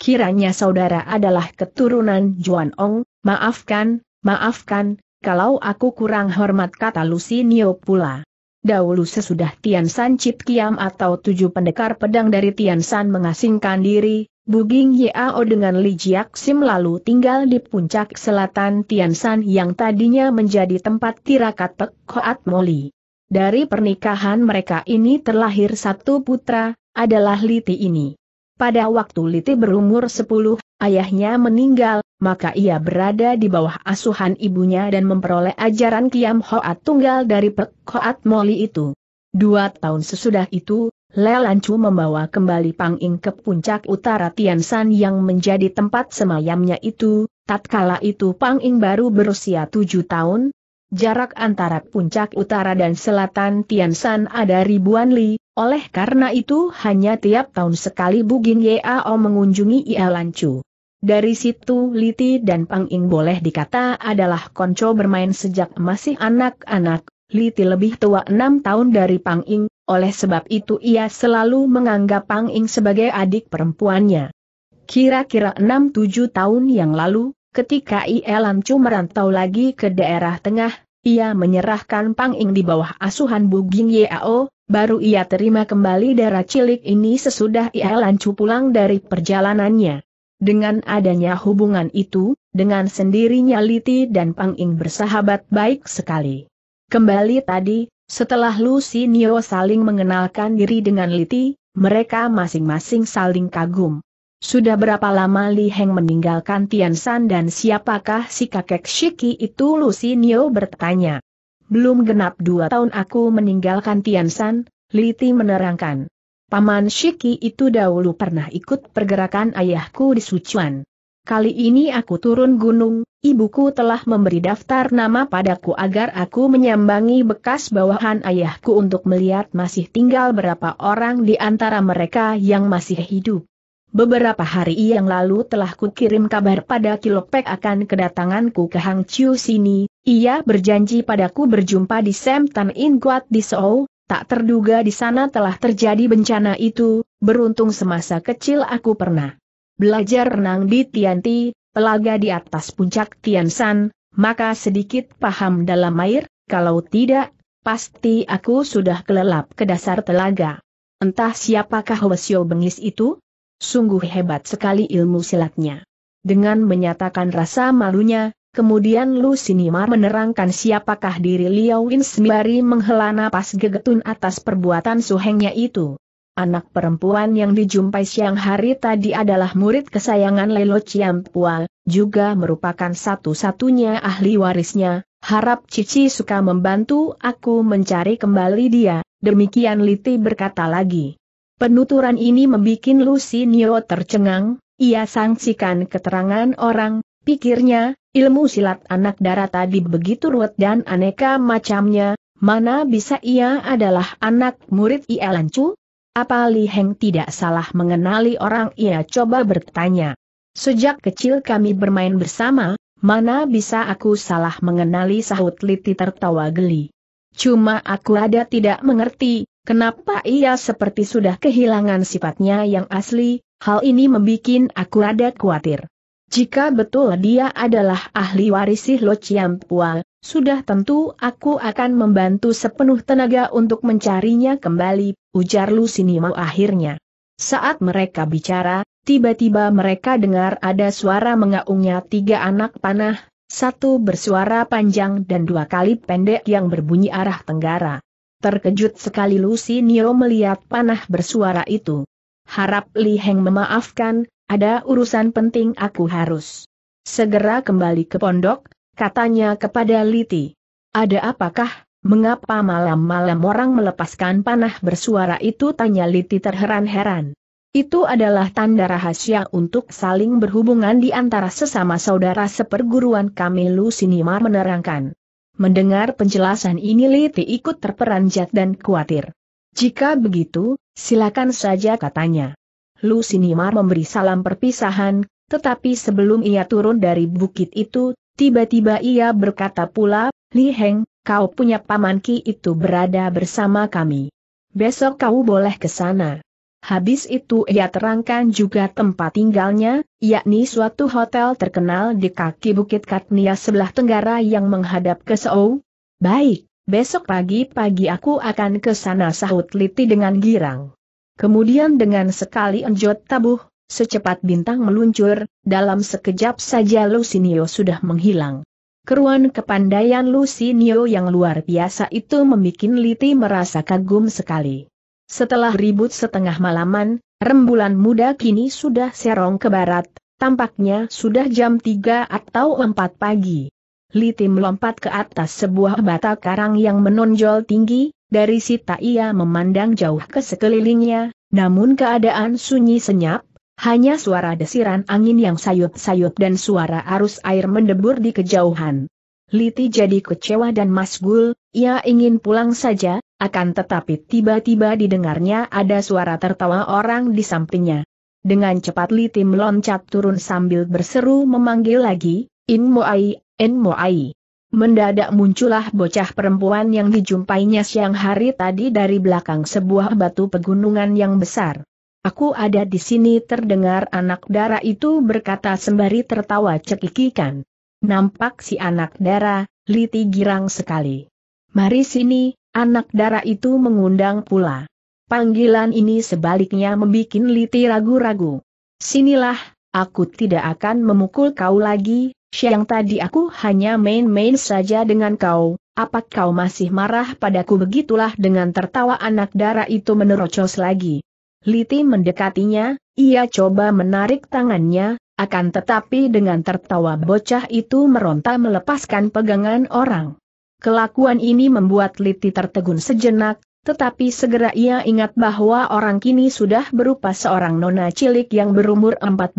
Kiranya saudara adalah keturunan Juan Ong, maafkan, maafkan, kalau aku kurang hormat kata Lucy Neo pula. Dahulu sesudah Tian San Cip Kiam atau tujuh pendekar pedang dari Tian San mengasingkan diri, Buging Yao dengan Li Jiak Sim lalu tinggal di puncak selatan Tian San yang tadinya menjadi tempat tirakat Pek Moli. Dari pernikahan mereka ini terlahir satu putra, adalah Liti ini. Pada waktu Liti berumur 10 Ayahnya meninggal, maka ia berada di bawah asuhan ibunya dan memperoleh ajaran Kiam Hoat tunggal dari Pek Hoat Moli itu. Dua tahun sesudah itu, Lelancu membawa kembali Pang Ing ke puncak utara Tiansan yang menjadi tempat semayamnya itu, tatkala itu Pang Ing baru berusia tujuh tahun, jarak antara puncak utara dan selatan Tiansan ada ribuan li, oleh karena itu hanya tiap tahun sekali Bugin Yao mengunjungi Ialancu. Dari situ Liti dan Pang Ing boleh dikata adalah konco bermain sejak masih anak-anak, Liti lebih tua enam tahun dari Pang Ing, oleh sebab itu ia selalu menganggap Pang Ing sebagai adik perempuannya. Kira-kira enam tujuh tahun yang lalu, ketika Ialancu merantau lagi ke daerah tengah, ia menyerahkan Pang Ing di bawah asuhan Bugin Yao, Baru ia terima kembali darah cilik ini sesudah ia lancu pulang dari perjalanannya. Dengan adanya hubungan itu, dengan sendirinya Liti dan Pang Ing bersahabat baik sekali. Kembali tadi, setelah Nio saling mengenalkan diri dengan Liti, mereka masing-masing saling kagum. Sudah berapa lama Li Heng meninggalkan Tian Tiansan dan siapakah si kakek Shiki itu Nio bertanya. Belum genap dua tahun aku meninggalkan Tiansan, Liti menerangkan. Paman Shiki itu dahulu pernah ikut pergerakan ayahku di Sujuan. Kali ini aku turun gunung, ibuku telah memberi daftar nama padaku agar aku menyambangi bekas bawahan ayahku untuk melihat masih tinggal berapa orang di antara mereka yang masih hidup. Beberapa hari yang lalu telah kukirim kabar pada Kilopek akan kedatanganku ke Hangzhou sini, ia berjanji padaku berjumpa di Semtan Inguat di Seoul, tak terduga di sana telah terjadi bencana itu, beruntung semasa kecil aku pernah belajar renang di Tianti, pelaga di atas puncak Tiansan, maka sedikit paham dalam air, kalau tidak, pasti aku sudah kelelap ke dasar telaga. Entah siapakah Wesio Bengis itu? Sungguh hebat sekali ilmu silatnya. Dengan menyatakan rasa malunya, Kemudian Lu Sinimar menerangkan siapakah diri Liao Win sembari menghela napas gegetun atas perbuatan suhengnya itu. Anak perempuan yang dijumpai siang hari tadi adalah murid kesayangan Lelo Ciampual, juga merupakan satu-satunya ahli warisnya, harap Cici suka membantu aku mencari kembali dia, demikian Liti berkata lagi. Penuturan ini membuat Lucinio tercengang, ia sangsikan keterangan orang, Pikirnya, ilmu silat anak darah tadi begitu ruwet dan aneka macamnya, mana bisa ia adalah anak murid Ia Lancu? Apa Li Heng tidak salah mengenali orang ia coba bertanya. Sejak kecil kami bermain bersama, mana bisa aku salah mengenali sahut Liti tertawa geli. Cuma aku ada tidak mengerti, kenapa ia seperti sudah kehilangan sifatnya yang asli, hal ini membuat aku ada khawatir. Jika betul dia adalah ahli waris Lo Chiampua, sudah tentu aku akan membantu sepenuh tenaga untuk mencarinya kembali, ujar Sinimo akhirnya. Saat mereka bicara, tiba-tiba mereka dengar ada suara mengaungnya tiga anak panah, satu bersuara panjang dan dua kali pendek yang berbunyi arah tenggara. Terkejut sekali Lusinio melihat panah bersuara itu. Harap Li Heng memaafkan, ada urusan penting aku harus segera kembali ke pondok, katanya kepada Liti. Ada apakah, mengapa malam-malam orang melepaskan panah bersuara itu tanya Liti terheran-heran. Itu adalah tanda rahasia untuk saling berhubungan di antara sesama saudara seperguruan kami Lusinimar menerangkan. Mendengar penjelasan ini Liti ikut terperanjat dan khawatir. Jika begitu, silakan saja katanya. Lu Sinimar memberi salam perpisahan, tetapi sebelum ia turun dari bukit itu, tiba-tiba ia berkata pula, Li Heng, kau punya paman Ki itu berada bersama kami. Besok kau boleh ke sana. Habis itu ia terangkan juga tempat tinggalnya, yakni suatu hotel terkenal di kaki Bukit Katnia sebelah tenggara yang menghadap ke Seoul. Baik, besok pagi-pagi aku akan ke sana sahut Liti dengan girang. Kemudian dengan sekali enjot tabuh, secepat bintang meluncur, dalam sekejap saja Lusinio sudah menghilang. Keruan kepandaian Lusinio yang luar biasa itu membuat Liti merasa kagum sekali. Setelah ribut setengah malaman, rembulan muda kini sudah serong ke barat, tampaknya sudah jam 3 atau 4 pagi. Liti melompat ke atas sebuah bata karang yang menonjol tinggi, dari sita ia memandang jauh ke sekelilingnya, namun keadaan sunyi senyap, hanya suara desiran angin yang sayup-sayup dan suara arus air mendebur di kejauhan. Liti jadi kecewa dan masgul, ia ingin pulang saja, akan tetapi tiba-tiba didengarnya ada suara tertawa orang di sampingnya. Dengan cepat Liti meloncat turun sambil berseru memanggil lagi, In Moai, In Moai. Mendadak muncullah bocah perempuan yang dijumpainya siang hari tadi dari belakang sebuah batu pegunungan yang besar. Aku ada di sini terdengar anak dara itu berkata sembari tertawa cekikikan. Nampak si anak dara, Liti girang sekali. Mari sini, anak dara itu mengundang pula. Panggilan ini sebaliknya membuat Liti ragu-ragu. Sinilah, aku tidak akan memukul kau lagi, Siang tadi aku hanya main-main saja dengan kau, apa kau masih marah padaku begitulah dengan tertawa anak darah itu menerocos lagi. Liti mendekatinya, ia coba menarik tangannya, akan tetapi dengan tertawa bocah itu meronta melepaskan pegangan orang. Kelakuan ini membuat Liti tertegun sejenak, tetapi segera ia ingat bahwa orang kini sudah berupa seorang nona cilik yang berumur 14,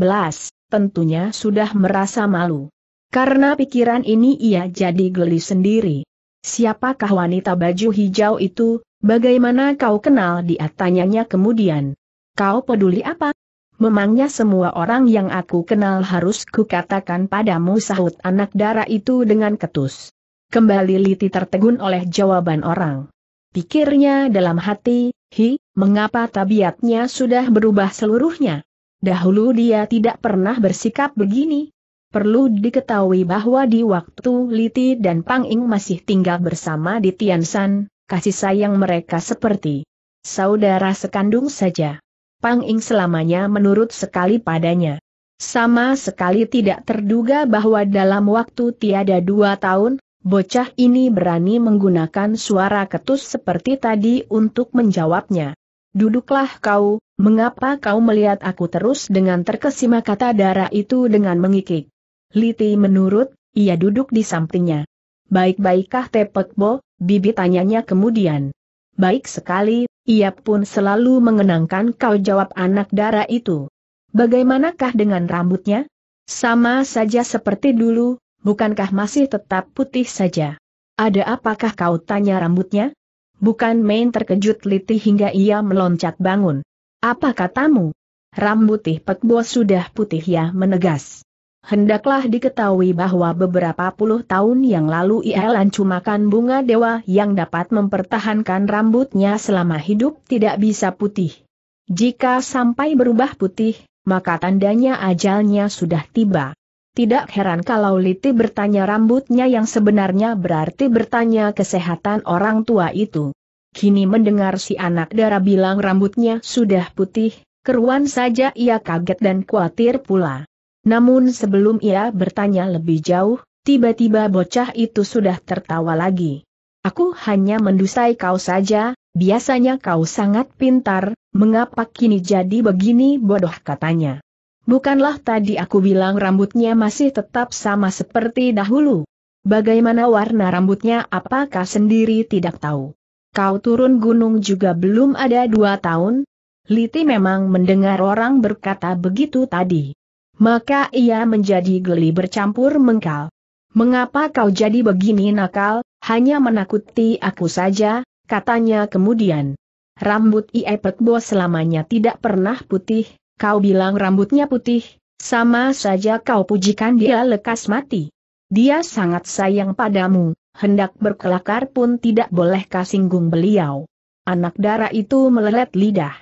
tentunya sudah merasa malu. Karena pikiran ini ia jadi geli sendiri. Siapakah wanita baju hijau itu, bagaimana kau kenal dia tanyanya kemudian. Kau peduli apa? Memangnya semua orang yang aku kenal harus kukatakan padamu sahut anak darah itu dengan ketus. Kembali Liti tertegun oleh jawaban orang. Pikirnya dalam hati, hi, mengapa tabiatnya sudah berubah seluruhnya? Dahulu dia tidak pernah bersikap begini, Perlu diketahui bahwa di waktu Liti dan Pang Ing masih tinggal bersama di Tiansan, kasih sayang mereka seperti saudara sekandung saja. Pang Ing selamanya menurut sekali padanya. Sama sekali tidak terduga bahwa dalam waktu tiada dua tahun, bocah ini berani menggunakan suara ketus seperti tadi untuk menjawabnya. Duduklah kau, mengapa kau melihat aku terus dengan terkesima kata darah itu dengan mengikik. Liti menurut, ia duduk di sampingnya. Baik-baikkah Tepek Bo, bibi tanyanya kemudian. Baik sekali, ia pun selalu mengenangkan kau jawab anak dara itu. Bagaimanakah dengan rambutnya? Sama saja seperti dulu, bukankah masih tetap putih saja? Ada apakah kau tanya rambutnya? Bukan main terkejut Liti hingga ia meloncat bangun. Apa katamu? Rambut Tih Pekbo sudah putih ya menegas. Hendaklah diketahui bahwa beberapa puluh tahun yang lalu Ialan cumakan bunga dewa yang dapat mempertahankan rambutnya selama hidup tidak bisa putih. Jika sampai berubah putih, maka tandanya ajalnya sudah tiba. Tidak heran kalau Liti bertanya rambutnya yang sebenarnya berarti bertanya kesehatan orang tua itu. Kini mendengar si anak dara bilang rambutnya sudah putih, keruan saja ia kaget dan khawatir pula. Namun sebelum ia bertanya lebih jauh, tiba-tiba bocah itu sudah tertawa lagi. Aku hanya mendusai kau saja, biasanya kau sangat pintar, mengapa kini jadi begini bodoh katanya. Bukanlah tadi aku bilang rambutnya masih tetap sama seperti dahulu. Bagaimana warna rambutnya apakah sendiri tidak tahu. Kau turun gunung juga belum ada dua tahun? Liti memang mendengar orang berkata begitu tadi. Maka ia menjadi geli bercampur mengkal. Mengapa kau jadi begini nakal, hanya menakuti aku saja, katanya kemudian. Rambut Iepet Bo selamanya tidak pernah putih, kau bilang rambutnya putih, sama saja kau pujikan dia lekas mati. Dia sangat sayang padamu, hendak berkelakar pun tidak boleh kasinggung beliau. Anak darah itu melelet lidah.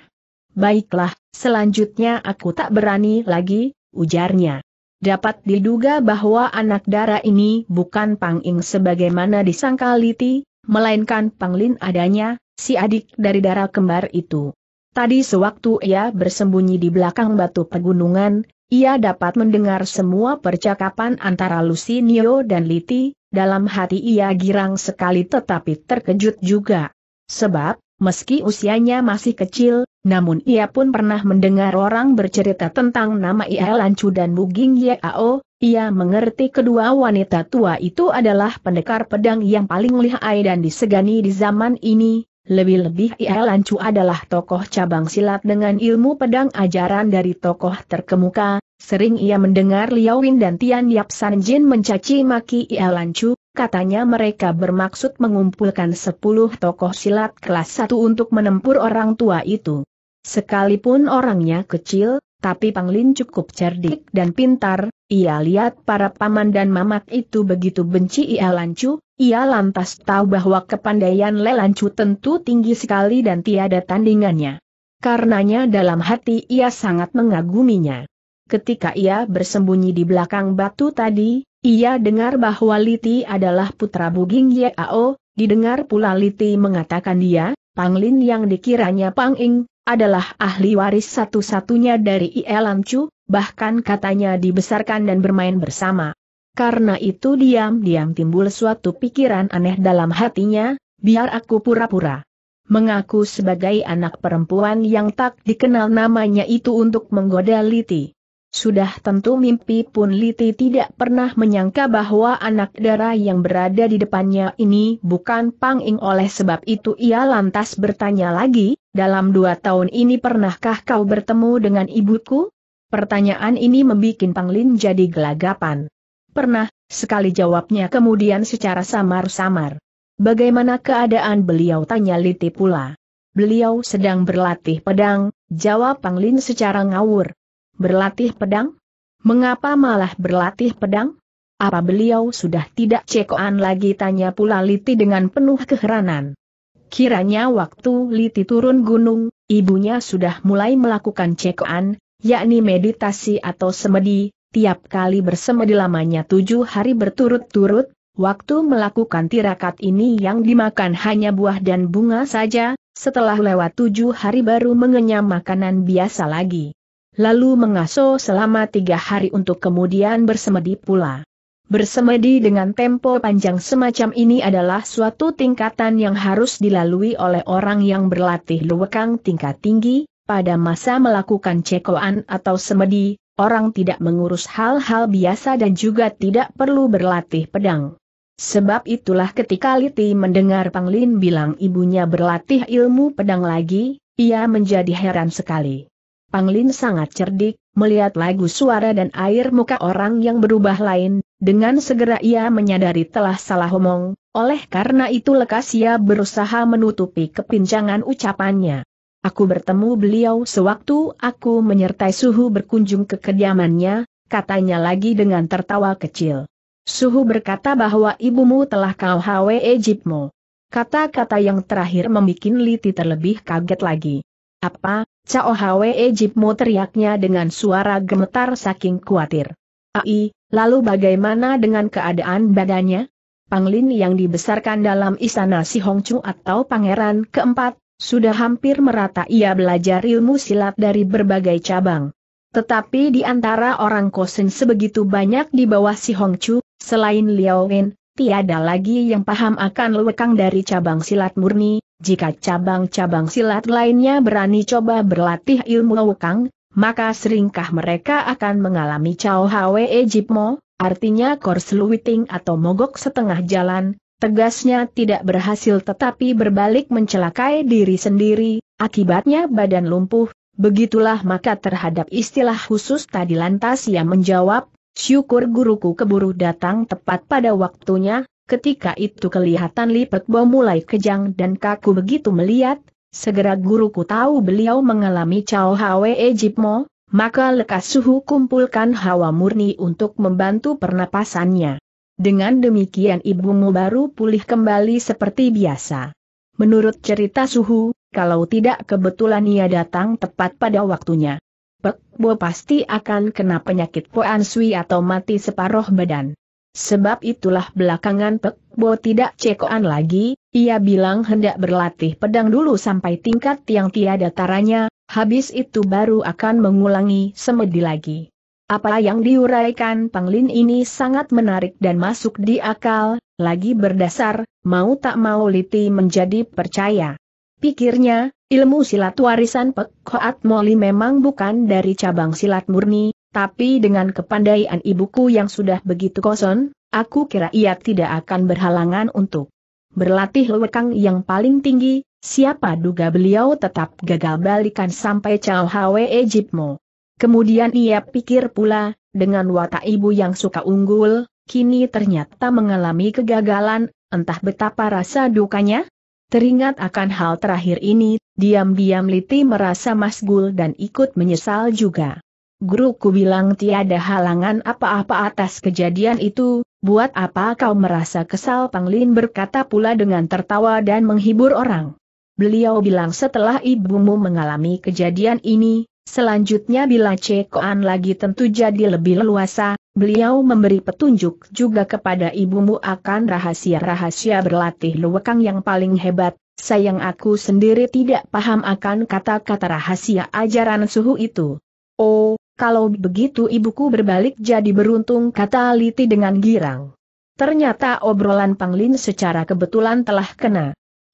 Baiklah, selanjutnya aku tak berani lagi, ujarnya. Dapat diduga bahwa anak dara ini bukan Pang Ing sebagaimana disangka Liti, melainkan Panglin adanya, si adik dari darah kembar itu. Tadi sewaktu ia bersembunyi di belakang batu pegunungan, ia dapat mendengar semua percakapan antara Lucy Nio dan Liti, dalam hati ia girang sekali tetapi terkejut juga. Sebab, meski usianya masih kecil, namun ia pun pernah mendengar orang bercerita tentang nama Ia Lancu dan Muging Yao, ia mengerti kedua wanita tua itu adalah pendekar pedang yang paling lihai dan disegani di zaman ini, lebih-lebih Ia Lancu adalah tokoh cabang silat dengan ilmu pedang ajaran dari tokoh terkemuka, sering ia mendengar Liao Win dan Tian Yap San Jin mencaci maki Ia Lancu, Katanya mereka bermaksud mengumpulkan sepuluh tokoh silat kelas satu untuk menempur orang tua itu. Sekalipun orangnya kecil, tapi Panglin cukup cerdik dan pintar, ia lihat para paman dan mamak itu begitu benci ia lancu, ia lantas tahu bahwa kepandaian Lelancu tentu tinggi sekali dan tiada tandingannya. Karenanya dalam hati ia sangat mengaguminya. Ketika ia bersembunyi di belakang batu tadi, ia dengar bahwa Liti adalah putra Buging Yao, didengar pula Liti mengatakan dia, Panglin yang dikiranya Pang Panging, adalah ahli waris satu-satunya dari Ielam Chu, bahkan katanya dibesarkan dan bermain bersama. Karena itu diam-diam timbul suatu pikiran aneh dalam hatinya, biar aku pura-pura mengaku sebagai anak perempuan yang tak dikenal namanya itu untuk menggoda Liti. Sudah tentu mimpi pun Liti tidak pernah menyangka bahwa anak darah yang berada di depannya ini bukan Pang Ing oleh sebab itu ia lantas bertanya lagi, dalam dua tahun ini pernahkah kau bertemu dengan ibuku? Pertanyaan ini membuat Panglin jadi gelagapan. Pernah, sekali jawabnya kemudian secara samar-samar. Bagaimana keadaan beliau tanya Liti pula. Beliau sedang berlatih pedang, jawab Panglin secara ngawur. Berlatih pedang? Mengapa malah berlatih pedang? Apa beliau sudah tidak cekoan lagi tanya pula Liti dengan penuh keheranan. Kiranya waktu Liti turun gunung, ibunya sudah mulai melakukan cekoan, yakni meditasi atau semedi, tiap kali bersemedi lamanya tujuh hari berturut-turut, waktu melakukan tirakat ini yang dimakan hanya buah dan bunga saja, setelah lewat tujuh hari baru mengenyam makanan biasa lagi. Lalu mengaso selama tiga hari untuk kemudian bersemedi pula. Bersemedi dengan tempo panjang semacam ini adalah suatu tingkatan yang harus dilalui oleh orang yang berlatih luwekang tingkat tinggi, pada masa melakukan cekoan atau semedi, orang tidak mengurus hal-hal biasa dan juga tidak perlu berlatih pedang. Sebab itulah ketika Liti mendengar Panglin bilang ibunya berlatih ilmu pedang lagi, ia menjadi heran sekali. Panglin sangat cerdik, melihat lagu suara dan air muka orang yang berubah lain, dengan segera ia menyadari telah salah omong, oleh karena itu lekas ia berusaha menutupi kepincangan ucapannya. Aku bertemu beliau sewaktu aku menyertai Suhu berkunjung ke kediamannya, katanya lagi dengan tertawa kecil. Suhu berkata bahwa ibumu telah kau hawe Ejipmo. Kata-kata yang terakhir membuat Liti terlebih kaget lagi. Apa, Cao Hawe Ejipmo teriaknya dengan suara gemetar saking khawatir. Ai, Lalu bagaimana dengan keadaan badannya? Panglin yang dibesarkan dalam istana si Hongchu atau pangeran keempat, sudah hampir merata ia belajar ilmu silat dari berbagai cabang. Tetapi di antara orang kosen sebegitu banyak di bawah si Hongchu, selain Liao Wen, tiada lagi yang paham akan lewekang dari cabang silat murni, jika cabang-cabang silat lainnya berani coba berlatih ilmu lewekang, maka seringkah mereka akan mengalami Cao Hwe Ejipmo, artinya korsluiting atau mogok setengah jalan, tegasnya tidak berhasil tetapi berbalik mencelakai diri sendiri, akibatnya badan lumpuh, begitulah maka terhadap istilah khusus tadi lantas ia menjawab, syukur guruku keburu datang tepat pada waktunya, ketika itu kelihatan Lipet bom mulai kejang dan kaku begitu melihat, Segera guruku tahu beliau mengalami Cao Hwe Ejipmo, maka lekas suhu kumpulkan hawa murni untuk membantu pernapasannya. Dengan demikian ibumu baru pulih kembali seperti biasa. Menurut cerita suhu, kalau tidak kebetulan ia datang tepat pada waktunya. Pek Bo pasti akan kena penyakit Poan Sui atau mati separuh badan. Sebab itulah belakangan Pek Bo tidak cekoan lagi, ia bilang hendak berlatih pedang dulu sampai tingkat yang tiada taranya, habis itu baru akan mengulangi semedi lagi. Apa yang diuraikan Panglin ini sangat menarik dan masuk di akal, lagi berdasar, mau tak mau Liti menjadi percaya. Pikirnya, ilmu silat warisan Pekhoat Moli memang bukan dari cabang silat murni, tapi dengan kepandaian ibuku yang sudah begitu kosong, aku kira ia tidak akan berhalangan untuk berlatih lewekang yang paling tinggi, siapa duga beliau tetap gagal balikan sampai Chow Hwe Ejipmo. Kemudian ia pikir pula, dengan watak ibu yang suka unggul, kini ternyata mengalami kegagalan, entah betapa rasa dukanya. Teringat akan hal terakhir ini, diam-diam Liti merasa masgul dan ikut menyesal juga. Guruku bilang tiada halangan apa-apa atas kejadian itu, buat apa kau merasa kesal Panglin berkata pula dengan tertawa dan menghibur orang. Beliau bilang setelah ibumu mengalami kejadian ini, selanjutnya bila cekoan lagi tentu jadi lebih leluasa, beliau memberi petunjuk juga kepada ibumu akan rahasia-rahasia berlatih luwekang yang paling hebat, sayang aku sendiri tidak paham akan kata-kata rahasia ajaran suhu itu. Oh, kalau begitu ibuku berbalik jadi beruntung kata Liti dengan girang. Ternyata obrolan Panglin secara kebetulan telah kena.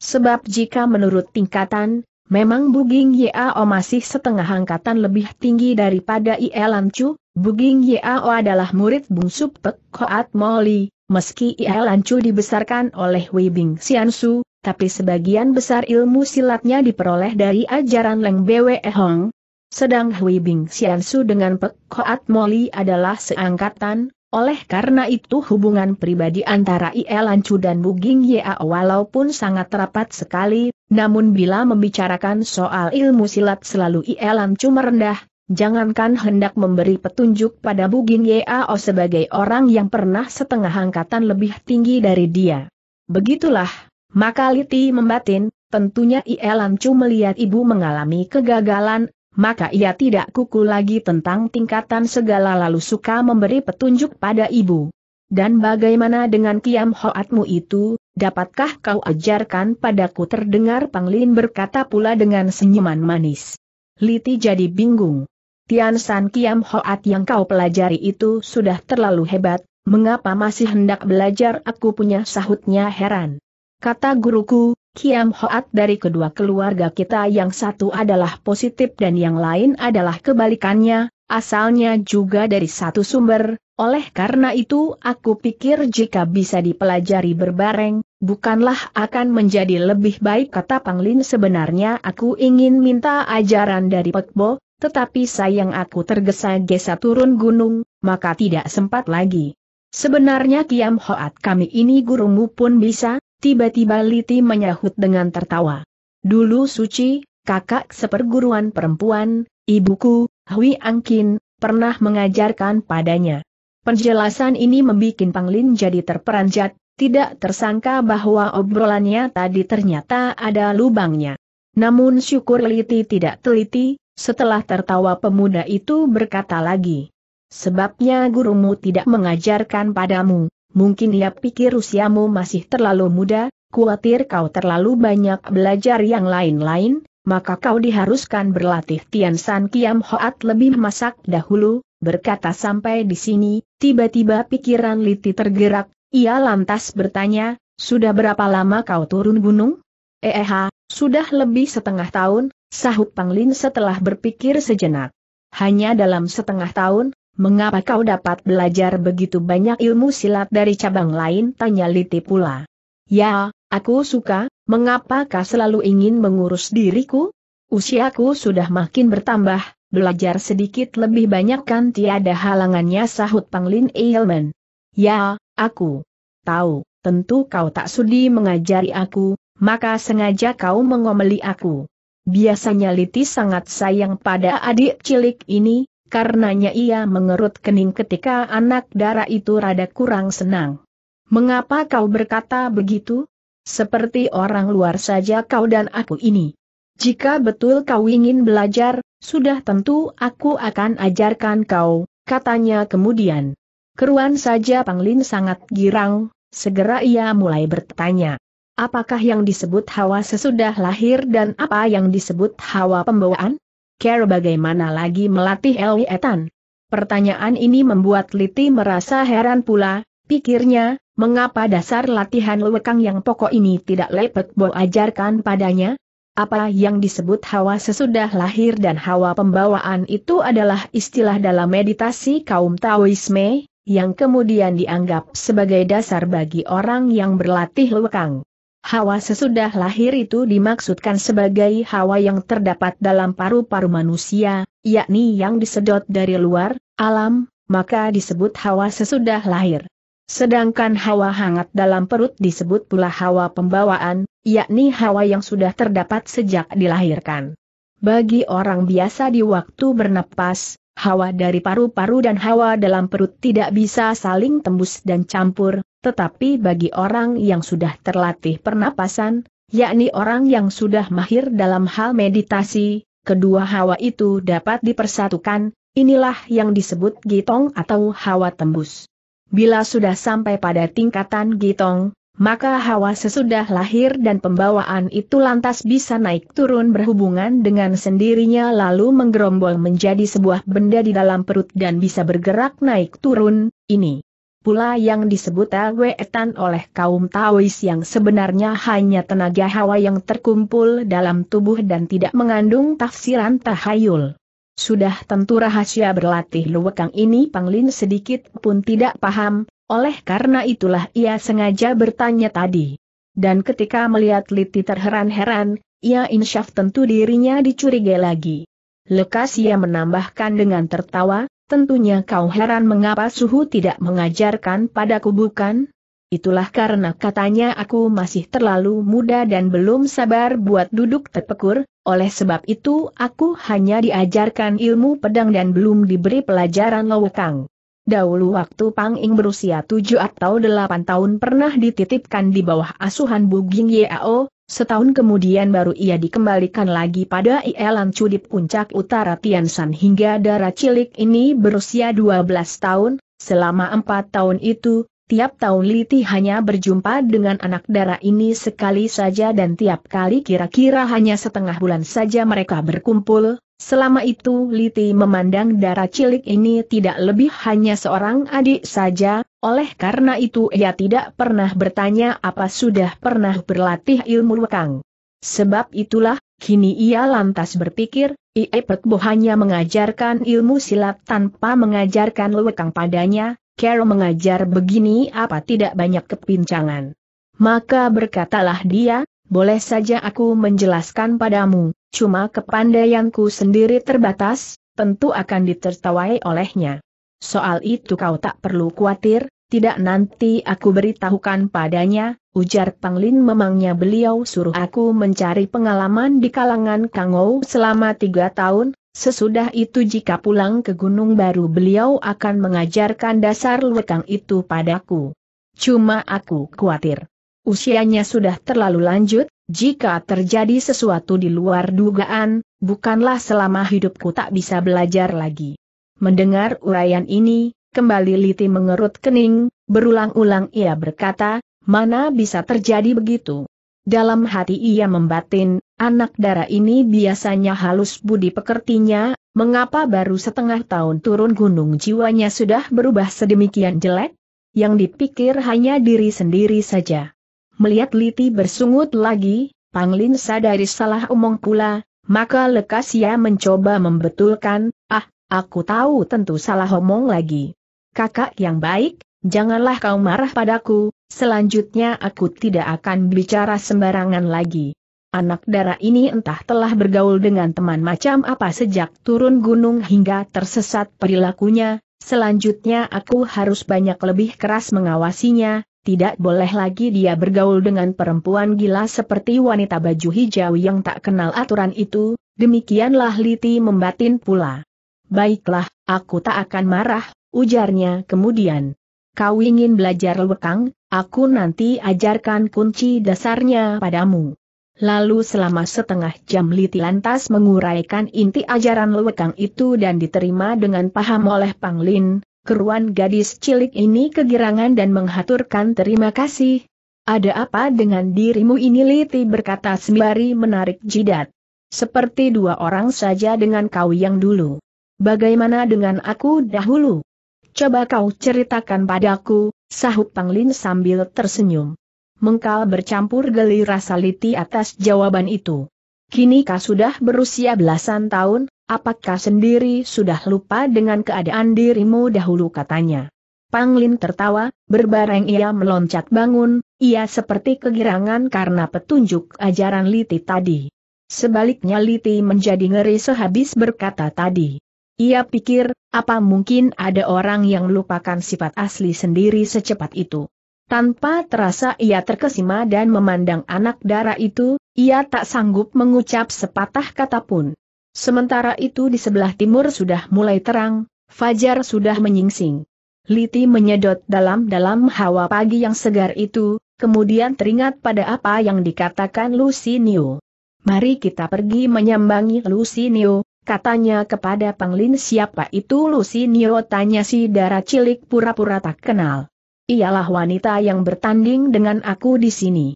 Sebab jika menurut tingkatan, memang Buging Yao masih setengah angkatan lebih tinggi daripada Ielan Chu, Buging Yao adalah murid bungsu Pek Koat Moli, meski Ielan Chu dibesarkan oleh Weibing Xiansu, tapi sebagian besar ilmu silatnya diperoleh dari ajaran Leng Bwe Hong, sedang Hui Bing Xiansu dengan Pek Koat Moli adalah seangkatan, oleh karena itu hubungan pribadi antara Lancu dan Buging Ya walaupun sangat rapat sekali, namun bila membicarakan soal ilmu silat selalu Lancu merendah, jangankan hendak memberi petunjuk pada Buging Yao sebagai orang yang pernah setengah angkatan lebih tinggi dari dia. Begitulah, maka Liti membatin, tentunya Lancu melihat ibu mengalami kegagalan, maka ia tidak kuku lagi tentang tingkatan segala lalu suka memberi petunjuk pada ibu. Dan bagaimana dengan kiam hoatmu itu, dapatkah kau ajarkan padaku terdengar Panglin berkata pula dengan senyuman manis. Liti jadi bingung. Tian San kiam hoat yang kau pelajari itu sudah terlalu hebat, mengapa masih hendak belajar aku punya sahutnya heran. Kata guruku, Kiam Hoat dari kedua keluarga kita yang satu adalah positif dan yang lain adalah kebalikannya, asalnya juga dari satu sumber, oleh karena itu aku pikir jika bisa dipelajari berbareng, bukanlah akan menjadi lebih baik kata Panglin sebenarnya aku ingin minta ajaran dari Pekbo, tetapi sayang aku tergesa-gesa turun gunung, maka tidak sempat lagi. Sebenarnya Kiam Hoat kami ini gurumu pun bisa, Tiba-tiba Liti menyahut dengan tertawa. Dulu suci, kakak seperguruan perempuan, ibuku, Hui Angkin, pernah mengajarkan padanya. Penjelasan ini membuat Panglin jadi terperanjat, tidak tersangka bahwa obrolannya tadi ternyata ada lubangnya. Namun syukur Liti tidak teliti, setelah tertawa pemuda itu berkata lagi. Sebabnya gurumu tidak mengajarkan padamu, mungkin ia pikir usiamu masih terlalu muda, kuatir kau terlalu banyak belajar yang lain-lain, maka kau diharuskan berlatih Tian San Kiam Hoat lebih masak dahulu, berkata sampai di sini, tiba-tiba pikiran Liti tergerak, ia lantas bertanya, sudah berapa lama kau turun gunung? Eh, eh sudah lebih setengah tahun, sahut Panglin setelah berpikir sejenak. Hanya dalam setengah tahun, Mengapa kau dapat belajar begitu banyak ilmu silat dari cabang lain? Tanya Liti pula. Ya, aku suka, mengapa kau selalu ingin mengurus diriku? Usiaku sudah makin bertambah, belajar sedikit lebih banyak kan tiada halangannya sahut Panglin Eilman. Ya, aku tahu, tentu kau tak sudi mengajari aku, maka sengaja kau mengomeli aku. Biasanya Liti sangat sayang pada adik cilik ini, karenanya ia mengerut kening ketika anak darah itu rada kurang senang. Mengapa kau berkata begitu? Seperti orang luar saja kau dan aku ini. Jika betul kau ingin belajar, sudah tentu aku akan ajarkan kau, katanya kemudian. Keruan saja Panglin sangat girang, segera ia mulai bertanya. Apakah yang disebut hawa sesudah lahir dan apa yang disebut hawa pembawaan? Care bagaimana lagi melatih Elwi Etan? Pertanyaan ini membuat Liti merasa heran pula, pikirnya, mengapa dasar latihan lewekang yang pokok ini tidak lepet bo ajarkan padanya? Apa yang disebut hawa sesudah lahir dan hawa pembawaan itu adalah istilah dalam meditasi kaum Taoisme, yang kemudian dianggap sebagai dasar bagi orang yang berlatih lewekang. Hawa sesudah lahir itu dimaksudkan sebagai hawa yang terdapat dalam paru-paru manusia, yakni yang disedot dari luar, alam, maka disebut hawa sesudah lahir. Sedangkan hawa hangat dalam perut disebut pula hawa pembawaan, yakni hawa yang sudah terdapat sejak dilahirkan. Bagi orang biasa di waktu bernapas, hawa dari paru-paru dan hawa dalam perut tidak bisa saling tembus dan campur, tetapi bagi orang yang sudah terlatih pernapasan, yakni orang yang sudah mahir dalam hal meditasi, kedua hawa itu dapat dipersatukan, inilah yang disebut gitong atau hawa tembus. Bila sudah sampai pada tingkatan gitong, maka hawa sesudah lahir dan pembawaan itu lantas bisa naik turun berhubungan dengan sendirinya lalu menggerombol menjadi sebuah benda di dalam perut dan bisa bergerak naik turun, ini. Pula yang disebut wetan oleh kaum tawis yang sebenarnya hanya tenaga hawa yang terkumpul dalam tubuh dan tidak mengandung tafsiran tahayul. Sudah tentu rahasia berlatih luwekang ini Panglin sedikit pun tidak paham, oleh karena itulah ia sengaja bertanya tadi. Dan ketika melihat Liti terheran-heran, ia insyaf tentu dirinya dicurigai lagi. Lekas ia menambahkan dengan tertawa, tentunya kau heran mengapa suhu tidak mengajarkan padaku bukan? Itulah karena katanya aku masih terlalu muda dan belum sabar buat duduk terpekur, oleh sebab itu aku hanya diajarkan ilmu pedang dan belum diberi pelajaran lawakang. Dahulu waktu Pang Ing berusia tujuh atau delapan tahun pernah dititipkan di bawah asuhan Buging Yao, setahun kemudian baru ia dikembalikan lagi pada Ielan Cu di puncak utara Tiansan hingga darah cilik ini berusia dua belas tahun, selama empat tahun itu, tiap tahun Liti hanya berjumpa dengan anak darah ini sekali saja dan tiap kali kira-kira hanya setengah bulan saja mereka berkumpul, Selama itu Liti memandang darah cilik ini tidak lebih hanya seorang adik saja, oleh karena itu ia tidak pernah bertanya apa sudah pernah berlatih ilmu wekang. Sebab itulah, kini ia lantas berpikir, Iepet Bo hanya mengajarkan ilmu silat tanpa mengajarkan lekang padanya, Carol mengajar begini apa tidak banyak kepincangan. Maka berkatalah dia, boleh saja aku menjelaskan padamu cuma kepandaianku sendiri terbatas, tentu akan ditertawai olehnya. Soal itu kau tak perlu khawatir, tidak nanti aku beritahukan padanya, ujar Panglin memangnya beliau suruh aku mencari pengalaman di kalangan Kang Kangou selama tiga tahun, sesudah itu jika pulang ke Gunung Baru beliau akan mengajarkan dasar lekang itu padaku. Cuma aku khawatir usianya sudah terlalu lanjut, jika terjadi sesuatu di luar dugaan, bukanlah selama hidupku tak bisa belajar lagi. Mendengar uraian ini, kembali Liti mengerut kening, berulang-ulang ia berkata, mana bisa terjadi begitu. Dalam hati ia membatin, anak darah ini biasanya halus budi pekertinya, mengapa baru setengah tahun turun gunung jiwanya sudah berubah sedemikian jelek? Yang dipikir hanya diri sendiri saja. Melihat Liti bersungut lagi, Panglin sadari salah omong pula, maka lekas ia mencoba membetulkan, ah, aku tahu tentu salah omong lagi. Kakak yang baik, janganlah kau marah padaku, selanjutnya aku tidak akan bicara sembarangan lagi. Anak darah ini entah telah bergaul dengan teman macam apa sejak turun gunung hingga tersesat perilakunya, selanjutnya aku harus banyak lebih keras mengawasinya, tidak boleh lagi dia bergaul dengan perempuan gila seperti wanita baju hijau yang tak kenal aturan itu, demikianlah Liti membatin pula. Baiklah, aku tak akan marah, ujarnya kemudian. Kau ingin belajar kang? aku nanti ajarkan kunci dasarnya padamu. Lalu selama setengah jam Liti lantas menguraikan inti ajaran lewekang itu dan diterima dengan paham oleh Panglin, keruan gadis cilik ini kegirangan dan menghaturkan terima kasih. Ada apa dengan dirimu ini Liti berkata sembari menarik jidat. Seperti dua orang saja dengan kau yang dulu. Bagaimana dengan aku dahulu? Coba kau ceritakan padaku, sahut Panglin sambil tersenyum. Mengkal bercampur geli rasa Liti atas jawaban itu. Kini kau sudah berusia belasan tahun, Apakah sendiri sudah lupa dengan keadaan dirimu dahulu katanya. Panglin tertawa, berbareng ia meloncat bangun, ia seperti kegirangan karena petunjuk ajaran Liti tadi. Sebaliknya Liti menjadi ngeri sehabis berkata tadi. Ia pikir, apa mungkin ada orang yang melupakan sifat asli sendiri secepat itu. Tanpa terasa ia terkesima dan memandang anak darah itu, ia tak sanggup mengucap sepatah kata pun. Sementara itu di sebelah timur sudah mulai terang, fajar sudah menyingsing. Liti menyedot dalam-dalam hawa pagi yang segar itu, kemudian teringat pada apa yang dikatakan Lucy Niu. Mari kita pergi menyambangi Lucy Niu, katanya kepada Panglin siapa itu Lucy Niu tanya si darah cilik pura-pura tak kenal. Ialah wanita yang bertanding dengan aku di sini.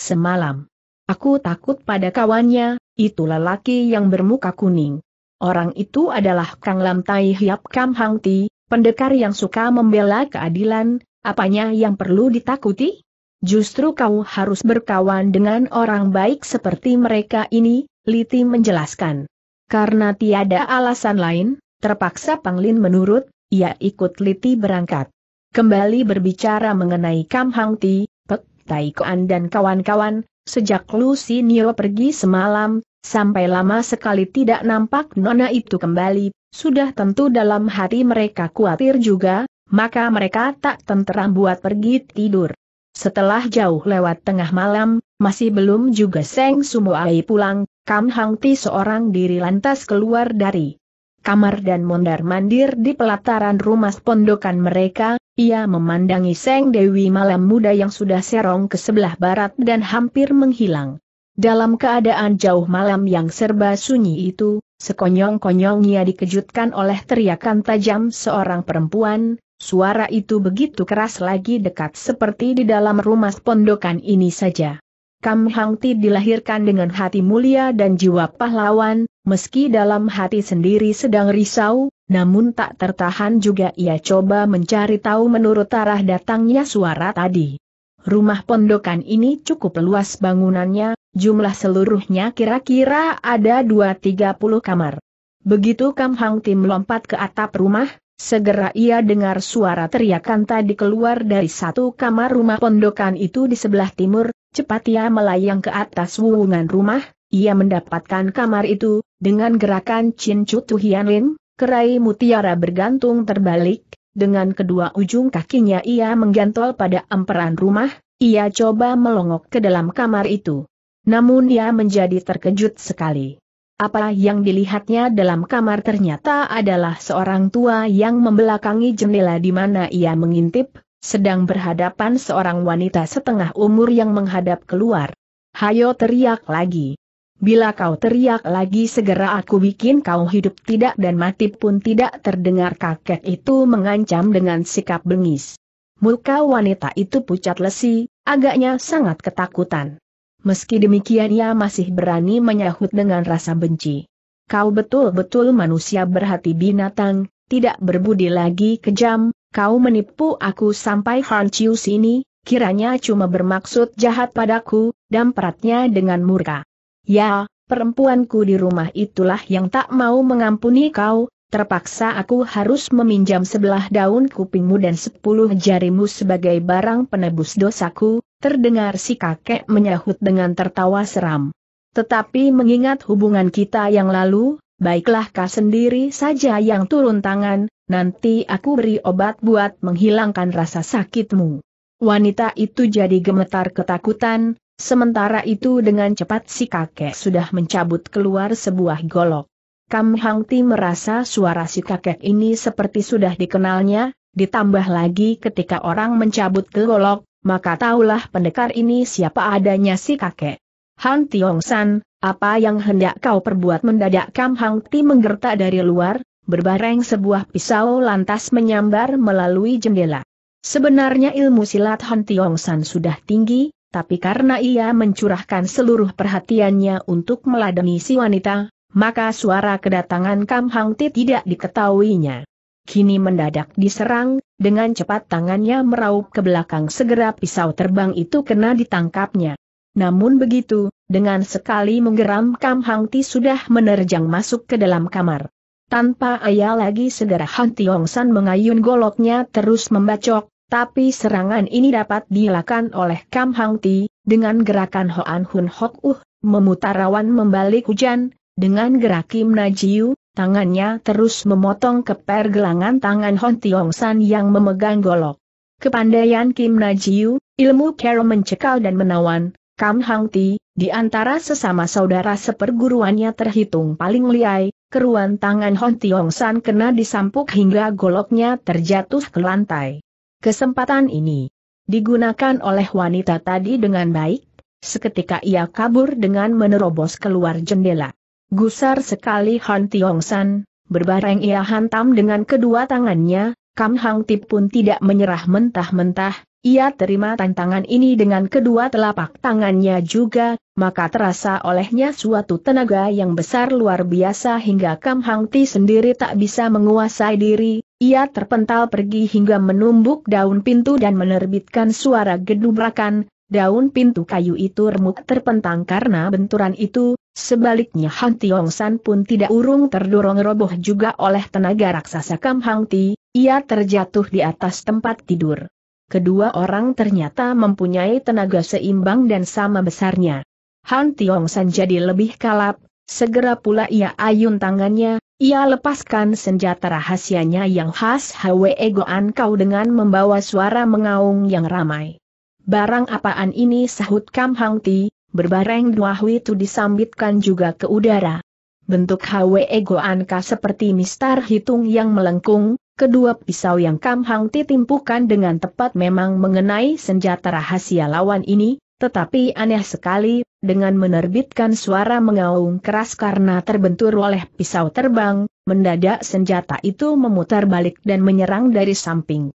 Semalam. Aku takut pada kawannya, itu lelaki yang bermuka kuning. Orang itu adalah Kang Lam Tai Hiap Kam Hang Ti, pendekar yang suka membela keadilan, apanya yang perlu ditakuti? Justru kau harus berkawan dengan orang baik seperti mereka ini, Liti menjelaskan. Karena tiada alasan lain, terpaksa Panglin menurut, ia ikut Liti berangkat. Kembali berbicara mengenai Kam Hang Ti, Pek Tai Koan dan kawan-kawan, Sejak Lucinio pergi semalam, sampai lama sekali tidak nampak Nona itu kembali, sudah tentu dalam hati mereka khawatir juga, maka mereka tak tenteram buat pergi tidur. Setelah jauh lewat tengah malam, masih belum juga Seng Sumoai pulang, Kam Hang Ti seorang diri lantas keluar dari kamar dan mondar-mandir di pelataran rumah pondokan mereka, ia memandangi Seng Dewi malam muda yang sudah serong ke sebelah barat dan hampir menghilang. Dalam keadaan jauh malam yang serba sunyi itu, sekonyong konyong ia dikejutkan oleh teriakan tajam seorang perempuan, suara itu begitu keras lagi dekat seperti di dalam rumah pondokan ini saja. Kam Hang dilahirkan dengan hati mulia dan jiwa pahlawan, meski dalam hati sendiri sedang risau, namun tak tertahan juga ia coba mencari tahu menurut arah datangnya suara tadi. Rumah pondokan ini cukup luas bangunannya, jumlah seluruhnya kira-kira ada 2-30 kamar. Begitu Kam Hang Tim lompat ke atap rumah, Segera ia dengar suara teriakan tadi keluar dari satu kamar rumah pondokan itu di sebelah timur, cepat ia melayang ke atas wuungan rumah, ia mendapatkan kamar itu, dengan gerakan Chin Chu Tuhian Lin, Kerai mutiara bergantung terbalik, dengan kedua ujung kakinya ia menggantol pada emperan rumah, ia coba melongok ke dalam kamar itu. Namun ia menjadi terkejut sekali. Apa yang dilihatnya dalam kamar ternyata adalah seorang tua yang membelakangi jendela di mana ia mengintip, sedang berhadapan seorang wanita setengah umur yang menghadap keluar. Hayo teriak lagi. Bila kau teriak lagi segera aku bikin kau hidup tidak dan mati pun tidak terdengar kakek itu mengancam dengan sikap bengis. Muka wanita itu pucat lesi, agaknya sangat ketakutan. Meski demikian ia masih berani menyahut dengan rasa benci. Kau betul-betul manusia berhati binatang, tidak berbudi lagi kejam, kau menipu aku sampai hancius ini kiranya cuma bermaksud jahat padaku, dan peratnya dengan murka. Ya, perempuanku di rumah itulah yang tak mau mengampuni kau, terpaksa aku harus meminjam sebelah daun kupingmu dan sepuluh jarimu sebagai barang penebus dosaku, terdengar si kakek menyahut dengan tertawa seram. Tetapi mengingat hubungan kita yang lalu, baiklah kau sendiri saja yang turun tangan, nanti aku beri obat buat menghilangkan rasa sakitmu. Wanita itu jadi gemetar ketakutan, Sementara itu dengan cepat si kakek sudah mencabut keluar sebuah golok. Kam Hang Ti merasa suara si kakek ini seperti sudah dikenalnya, ditambah lagi ketika orang mencabut golok, maka tahulah pendekar ini siapa adanya si kakek. Han Tiong San, apa yang hendak kau perbuat mendadak Kam Hang Ti menggerta dari luar, berbareng sebuah pisau lantas menyambar melalui jendela. Sebenarnya ilmu silat Han Tiong San sudah tinggi, tapi karena ia mencurahkan seluruh perhatiannya untuk meladeni si wanita, maka suara kedatangan Kam Hang Ti tidak diketahuinya. Kini mendadak diserang, dengan cepat tangannya meraup ke belakang segera pisau terbang itu kena ditangkapnya. Namun begitu, dengan sekali menggeram Kam Hang Ti sudah menerjang masuk ke dalam kamar. Tanpa ayah lagi segera Han Tiong San mengayun goloknya terus membacok, tapi serangan ini dapat dilakukan oleh Kam Hang Ti, dengan gerakan Hoan Hun Hok Uh, memutar awan membalik hujan, dengan gerak Kim Najiu, tangannya terus memotong keper gelangan tangan Hon Tiong San yang memegang golok. Kepandaian Kim Najiu, ilmu Carol mencekal dan menawan, Kam Hang Ti, di antara sesama saudara seperguruannya terhitung paling liai, keruan tangan Hon Tiong San kena disampuk hingga goloknya terjatuh ke lantai. Kesempatan ini digunakan oleh wanita tadi dengan baik, seketika ia kabur dengan menerobos keluar jendela. Gusar sekali Han Tiong San, berbareng ia hantam dengan kedua tangannya, Kam Hang Tip pun tidak menyerah mentah-mentah, ia terima tantangan ini dengan kedua telapak tangannya juga, maka terasa olehnya suatu tenaga yang besar luar biasa hingga Kam Hang Ti sendiri tak bisa menguasai diri, ia terpental pergi hingga menumbuk daun pintu dan menerbitkan suara gedubrakan, daun pintu kayu itu remuk terpentang karena benturan itu, sebaliknya Hang Tiong San pun tidak urung terdorong roboh juga oleh tenaga raksasa Kam Hang Ti, ia terjatuh di atas tempat tidur. Kedua orang ternyata mempunyai tenaga seimbang dan sama besarnya. Han Tiong San jadi lebih kalap, segera pula ia ayun tangannya, ia lepaskan senjata rahasianya yang khas Hwe egoan kau dengan membawa suara mengaung yang ramai. Barang apaan ini sahut Kam Hang Ti, berbareng dua hui itu disambitkan juga ke udara. Bentuk Hwe egoan kau seperti mistar hitung yang melengkung, Kedua pisau yang Kam Hang Ti timpukan dengan tepat memang mengenai senjata rahasia lawan ini, tetapi aneh sekali, dengan menerbitkan suara mengaung keras karena terbentur oleh pisau terbang, mendadak senjata itu memutar balik dan menyerang dari samping.